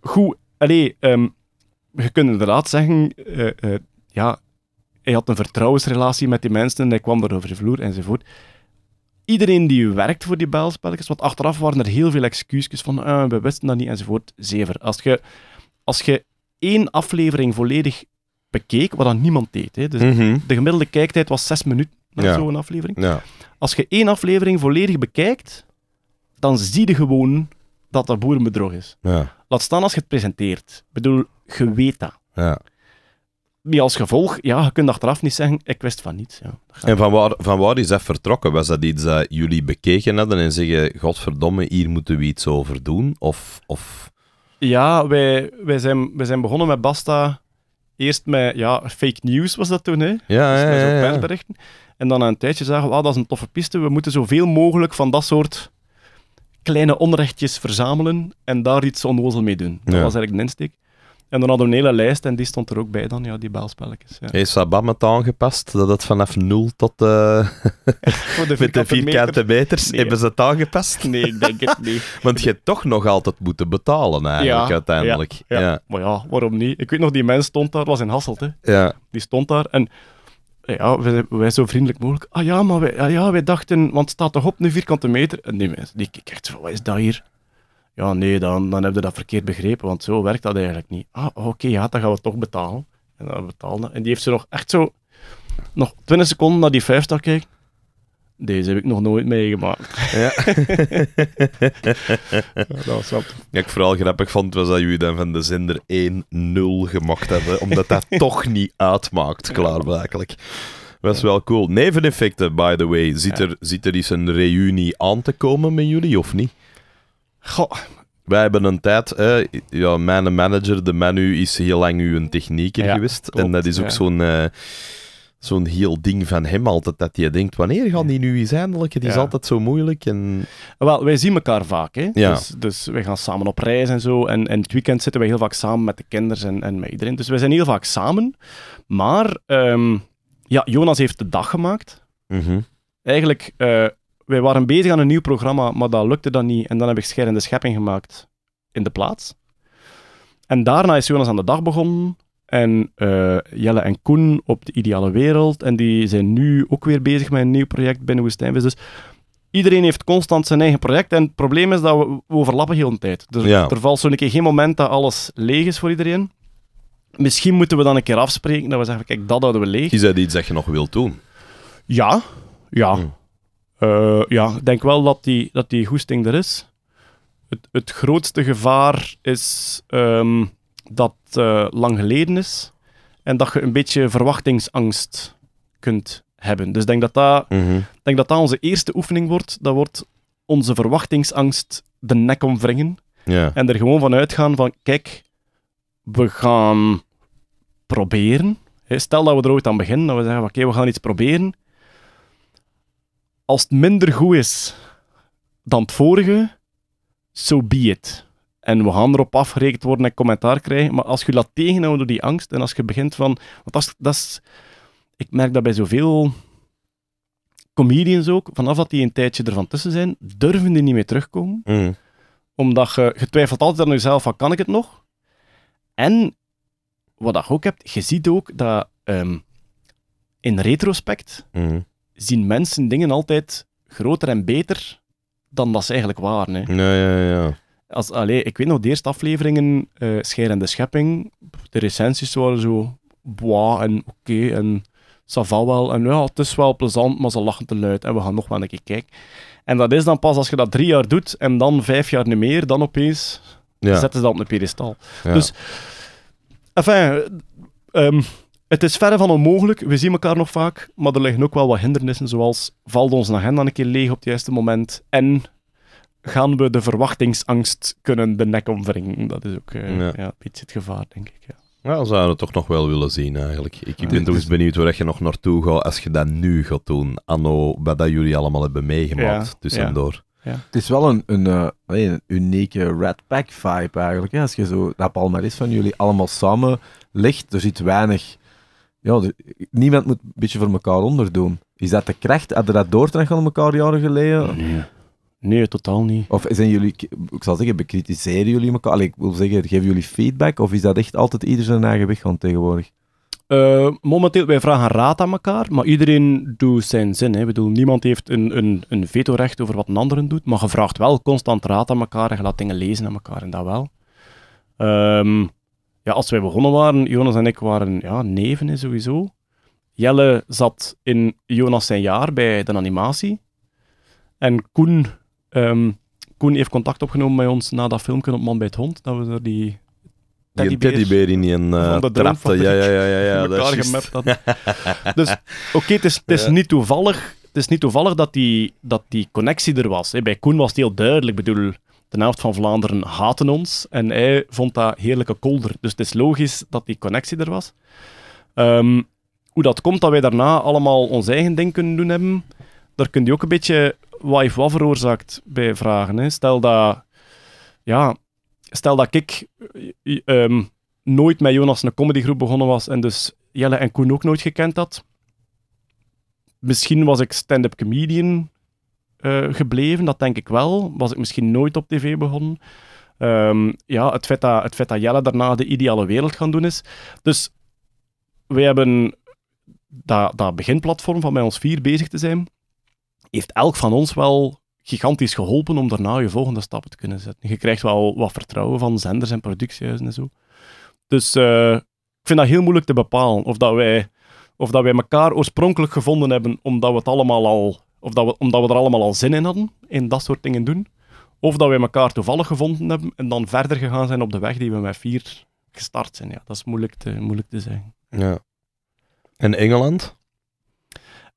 goed, allee, um, je kunt inderdaad zeggen, eh, eh, ja, hij had een vertrouwensrelatie met die mensen en hij kwam er over de vloer enzovoort. Iedereen die werkt voor die belspelletjes, want achteraf waren er heel veel excuses van ah, we wisten dat niet enzovoort. Zever. Als je, als je één aflevering volledig bekeek, wat dan niemand deed. Hè. Dus mhm. De gemiddelde kijktijd was zes minuten naar zo'n aflevering. Ja. Als je één aflevering volledig bekijkt, dan zie je gewoon dat dat boerenbedrog is. Ja. Laat staan als je het presenteert. Ik bedoel, je weet dat. Ja die als gevolg, ja, je kunt achteraf niet zeggen, ik wist van niets. Ja, en van waar, van waar is dat vertrokken? Was dat iets dat jullie bekeken hadden en zeggen, godverdomme, hier moeten we iets over doen? Of... of... Ja, wij, wij, zijn, wij zijn begonnen met Basta. Eerst met ja, fake news was dat toen, hè? Ja, dus ja, ja, ja, En dan na een tijdje zagen we, ah, dat is een toffe piste. We moeten zoveel mogelijk van dat soort kleine onrechtjes verzamelen en daar iets onnozel mee doen. Dat was eigenlijk de insteek. En dan hadden we een hele lijst en die stond er ook bij dan, ja, die baalspelletjes. Ja. Heeft Sabam het aangepast, dat het vanaf 0 tot eh, Voor de met de vierkante meters, hebben ze het aangepast? Nee, ik denk het niet. Want je hebt toch nog altijd moeten betalen eigenlijk uiteindelijk. Ja, ja, maar ja, waarom niet? Ik weet nog, die mens stond daar, was in Hasselt hè. Ja. Die stond daar en ja, wij, wij, zo vriendelijk mogelijk. Ah ja, maar wij, ah ja, wij dachten, want het staat toch op een vierkante meter? En die mensen, die kijkt, wat is dat hier? Ja, nee, dan, dan heb dat verkeerd begrepen, want zo werkt dat eigenlijk niet. Ah, oké, ja, dan gaan we toch betalen. En dan betaalde. En die heeft ze nog echt zo, nog 20 seconden naar die 50 kijken. Deze heb ik nog nooit meegemaakt. Ja. dat was wat. ik vooral grappig vond was dat jullie dan van de zender 1-0 gemaakt hebben, omdat dat toch niet uitmaakt, klaarblijkelijk. Was wel cool. Neveneffecten, by the way. Zit er, ja. er eens een reunie aan te komen met jullie, of niet? Goh. Wij hebben een tijd, hè, ja, mijn manager, de menu is heel lang nu een technieker geweest. en dat is ook zo'n eh, zo'n heel ding van hem altijd, dat je denkt, wanneer gaan die nu eens eindelijk? Het is altijd zo moeilijk. En... Wel, wij zien elkaar vaak, hè. Dus, dus wij gaan samen op reis en zo. En, en het weekend zitten wij heel vaak samen met de kinderen en, en met iedereen. Dus wij zijn heel vaak samen. Maar, ehm, ja, Jonas heeft de dag gemaakt. Mhm. Eigenlijk... Eh, wij waren bezig aan een nieuw programma, maar dat lukte dan niet. En dan heb ik Scheidende Schepping gemaakt in de plaats. En daarna is Jonas aan de dag begonnen. En eh, Jelle en Koen op de ideale wereld. En die zijn nu ook weer bezig met een nieuw project binnen Woestijnvis. Dus iedereen heeft constant zijn eigen project. En het probleem is dat we, overlappen heel de tijd. Dus er valt zo'n keer geen moment dat alles leeg is voor iedereen. Misschien moeten we dan een keer afspreken dat we zeggen: kijk, dat houden we leeg. Is dat iets dat je nog wilt doen? Ja, ja. Hm. Eh, ja, ik denk wel dat die, dat die goesting er is. Het, het grootste gevaar is ehm, dat uh, lang geleden is en dat je een beetje verwachtingsangst kunt hebben. Dus ik denk dat dat, mhm. denk dat, dat onze eerste oefening wordt. Dat wordt onze verwachtingsangst de nek omwringen. En er gewoon van uitgaan van, kijk, we gaan proberen. Stel dat we er ooit aan beginnen, dat we zeggen, oké, we gaan iets proberen als het minder goed is dan het vorige, so be it. En we gaan erop afgerekend worden en commentaar krijgen. Maar als je laat tegenhouden door die angst en als je begint van. Want dat is, dat is, ik merk dat bij zoveel comedians ook, vanaf dat die een tijdje ervan tussen zijn, durven die niet meer terugkomen. Mm. Omdat je, je twijfelt altijd aan jezelf: van, kan ik het nog? En wat je ook hebt, je ziet ook dat ehm, in retrospect. Mm zien mensen dingen altijd groter en beter dan dat ze eigenlijk waren. Hè. Ja, ja, ja. Als, allee, ik weet nog, de eerste afleveringen, uh, en de Schepping, de recensies waren zo, boah, en oké, okay, en saval wel, en ja, het is wel plezant, maar ze lachen te luid, en we gaan nog wel een keer kijken. En dat is dan pas als je dat drie jaar doet, en dan vijf jaar niet meer, dan opeens ja. zetten ze dat op een pedestal. Dus, enfin, um, het is verre van onmogelijk, we zien elkaar nog vaak, maar er liggen ook wel wat hindernissen, zoals valt onze agenda een keer leeg op het juiste moment en gaan we de verwachtingsangst kunnen de nek omwringen. Dat is ook uh, ja. een beetje het gevaar, denk ik. Ja. we zouden het toch nog wel willen zien, eigenlijk. Ik, ben toch eens benieuwd waar je nog naartoe gaat als je dat nu gaat doen, anno, wat dat jullie allemaal hebben meegemaakt, tussendoor. Het is wel een, eh, een, unieke Red Pack vibe eigenlijk. Hè? Als je zo dat palmarès van jullie allemaal samen ligt, er zit weinig ja, dus, niemand moet een beetje voor elkaar onderdoen. Is dat de kracht? Hadden dat al aan elkaar jaren geleden? Nee. Nee, totaal niet. Of zijn jullie, ik zal zeggen, bekritiseren jullie elkaar? Allee, ik wil zeggen, geven jullie feedback? Of is dat echt altijd ieder zijn eigen weg gaan tegenwoordig? Eh, momenteel, wij vragen raad aan elkaar, maar iedereen doet zijn zin. Hè. Ik bedoel, niemand heeft een, een, een vetorecht over wat een ander doet, maar je vraagt wel constant raad aan elkaar en je laat dingen lezen aan elkaar en dat wel. Um, ja, als wij begonnen waren, Jonas en ik waren ja, neven sowieso. Jelle zat in Jonas zijn jaar bij de animatie. En Koen, ehm, Koen heeft contact opgenomen bij ons na dat filmpje op Man bij het Hond. Dat we er die teddybeer, die niet een eh, trapte. Ja, ja, ja, ja, ja dat Dus oké, het is, niet toevallig. Het is niet toevallig dat die, dat die connectie er was. Bij Koen was het heel duidelijk. Ik bedoel, de helft van Vlaanderen haten ons. En hij vond dat heerlijke kolder. Dus het is logisch dat die connectie er was. Ehm, hoe dat komt dat wij daarna allemaal ons eigen ding kunnen doen hebben, daar kun je ook een beetje wat heeft wat veroorzaakt bij vragen. Hè. Stel dat, ja, stel dat ik eh, ehm, nooit met Jonas een comedygroep begonnen was en dus Jelle en Koen ook nooit gekend had. Misschien was ik stand-up comedian, uh, gebleven, dat denk ik wel. Was ik misschien nooit op tv begonnen. Ehm, ja, het feit, dat, het feit dat Jelle daarna de ideale wereld gaan doen is. Dus we hebben dat, dat beginplatform van bij ons vier bezig te zijn, heeft elk van ons wel gigantisch geholpen om daarna je volgende stappen te kunnen zetten. Je krijgt wel wat vertrouwen van zenders en productiehuizen en zo. Dus eh, ik vind dat heel moeilijk te bepalen of dat wij, of dat wij elkaar oorspronkelijk gevonden hebben omdat we het allemaal al of dat we, omdat we er allemaal al zin in hadden, in dat soort dingen doen. Of dat we elkaar toevallig gevonden hebben en dan verder gegaan zijn op de weg die we met vier gestart zijn. Ja, dat is moeilijk te, moeilijk te zeggen. Ja. En Engeland?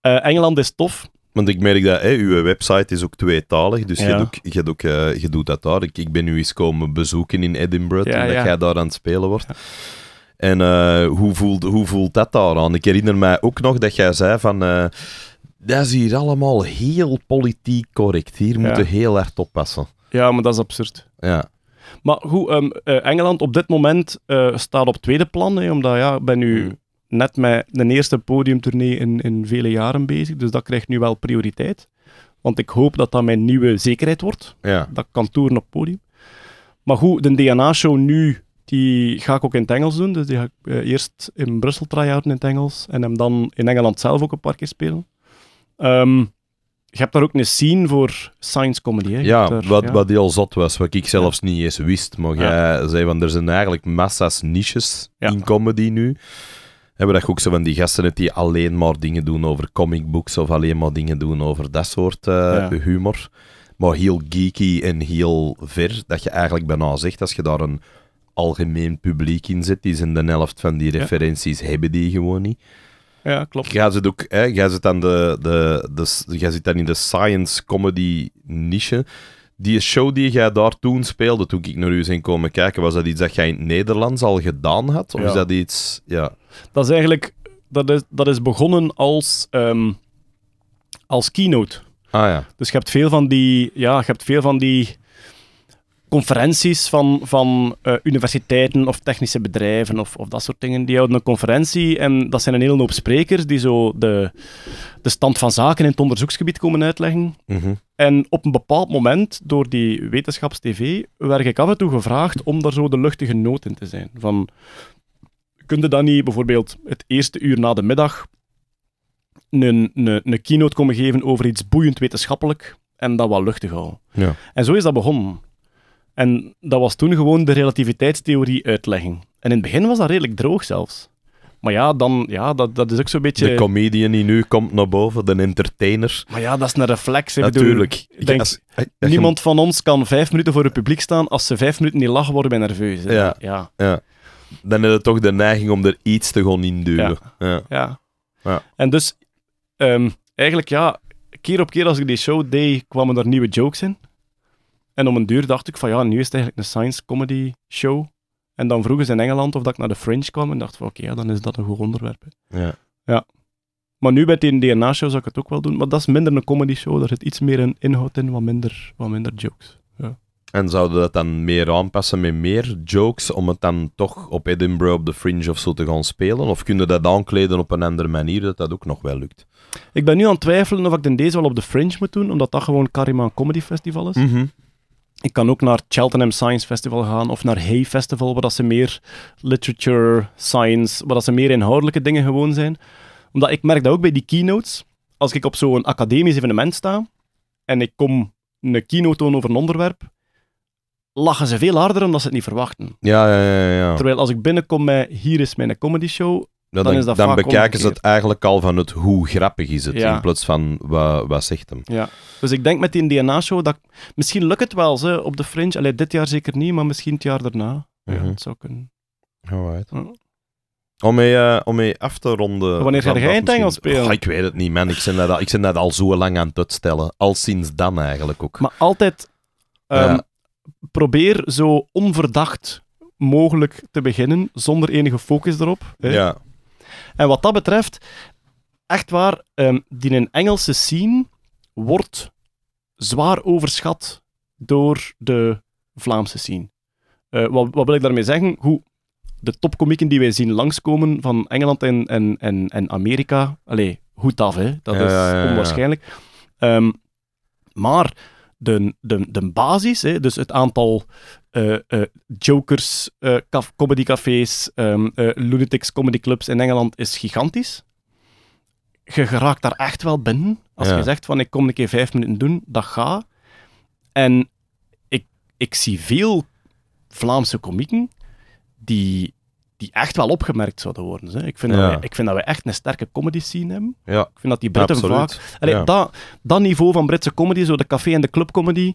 Eh, Engeland is tof. Want ik merk dat hè, uw website is ook tweetalig, dus je, doet je, doet eh, je doet dat daar. Ik, ben nu eens komen bezoeken in Edinburgh, en dat jij daar aan het spelen wordt. En eh, hoe, voelt, hoe voelt dat daar aan? Ik herinner mij ook nog dat jij zei van dat is hier allemaal heel politiek correct. Hier moeten we heel erg oppassen. Ja, maar dat is absurd. Ja. Maar goed, ehm, eh, Engeland op dit moment eh, staat op tweede plan, omdat ja, ik ben nu hmm. net met de eerste podiumtournee in, in vele jaren bezig, dus dat krijgt nu wel prioriteit. Want ik hoop dat dat mijn nieuwe zekerheid wordt, ja. dat kan toeren op podium. Maar goed, de DNA-show nu, die ga ik ook in het Engels doen, dus die ga ik eh, eerst in Brussel try-outen in het Engels en hem dan in Engeland zelf ook een paar keer spelen. Ehm, je hebt daar ook een scene voor science comedy, hè? Ja, wat, wat heel zot was, wat ik zelfs niet eens wist. Maar jij zei, want er zijn eigenlijk massa's niches in comedy nu. Hebben dat ook zo van die gasten hebt die alleen maar dingen doen over comic books of alleen maar dingen doen over dat soort eh, humor. Maar heel geeky en heel ver, dat je eigenlijk bijna zegt, als je daar een algemeen publiek in zet, die zijn de helft van die referenties hebben die gewoon niet. Ja, klopt. Jij zit ook, hè, jij zit aan de, de, de, jij zit dan in de science comedy niche. Die show die jij daar toen speelde, toen ik naar u zijn komen kijken, was dat iets dat jij in het Nederlands al gedaan had? Of is dat iets... Ja. Dat is eigenlijk... Dat is, dat is begonnen als, ehm, als keynote. Ah ja. Dus je hebt veel van die... Ja, je hebt veel van die conferenties van, van eh, universiteiten of technische bedrijven of, of dat soort dingen. Die houden een conferentie en dat zijn een hele hoop sprekers die zo de, de stand van zaken in het onderzoeksgebied komen uitleggen. Mhm. En op een bepaald moment, door die wetenschapstv, werd ik af en toe gevraagd om daar zo de luchtige noot in te zijn. Van, kun je dan niet bijvoorbeeld het eerste uur na de middag een, een, een keynote komen geven over iets boeiend wetenschappelijk en dat wel luchtig al Ja. En zo is dat begonnen. En dat was toen gewoon de relativiteitstheorie uitlegging. En in het begin was dat redelijk droog zelfs. Maar ja, dan, ja dat, dat is ook zo'n beetje... De comedian die nu komt naar boven, de entertainer. Maar ja, dat is een reflex. Natuurlijk. denk, niemand van ons kan vijf minuten voor het publiek staan. Als ze vijf minuten niet lachen, worden bij nerveus. Ja, ja. Dan heb je toch de neiging om er iets te gaan induwen. Ja. ja. ja. En dus, ehm, eigenlijk ja, keer op keer als ik die show deed, kwamen er nieuwe jokes in. En om een duur dacht ik van ja, nu is het eigenlijk een science comedy show. En dan vroegen ze in Engeland of dat ik naar de Fringe kwam en dacht van oké, ja, dan is dat een goed onderwerp. Ja. ja. Maar nu bij die DNA-show zou ik het ook wel doen, maar dat is minder een comedy show, daar zit iets meer een inhoud in, wat minder, wat minder jokes. Ja. En zouden dat dan meer aanpassen met meer jokes om het dan toch op Edinburgh op de Fringe of zo te gaan spelen? Of kunnen dat aankleden op een andere manier dat dat ook nog wel lukt? Ik ben nu aan het twijfelen of ik deze wel op de Fringe moet doen, omdat dat gewoon Karimaan Comedy Festival is. Mhm. Ik kan ook naar Cheltenham Science Festival gaan of naar Hay Festival, waar dat ze meer literature, science, waar dat ze meer inhoudelijke dingen gewoon zijn. Omdat ik merk dat ook bij die keynotes, als ik op zo'n academisch evenement sta en ik kom een keynote doen over een onderwerp, lachen ze veel harder omdat ze het niet verwachten. Ja, ja, ja, ja. Terwijl als ik binnenkom met hier is mijn comedy show, dan, bekijken ze het eigenlijk al van het hoe grappig is het, in plaats van wat, wat zegt hem. Ja. Dus ik denk met die DNA-show, dat misschien lukt het wel ze, op de Fringe. Allee, dit jaar zeker niet, maar misschien het jaar daarna. Ja, mm zou kunnen. Om mee, eh, om mee af te ronden... Wanneer ga jij in het Engels spelen? Ah, ik weet het niet, man. Ik ben, dat, ik dat al zo lang aan het uitstellen. Al sinds dan eigenlijk ook. Maar altijd ehm, probeer zo onverdacht mogelijk te beginnen, zonder enige focus erop. Hè? Ja. En wat dat betreft, echt waar, um, die een Engelse scene wordt zwaar overschat door de Vlaamse scene. Eh, wat, wat, wil ik daarmee zeggen? Hoe de topcomieken die wij zien langskomen van Engeland en, en, en, en Amerika. Allee, goed hè? Dat is onwaarschijnlijk. Ehm, maar de, de, de basis, hè, dus het aantal eh, eh, jokers, eh, comedycafés, ehm, lunatics, comedyclubs in Engeland is gigantisch. Je geraakt daar echt wel binnen. Als je zegt van ik kom een keer vijf minuten doen, dat ga. En ik, ik zie veel Vlaamse komieken die die echt wel opgemerkt zouden worden. Hè. Ik, vind ja. dat we ik vind dat echt een sterke comedy scene hebben. Ja. Ik vind dat die Britten vaak... dat, dat niveau van Britse comedy, zo de café- en de club comedy,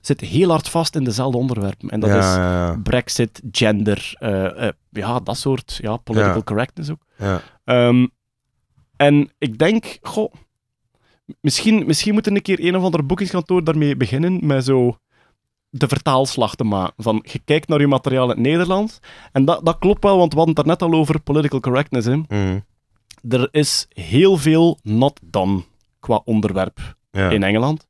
zit heel hard vast in dezelfde onderwerpen. En dat is brexit, gender, eh, eh, ja, dat soort ja, political correctness ook. Ehm, en ik denk, goh, misschien, misschien moet er een keer een of ander boekingskantoor daarmee beginnen, met zo de vertaalslag te maken. Van, je kijkt naar je materiaal in het Nederlands. En dat, dat klopt wel, want we hadden het daar net al over political correctness. Hè. Mm. Er is heel veel not done qua onderwerp in Engeland.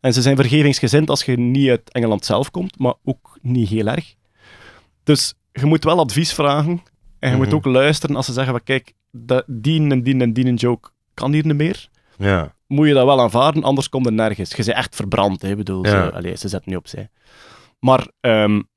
En ze zijn vergevingsgezind als je niet uit Engeland zelf komt, maar ook niet heel erg. Dus je moet wel advies vragen. En je moet mhm. ook luisteren als ze zeggen: van, kijk, de, die en die en die een joke kan hier niet meer. Ja moet je dat wel aanvaarden, anders komt er nergens. Je bent echt verbrand, hè, bedoel, ze, zet ze zetten niet opzij. Maar um,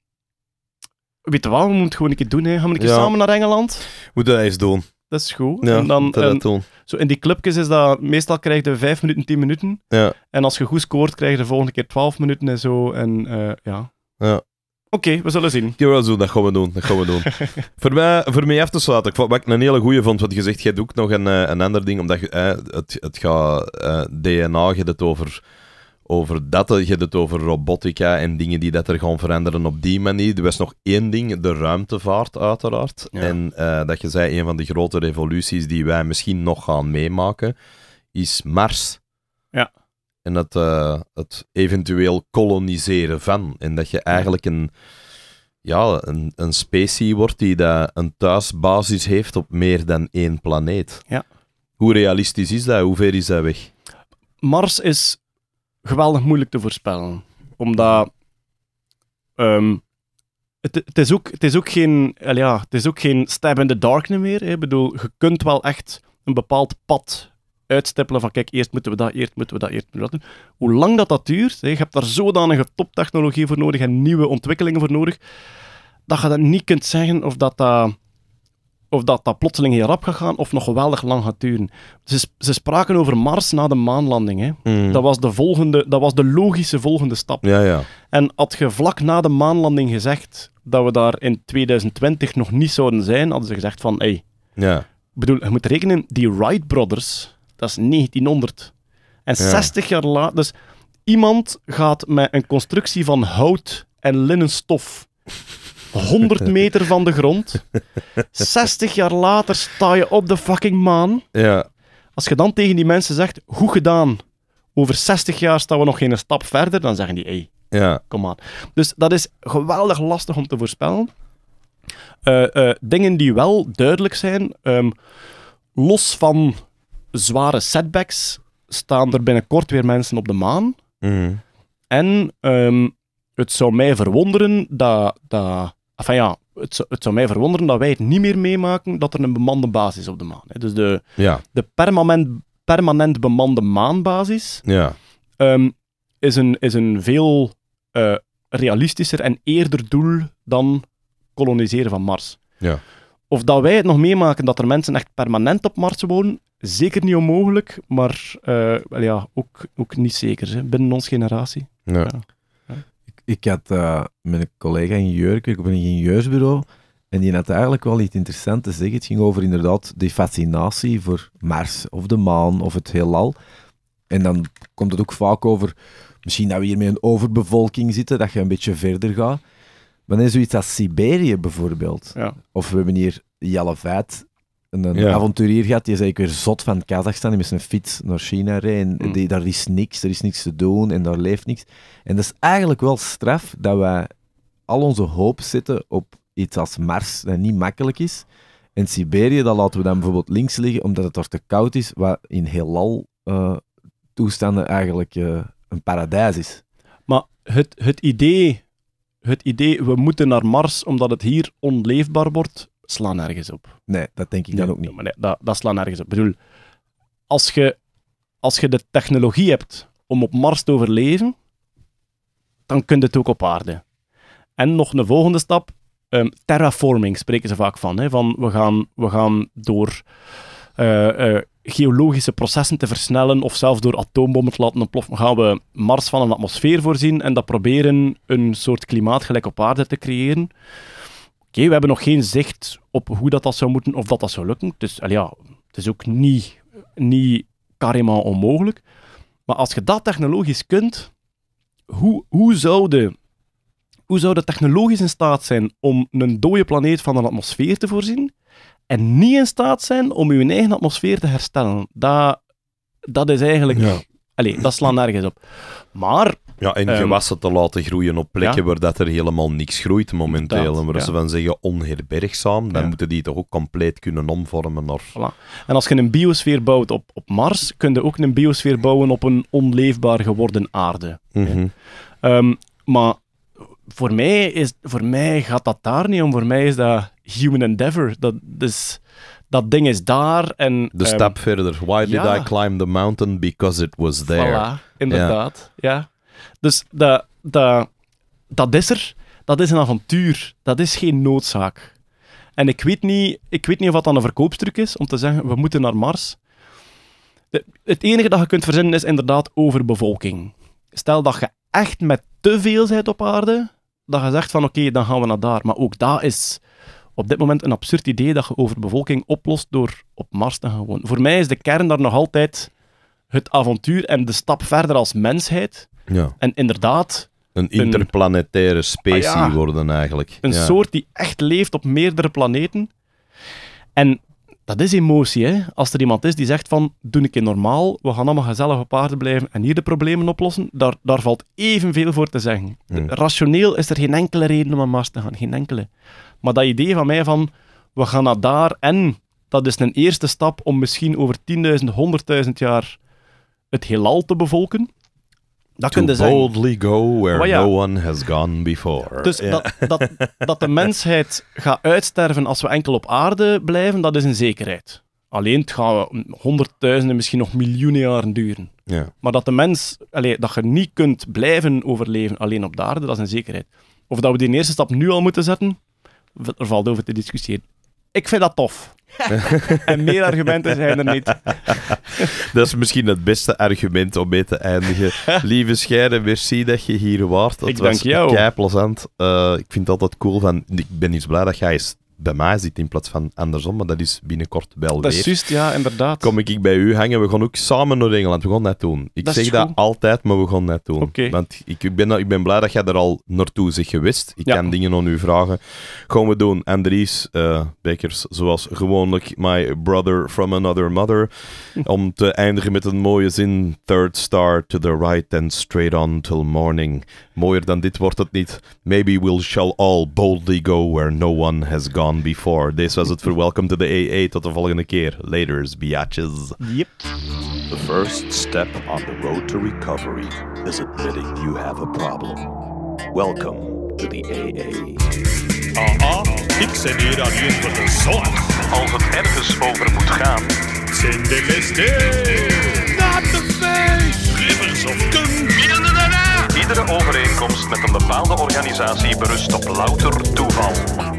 weet je wel, we moeten gewoon een keer doen. Hè. Gaan we een keer samen naar Engeland? Moeten dat eens doen. Dat is goed. Ja, en dan, Zo in die clubjes is dat, meestal krijg je vijf minuten, tien minuten. Ja. En als je goed scoort, krijg je de volgende keer twaalf minuten en zo. En eh, ja. ja. Oké, we zullen zien. Ja, we doen, dat gaan we doen. Dat gaan we doen. voor, mij, voor mij af te sluiten, wat ik een hele goeie vond, wat je zegt, jij doet nog een, eh, een ander ding, omdat je, eh, het, het gaat eh, DNA, je het over, over dat, je hebt het over robotica en dingen die dat er gaan veranderen op die manier. Er was nog één ding, de ruimtevaart uiteraard. En dat je zei, een van de grote revoluties die wij misschien nog gaan meemaken, is Mars. Ja en het, eh, het eventueel koloniseren van. En dat je eigenlijk een, ja, een, een specie wordt die dat een thuisbasis heeft op meer dan één planeet. Ja. Hoe realistisch is dat? Hoe ver is dat weg? Mars is geweldig moeilijk te voorspellen. Omdat ehm, het, het, is ook, het, is ook geen, ja, het is ook geen stab in the dark meer. Ik bedoel, je kunt wel echt een bepaald pad uitstippelen van kijk, eerst moeten we dat, eerst moeten we dat, eerst moeten we dat doen. Hoe lang dat dat duurt, je hebt daar zodanige toptechnologie voor nodig en nieuwe ontwikkelingen voor nodig, dat je dat niet kunt zeggen of dat dat... Eh, of dat dat plotseling heel rap gaat gaan of nog geweldig lang gaat duren. Ze, ze spraken over Mars na de maanlanding. Hè. Mm. Dat, was de volgende, dat was de logische volgende stap. Ja, ja. En had je vlak na de maanlanding gezegd dat we daar in 2020 nog niet zouden zijn, hadden ze gezegd van, hé, hey, ja. bedoel, je moet rekenen, die Wright Brothers dat is 1900. En 60 jaar later. Dus iemand gaat met een constructie van hout en linnenstof 100 meter van de grond. 60 jaar later sta je op de fucking maan. Ja. Als je dan tegen die mensen zegt, goed gedaan. Over 60 jaar staan we nog geen stap verder. Dan zeggen die, hey, ja. kom aan. Dus dat is geweldig lastig om te voorspellen. Eh, eh, dingen die wel duidelijk zijn, ehm, los van zware setbacks staan er binnenkort weer mensen op de maan. Mhm. En ehm, het zou mij verwonderen dat. dat enfin ja, het zou, het zou, mij verwonderen dat wij het niet meer meemaken dat er een bemande basis op de maan. Hè. Dus de, ja. de permanent, permanent bemande maanbasis ja. Ehm, is, een, is een veel eh, realistischer en eerder doel dan koloniseren van Mars. Ja of dat wij het nog meemaken dat er mensen echt permanent op Mars wonen, zeker niet onmogelijk, maar eh, ja, ook, ook niet zeker hè, binnen onze generatie. Ja. Ik, ik, had uh, eh, met een collega ingenieur, ik werk op een ingenieursbureau, en die had eigenlijk wel iets interessants te zeggen. Het ging over inderdaad die fascinatie voor Mars of de maan of het heelal. En dan komt het ook vaak over, misschien dat we hier met een overbevolking zitten, dat je een beetje verder gaat. Maar is zoiets als Siberië bijvoorbeeld, of we hebben hier Jelle Veit, een avonturier gehad, die is eigenlijk weer zot van Kazachstan, die met zijn fiets naar China rijdt, en mm. die, daar is niks, er is niks te doen en daar leeft niks. En dat is eigenlijk wel straf dat wij al onze hoop zetten op iets als Mars, dat niet makkelijk is. En Siberië, dat laten we dan bijvoorbeeld links liggen, omdat het daar te koud is, wat in heelal eh, toestanden eigenlijk eh, een paradijs is. Maar het, het idee het idee, we moeten naar Mars omdat het hier onleefbaar wordt, slaan nergens op. Nee, dat denk ik dan ook niet. maar dat, dat slaan nergens op. Ik bedoel, als je, als je de technologie hebt om op Mars te overleven, dan kun je het ook op aarde. En nog een volgende stap, um, terraforming spreken ze vaak van. van we, gaan, we gaan door... Eh, eh, geologische processen te versnellen of zelfs door atoombommen te laten ontploffen, gaan we Mars van een atmosfeer voorzien en dat proberen een soort klimaat gelijk op aarde te creëren. Oké, we hebben nog geen zicht op hoe dat, dat zou moeten of dat dat zou lukken. Dus ja, het is ook niet, niet carrément onmogelijk. Maar als je dat technologisch kunt, hoe, hoe, zou hoe zou technologisch in staat zijn om een dode planeet van een atmosfeer te voorzien? en niet in staat zijn om uw eigen atmosfeer te herstellen. Dat, dat is eigenlijk... Ja. Allee, dat slaat nergens op. Maar... Ja, en gewassen ehm, te laten groeien op plekken waar dat er helemaal niks groeit momenteel. Dat, en waar ze van zeggen onherbergzaam, dan moeten die toch ook compleet kunnen omvormen naar... En als je een biosfeer bouwt op, op Mars, kun je ook een biosfeer bouwen op een onleefbaar geworden aarde. Mhm. Ehm, maar voor mij, is, voor mij gaat dat daar niet om. Voor mij is dat human endeavor. Dat, dus, dat ding is daar. En, de ehm, stap verder. Why did I climb the mountain? Because it was there. Voilà, inderdaad. Ja. Dus dat, dat, dat is er. Dat is een avontuur. Dat is geen noodzaak. En ik weet niet, ik weet niet of dat dan een verkoopstuk is om te zeggen, we moeten naar Mars. het enige dat je kunt verzinnen is inderdaad overbevolking. Stel dat je echt met te veel bent op aarde, dat je zegt van oké, dan gaan we naar daar. Maar ook dat is op dit moment een absurd idee dat je overbevolking oplost door op Mars te gaan wonen. Voor mij is de kern daar nog altijd het avontuur en de stap verder als mensheid. Ja. En inderdaad... Een interplanetaire een, ah, specie worden eigenlijk. Een soort die echt leeft op meerdere planeten. En dat is emotie. Hè? Als er iemand is die zegt van, doe ik het normaal, we gaan allemaal gezellig op paarden blijven en hier de problemen oplossen, daar, daar valt evenveel voor te zeggen. Hmm. Rationeel is er geen enkele reden om aan Mars te gaan, geen enkele. Maar dat idee van mij van, we gaan naar daar en dat is een eerste stap om misschien over 10.000, 100.000 jaar het heelal te bevolken, to boldly go where no one has gone before. Dus dat, dat, dat de mensheid gaat uitsterven als we enkel op aarde blijven, dat is een zekerheid. Alleen het gaan we honderdduizenden, misschien nog miljoenen jaren duren. Ja. Maar dat de mens, allee, dat je niet kunt blijven overleven alleen op de aarde, dat is een zekerheid. Of dat we die eerste stap nu al moeten zetten, er valt over te discussiëren. Ik vind dat tof. en meer argumenten zijn er niet. dat is misschien het beste argument om mee te eindigen. Lieve scheiden. merci dat je hier waart. Dat ik was jou. kei plezant. Eh, ik vind het altijd cool. Van, ik ben eens blij dat jij is bij mij zit in plaats van andersom, maar dat is binnenkort wel weer. Dat is juist, ja, inderdaad. Kom ik bij u hangen, we gaan ook samen naar Engeland, we gaan dat doen. Ik zeg dat altijd, maar we gaan dat doen. Okay. Want ik ben, nou- ik ben blij dat jij er al naartoe zit geweest. Ik kan dingen aan u vragen. Gaan we doen. Andries uh, Bekers, zoals gewoonlijk, my brother from another mother. Om te eindigen met een mooie zin. Third star to the right and straight on till morning. Mooier dan dit wordt het niet. Maybe we shall all boldly go where no one has gone. Dit before. this was het Welcome to the AA. Tot de volgende keer. Laters, biatches. Yep. The first step on the road to recovery is admitting you have a problem. Welcome to the AA. ah ik zit hier alleen voor de zorg. Als het ergens over moet gaan, zijn de Not the face! Rivers of Iedere overeenkomst met een bepaalde organisatie berust op louter toeval.